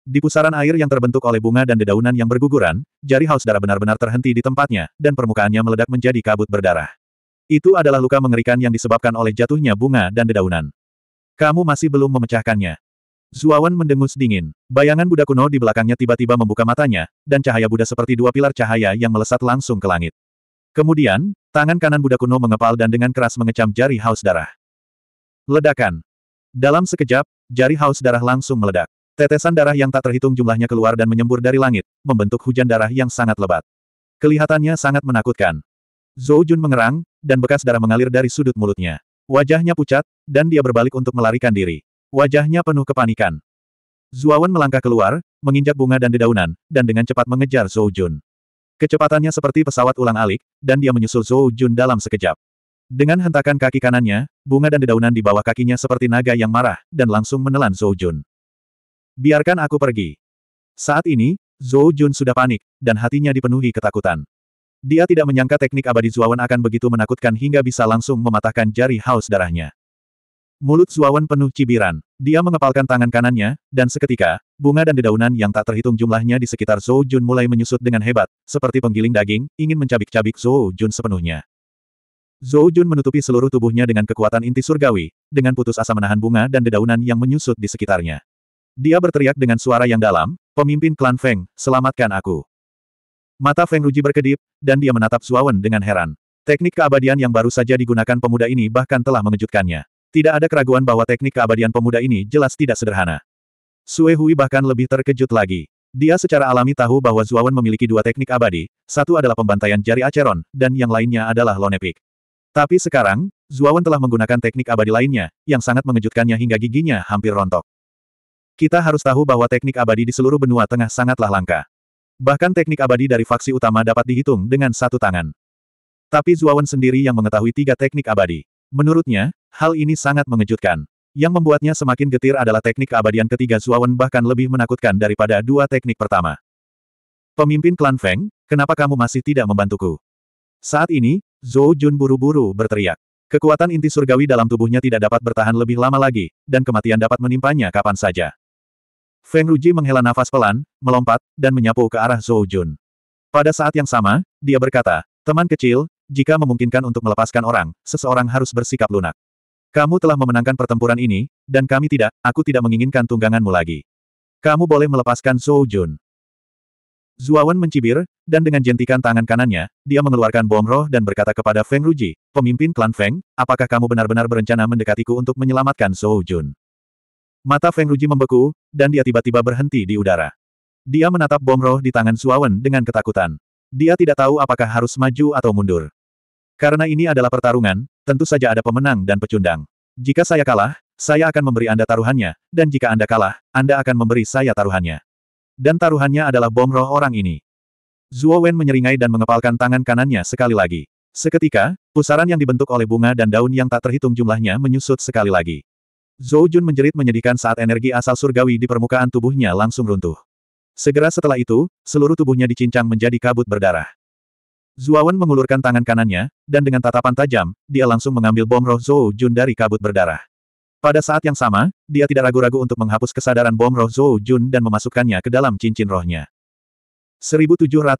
A: Di pusaran air yang terbentuk oleh bunga dan dedaunan yang berguguran, jari haus darah benar-benar terhenti di tempatnya, dan permukaannya meledak menjadi kabut berdarah. Itu adalah luka mengerikan yang disebabkan oleh jatuhnya bunga dan dedaunan. Kamu masih belum memecahkannya. Zuawan mendengus dingin. Bayangan Buddha kuno di belakangnya tiba-tiba membuka matanya, dan cahaya Buddha seperti dua pilar cahaya yang melesat langsung ke langit. Kemudian, tangan kanan Buddha kuno mengepal dan dengan keras mengecam jari haus darah. Ledakan. Dalam sekejap, jari haus darah langsung meledak. Tetesan darah yang tak terhitung jumlahnya keluar dan menyembur dari langit, membentuk hujan darah yang sangat lebat. Kelihatannya sangat menakutkan. Zhou Jun mengerang, dan bekas darah mengalir dari sudut mulutnya. Wajahnya pucat, dan dia berbalik untuk melarikan diri. Wajahnya penuh kepanikan. Zuawan melangkah keluar, menginjak bunga dan dedaunan, dan dengan cepat mengejar Zhou Jun. Kecepatannya seperti pesawat ulang-alik, dan dia menyusul Zhou Jun dalam sekejap. Dengan hentakan kaki kanannya, bunga dan dedaunan di bawah kakinya seperti naga yang marah, dan langsung menelan Zhou Jun. Biarkan aku pergi. Saat ini, Zhou Jun sudah panik, dan hatinya dipenuhi ketakutan. Dia tidak menyangka teknik abadi Zuawan akan begitu menakutkan hingga bisa langsung mematahkan jari haus darahnya. Mulut Zuawan penuh cibiran. Dia mengepalkan tangan kanannya, dan seketika, bunga dan dedaunan yang tak terhitung jumlahnya di sekitar Zhou Jun mulai menyusut dengan hebat, seperti penggiling daging, ingin mencabik-cabik Zhou Jun sepenuhnya. Zhou Jun menutupi seluruh tubuhnya dengan kekuatan inti surgawi, dengan putus asa menahan bunga dan dedaunan yang menyusut di sekitarnya. Dia berteriak dengan suara yang dalam, pemimpin klan Feng, selamatkan aku. Mata Feng Ruji berkedip, dan dia menatap Zuawan dengan heran. Teknik keabadian yang baru saja digunakan pemuda ini bahkan telah mengejutkannya. Tidak ada keraguan bahwa teknik keabadian pemuda ini jelas tidak sederhana. Sue Hui bahkan lebih terkejut lagi. Dia secara alami tahu bahwa Zuawan memiliki dua teknik abadi, satu adalah pembantaian jari Acheron, dan yang lainnya adalah Lonepik. Tapi sekarang, Zuawan telah menggunakan teknik abadi lainnya, yang sangat mengejutkannya hingga giginya hampir rontok. Kita harus tahu bahwa teknik abadi di seluruh benua tengah sangatlah langka. Bahkan teknik abadi dari faksi utama dapat dihitung dengan satu tangan. Tapi Zuawan sendiri yang mengetahui tiga teknik abadi. Menurutnya, hal ini sangat mengejutkan. Yang membuatnya semakin getir adalah teknik keabadian ketiga Zuawan bahkan lebih menakutkan daripada dua teknik pertama. Pemimpin klan Feng, kenapa kamu masih tidak membantuku? Saat ini, Zhou Jun buru-buru berteriak. Kekuatan inti surgawi dalam tubuhnya tidak dapat bertahan lebih lama lagi, dan kematian dapat menimpanya kapan saja. Feng Ruji menghela nafas pelan, melompat, dan menyapu ke arah Zhou Jun. Pada saat yang sama, dia berkata, teman kecil, jika memungkinkan untuk melepaskan orang, seseorang harus bersikap lunak. Kamu telah memenangkan pertempuran ini, dan kami tidak, aku tidak menginginkan tungganganmu lagi. Kamu boleh melepaskan Zhou Jun. Zuawan mencibir, dan dengan jentikan tangan kanannya, dia mengeluarkan bom roh dan berkata kepada Feng Ruji, pemimpin klan Feng, apakah kamu benar-benar berencana mendekatiku untuk menyelamatkan Zhou Jun? Mata Feng Ruji membeku, dan dia tiba-tiba berhenti di udara. Dia menatap bom roh di tangan Zuawan dengan ketakutan. Dia tidak tahu apakah harus maju atau mundur. Karena ini adalah pertarungan, tentu saja ada pemenang dan pecundang. Jika saya kalah, saya akan memberi Anda taruhannya, dan jika Anda kalah, Anda akan memberi saya taruhannya. Dan taruhannya adalah bom roh orang ini. Zuo Wen menyeringai dan mengepalkan tangan kanannya sekali lagi. Seketika, pusaran yang dibentuk oleh bunga dan daun yang tak terhitung jumlahnya menyusut sekali lagi. Zhou Jun menjerit menyedihkan saat energi asal surgawi di permukaan tubuhnya langsung runtuh. Segera setelah itu, seluruh tubuhnya dicincang menjadi kabut berdarah. Zuawan mengulurkan tangan kanannya, dan dengan tatapan tajam, dia langsung mengambil bom roh Zhou Jun dari kabut berdarah. Pada saat yang sama, dia tidak ragu-ragu untuk menghapus kesadaran bom roh Zhou Jun dan memasukkannya ke dalam cincin rohnya. 1740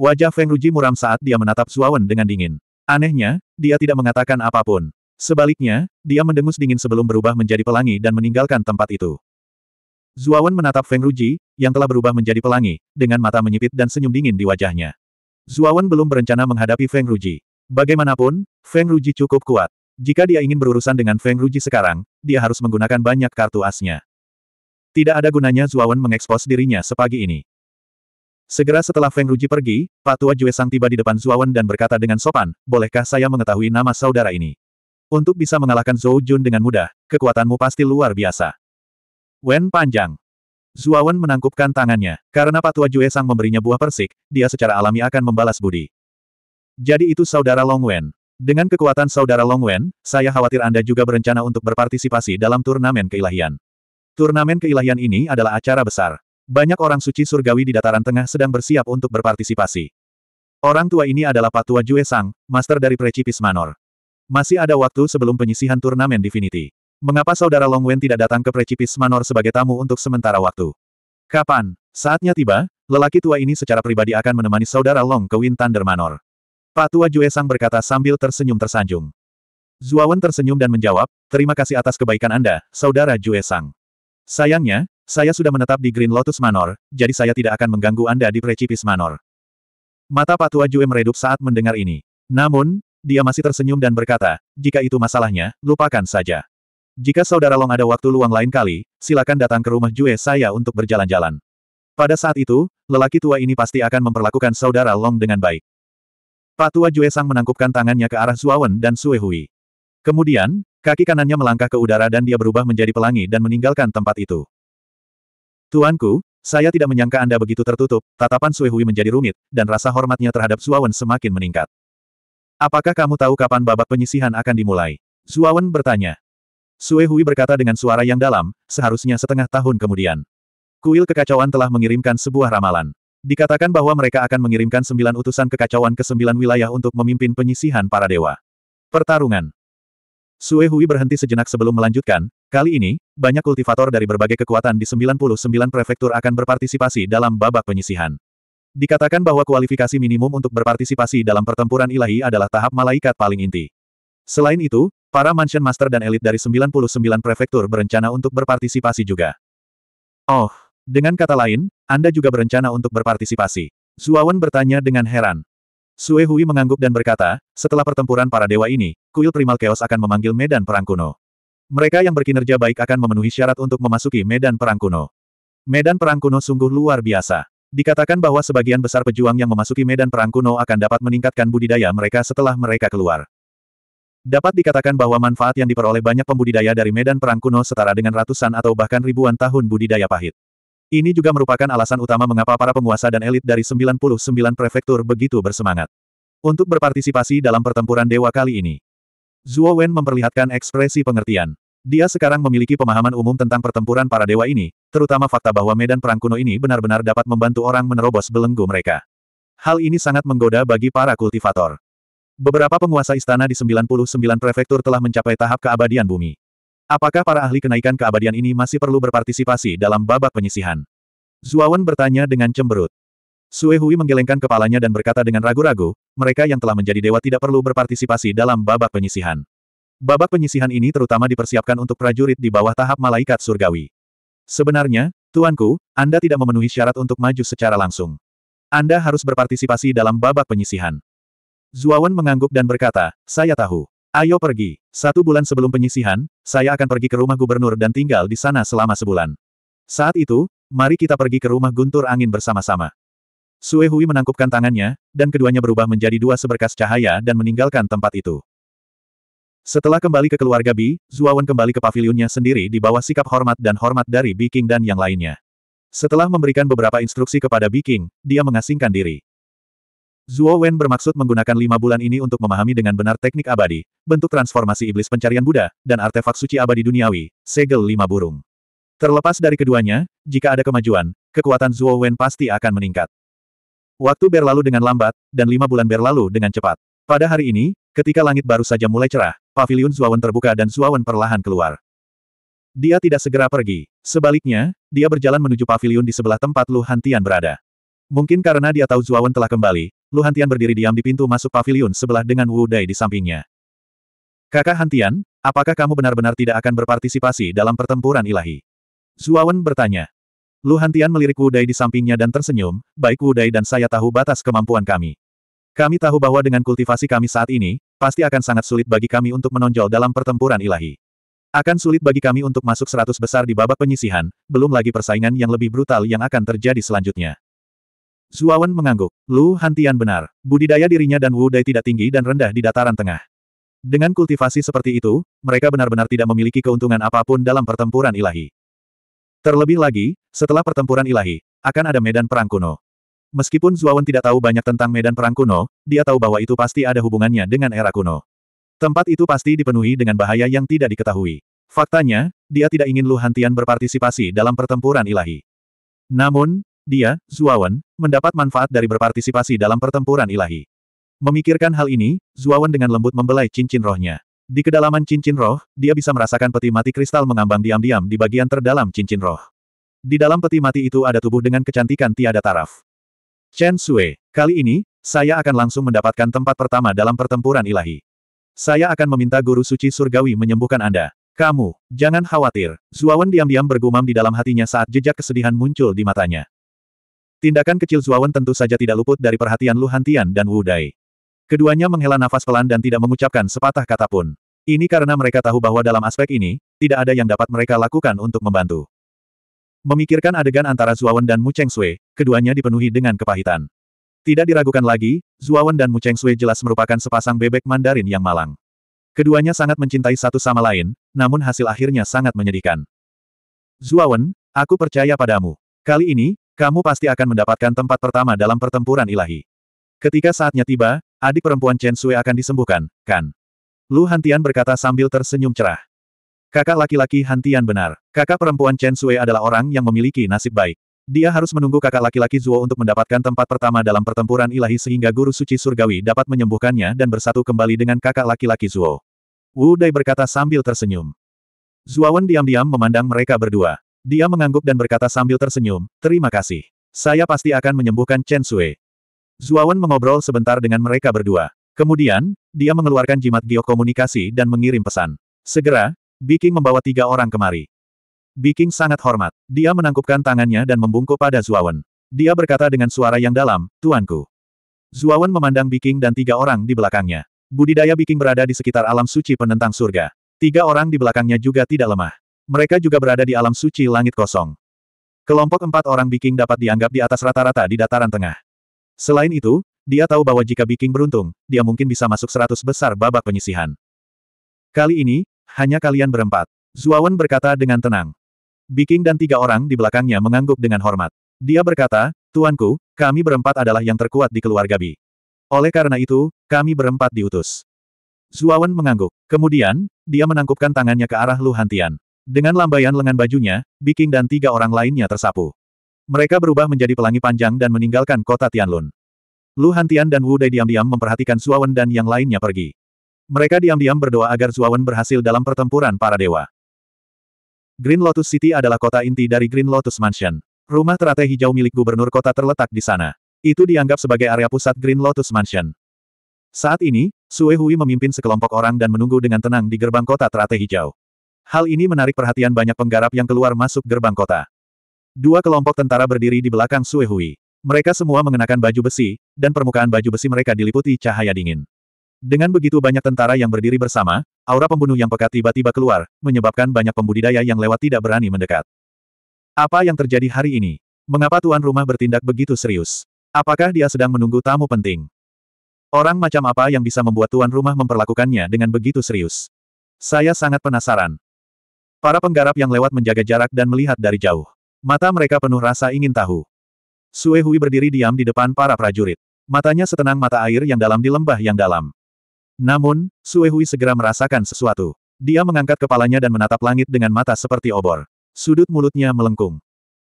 A: Wajah Feng Ruji muram saat dia menatap Zuawan dengan dingin. Anehnya, dia tidak mengatakan apapun. Sebaliknya, dia mendengus dingin sebelum berubah menjadi pelangi dan meninggalkan tempat itu. Zuawan menatap Feng Ruji, yang telah berubah menjadi pelangi, dengan mata menyipit dan senyum dingin di wajahnya. Zuawan belum berencana menghadapi Feng Ruji. Bagaimanapun, Feng Ruji cukup kuat. Jika dia ingin berurusan dengan Feng Ruji sekarang, dia harus menggunakan banyak kartu asnya. Tidak ada gunanya Zuawan mengekspos dirinya sepagi ini. Segera setelah Feng Ruji pergi, Patua Jue Sang tiba di depan Zuawan dan berkata dengan sopan, bolehkah saya mengetahui nama saudara ini? Untuk bisa mengalahkan Zhou Jun dengan mudah, kekuatanmu pasti luar biasa. Wen panjang. Zuawan menangkupkan tangannya. Karena Patua Jue Sang memberinya buah persik, dia secara alami akan membalas budi. Jadi itu saudara Long Wen. Dengan kekuatan saudara Long Wen, saya khawatir Anda juga berencana untuk berpartisipasi dalam turnamen keilahian. Turnamen keilahian ini adalah acara besar. Banyak orang suci surgawi di dataran tengah sedang bersiap untuk berpartisipasi. Orang tua ini adalah Patua Jue Sang, master dari Precipice Manor. Masih ada waktu sebelum penyisihan turnamen Divinity. Mengapa saudara Long Wen tidak datang ke Precipis Manor sebagai tamu untuk sementara waktu? Kapan? Saatnya tiba, lelaki tua ini secara pribadi akan menemani saudara Long ke Wind Thunder Manor. Patua Jue Sang berkata sambil tersenyum tersanjung. Wen tersenyum dan menjawab, terima kasih atas kebaikan Anda, saudara Jue Sang. Sayangnya, saya sudah menetap di Green Lotus Manor, jadi saya tidak akan mengganggu Anda di Precipice Manor. Mata Patua Jue meredup saat mendengar ini. Namun, dia masih tersenyum dan berkata, jika itu masalahnya, lupakan saja. Jika Saudara Long ada waktu luang lain kali, silakan datang ke rumah Jue saya untuk berjalan-jalan. Pada saat itu, lelaki tua ini pasti akan memperlakukan Saudara Long dengan baik. Pak Tua Jue Sang menangkupkan tangannya ke arah Zuawan dan Sue Hui. Kemudian, kaki kanannya melangkah ke udara dan dia berubah menjadi pelangi dan meninggalkan tempat itu. Tuanku, saya tidak menyangka Anda begitu tertutup, tatapan Sue Hui menjadi rumit, dan rasa hormatnya terhadap Zuawan semakin meningkat. Apakah kamu tahu kapan babak penyisihan akan dimulai? Zuawan bertanya. Sue Hui berkata dengan suara yang dalam, seharusnya setengah tahun kemudian. Kuil kekacauan telah mengirimkan sebuah ramalan. Dikatakan bahwa mereka akan mengirimkan sembilan utusan kekacauan ke sembilan wilayah untuk memimpin penyisihan para dewa. Pertarungan Sue Hui berhenti sejenak sebelum melanjutkan, kali ini, banyak kultivator dari berbagai kekuatan di 99 prefektur akan berpartisipasi dalam babak penyisihan. Dikatakan bahwa kualifikasi minimum untuk berpartisipasi dalam pertempuran ilahi adalah tahap malaikat paling inti. Selain itu, Para Mansion Master dan elit dari 99 prefektur berencana untuk berpartisipasi juga. Oh, dengan kata lain, Anda juga berencana untuk berpartisipasi. Zuawan bertanya dengan heran. Sue Hui mengangguk dan berkata, setelah pertempuran para dewa ini, kuil primal chaos akan memanggil medan perang kuno. Mereka yang berkinerja baik akan memenuhi syarat untuk memasuki medan perang kuno. Medan perang kuno sungguh luar biasa. Dikatakan bahwa sebagian besar pejuang yang memasuki medan perang kuno akan dapat meningkatkan budidaya mereka setelah mereka keluar. Dapat dikatakan bahwa manfaat yang diperoleh banyak pembudidaya dari medan perang kuno setara dengan ratusan atau bahkan ribuan tahun budidaya pahit. Ini juga merupakan alasan utama mengapa para penguasa dan elit dari 99 prefektur begitu bersemangat. Untuk berpartisipasi dalam pertempuran dewa kali ini. Zhuo Wen memperlihatkan ekspresi pengertian. Dia sekarang memiliki pemahaman umum tentang pertempuran para dewa ini, terutama fakta bahwa medan perang kuno ini benar-benar dapat membantu orang menerobos belenggu mereka. Hal ini sangat menggoda bagi para kultivator. Beberapa penguasa istana di 99 prefektur telah mencapai tahap keabadian bumi. Apakah para ahli kenaikan keabadian ini masih perlu berpartisipasi dalam babak penyisihan? Zuawan bertanya dengan cemberut. Sue Hui menggelengkan kepalanya dan berkata dengan ragu-ragu, mereka yang telah menjadi dewa tidak perlu berpartisipasi dalam babak penyisihan. Babak penyisihan ini terutama dipersiapkan untuk prajurit di bawah tahap malaikat surgawi. Sebenarnya, Tuanku, Anda tidak memenuhi syarat untuk maju secara langsung. Anda harus berpartisipasi dalam babak penyisihan. Zuawan mengangguk dan berkata, saya tahu. Ayo pergi. Satu bulan sebelum penyisihan, saya akan pergi ke rumah gubernur dan tinggal di sana selama sebulan. Saat itu, mari kita pergi ke rumah guntur angin bersama-sama. Sue Hui menangkupkan tangannya, dan keduanya berubah menjadi dua seberkas cahaya dan meninggalkan tempat itu. Setelah kembali ke keluarga Bi, Zuawan kembali ke pavilionnya sendiri di bawah sikap hormat dan hormat dari Bi King dan yang lainnya. Setelah memberikan beberapa instruksi kepada Bi King, dia mengasingkan diri. Zuo Wen bermaksud menggunakan lima bulan ini untuk memahami dengan benar teknik abadi, bentuk transformasi iblis pencarian Buddha, dan artefak suci abadi duniawi, segel lima burung. Terlepas dari keduanya, jika ada kemajuan, kekuatan Zuo Wen pasti akan meningkat. Waktu berlalu dengan lambat, dan lima bulan berlalu dengan cepat. Pada hari ini, ketika langit baru saja mulai cerah, pavilion Wen terbuka dan Wen perlahan keluar. Dia tidak segera pergi. Sebaliknya, dia berjalan menuju pavilion di sebelah tempat Lu Hantian berada. Mungkin karena dia tahu Zuawan telah kembali, Lu Hantian berdiri diam di pintu masuk pavilion sebelah dengan Wu Dai di sampingnya. Kakak Hantian, apakah kamu benar-benar tidak akan berpartisipasi dalam pertempuran ilahi? Zuawan bertanya. Lu Hantian melirik Wu Dai di sampingnya dan tersenyum, baik Wu Dai dan saya tahu batas kemampuan kami. Kami tahu bahwa dengan kultivasi kami saat ini, pasti akan sangat sulit bagi kami untuk menonjol dalam pertempuran ilahi. Akan sulit bagi kami untuk masuk seratus besar di babak penyisihan, belum lagi persaingan yang lebih brutal yang akan terjadi selanjutnya. Zuawan mengangguk. Lu Hantian benar. Budidaya dirinya dan Wu Dai tidak tinggi dan rendah di dataran tengah. Dengan kultivasi seperti itu, mereka benar-benar tidak memiliki keuntungan apapun dalam pertempuran ilahi. Terlebih lagi, setelah pertempuran ilahi, akan ada medan perang kuno. Meskipun Zuawan tidak tahu banyak tentang medan perang kuno, dia tahu bahwa itu pasti ada hubungannya dengan era kuno. Tempat itu pasti dipenuhi dengan bahaya yang tidak diketahui. Faktanya, dia tidak ingin Lu Hantian berpartisipasi dalam pertempuran ilahi. Namun, dia, Zuawan, mendapat manfaat dari berpartisipasi dalam pertempuran ilahi. Memikirkan hal ini, Zuawan dengan lembut membelai cincin rohnya. Di kedalaman cincin roh, dia bisa merasakan peti mati kristal mengambang diam-diam di bagian terdalam cincin roh. Di dalam peti mati itu ada tubuh dengan kecantikan tiada taraf. Chen Sui, kali ini, saya akan langsung mendapatkan tempat pertama dalam pertempuran ilahi. Saya akan meminta guru suci surgawi menyembuhkan Anda. Kamu, jangan khawatir. Zuawan diam-diam bergumam di dalam hatinya saat jejak kesedihan muncul di matanya. Tindakan kecil Zuawan tentu saja tidak luput dari perhatian Lu Hantian dan Wu Dai. Keduanya menghela nafas pelan dan tidak mengucapkan sepatah kata pun. Ini karena mereka tahu bahwa dalam aspek ini, tidak ada yang dapat mereka lakukan untuk membantu. Memikirkan adegan antara Zuawan dan Mu Cheng Sui, keduanya dipenuhi dengan kepahitan. Tidak diragukan lagi, Zuawan dan Mu Cheng Sui jelas merupakan sepasang bebek Mandarin yang malang. Keduanya sangat mencintai satu sama lain, namun hasil akhirnya sangat menyedihkan. Zuawan, aku percaya padamu. Kali ini, kamu pasti akan mendapatkan tempat pertama dalam pertempuran ilahi. Ketika saatnya tiba, adik perempuan Chen Sui akan disembuhkan, kan? Lu Hantian berkata sambil tersenyum cerah. Kakak laki-laki Hantian benar. Kakak perempuan Chen Sui adalah orang yang memiliki nasib baik. Dia harus menunggu kakak laki-laki Zuo untuk mendapatkan tempat pertama dalam pertempuran ilahi sehingga guru suci surgawi dapat menyembuhkannya dan bersatu kembali dengan kakak laki-laki Zuo. Wu Dai berkata sambil tersenyum. Wen diam-diam memandang mereka berdua. Dia mengangguk dan berkata sambil tersenyum, terima kasih. Saya pasti akan menyembuhkan Chen Sui. Zuawan mengobrol sebentar dengan mereka berdua. Kemudian, dia mengeluarkan jimat geokomunikasi dan mengirim pesan. Segera, Biking membawa tiga orang kemari. Biking sangat hormat. Dia menangkupkan tangannya dan membungkuk pada Zuawan. Dia berkata dengan suara yang dalam, Tuanku. Zuawan memandang Biking dan tiga orang di belakangnya. Budidaya Biking berada di sekitar alam suci penentang surga. Tiga orang di belakangnya juga tidak lemah. Mereka juga berada di alam suci langit kosong. Kelompok empat orang Biking dapat dianggap di atas rata-rata di dataran tengah. Selain itu, dia tahu bahwa jika Biking beruntung, dia mungkin bisa masuk seratus besar babak penyisihan. Kali ini, hanya kalian berempat. Zuawan berkata dengan tenang. Biking dan tiga orang di belakangnya mengangguk dengan hormat. Dia berkata, Tuanku, kami berempat adalah yang terkuat di keluarga Bi. Oleh karena itu, kami berempat diutus. Zuawan mengangguk. Kemudian, dia menangkupkan tangannya ke arah Luhantian. Dengan lambaian lengan bajunya, Biking dan tiga orang lainnya tersapu. Mereka berubah menjadi pelangi panjang dan meninggalkan kota Tianlun. Lu Hantian dan Wu Dai diam-diam memperhatikan Suawen dan yang lainnya pergi. Mereka diam-diam berdoa agar Suawen berhasil dalam pertempuran para dewa. Green Lotus City adalah kota inti dari Green Lotus Mansion. Rumah teratai hijau milik gubernur kota terletak di sana. Itu dianggap sebagai area pusat Green Lotus Mansion. Saat ini, Sue Hui memimpin sekelompok orang dan menunggu dengan tenang di gerbang kota teratai hijau. Hal ini menarik perhatian banyak penggarap yang keluar masuk gerbang kota. Dua kelompok tentara berdiri di belakang Sue Hui. Mereka semua mengenakan baju besi, dan permukaan baju besi mereka diliputi cahaya dingin. Dengan begitu banyak tentara yang berdiri bersama, aura pembunuh yang pekat tiba-tiba keluar, menyebabkan banyak pembudidaya yang lewat tidak berani mendekat. Apa yang terjadi hari ini? Mengapa tuan rumah bertindak begitu serius? Apakah dia sedang menunggu tamu penting? Orang macam apa yang bisa membuat tuan rumah memperlakukannya dengan begitu serius? Saya sangat penasaran. Para penggarap yang lewat menjaga jarak dan melihat dari jauh. Mata mereka penuh rasa ingin tahu. Sue Hui berdiri diam di depan para prajurit. Matanya setenang mata air yang dalam di lembah yang dalam. Namun, Sue Hui segera merasakan sesuatu. Dia mengangkat kepalanya dan menatap langit dengan mata seperti obor. Sudut mulutnya melengkung.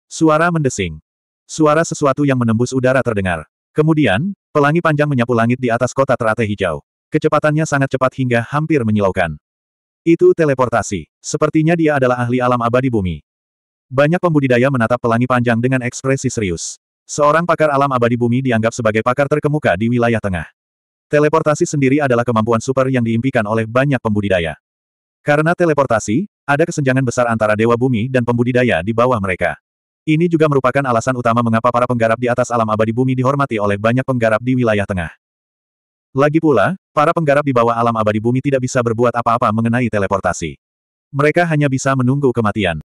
A: Suara mendesing. Suara sesuatu yang menembus udara terdengar. Kemudian, pelangi panjang menyapu langit di atas kota teratai hijau. Kecepatannya sangat cepat hingga hampir menyilaukan. Itu teleportasi. Sepertinya dia adalah ahli alam abadi bumi. Banyak pembudidaya menatap pelangi panjang dengan ekspresi serius. Seorang pakar alam abadi bumi dianggap sebagai pakar terkemuka di wilayah tengah. Teleportasi sendiri adalah kemampuan super yang diimpikan oleh banyak pembudidaya. Karena teleportasi, ada kesenjangan besar antara dewa bumi dan pembudidaya di bawah mereka. Ini juga merupakan alasan utama mengapa para penggarap di atas alam abadi bumi dihormati oleh banyak penggarap di wilayah tengah. Lagi pula, para penggarap di bawah alam abadi bumi tidak bisa berbuat apa-apa mengenai teleportasi. Mereka hanya bisa menunggu kematian.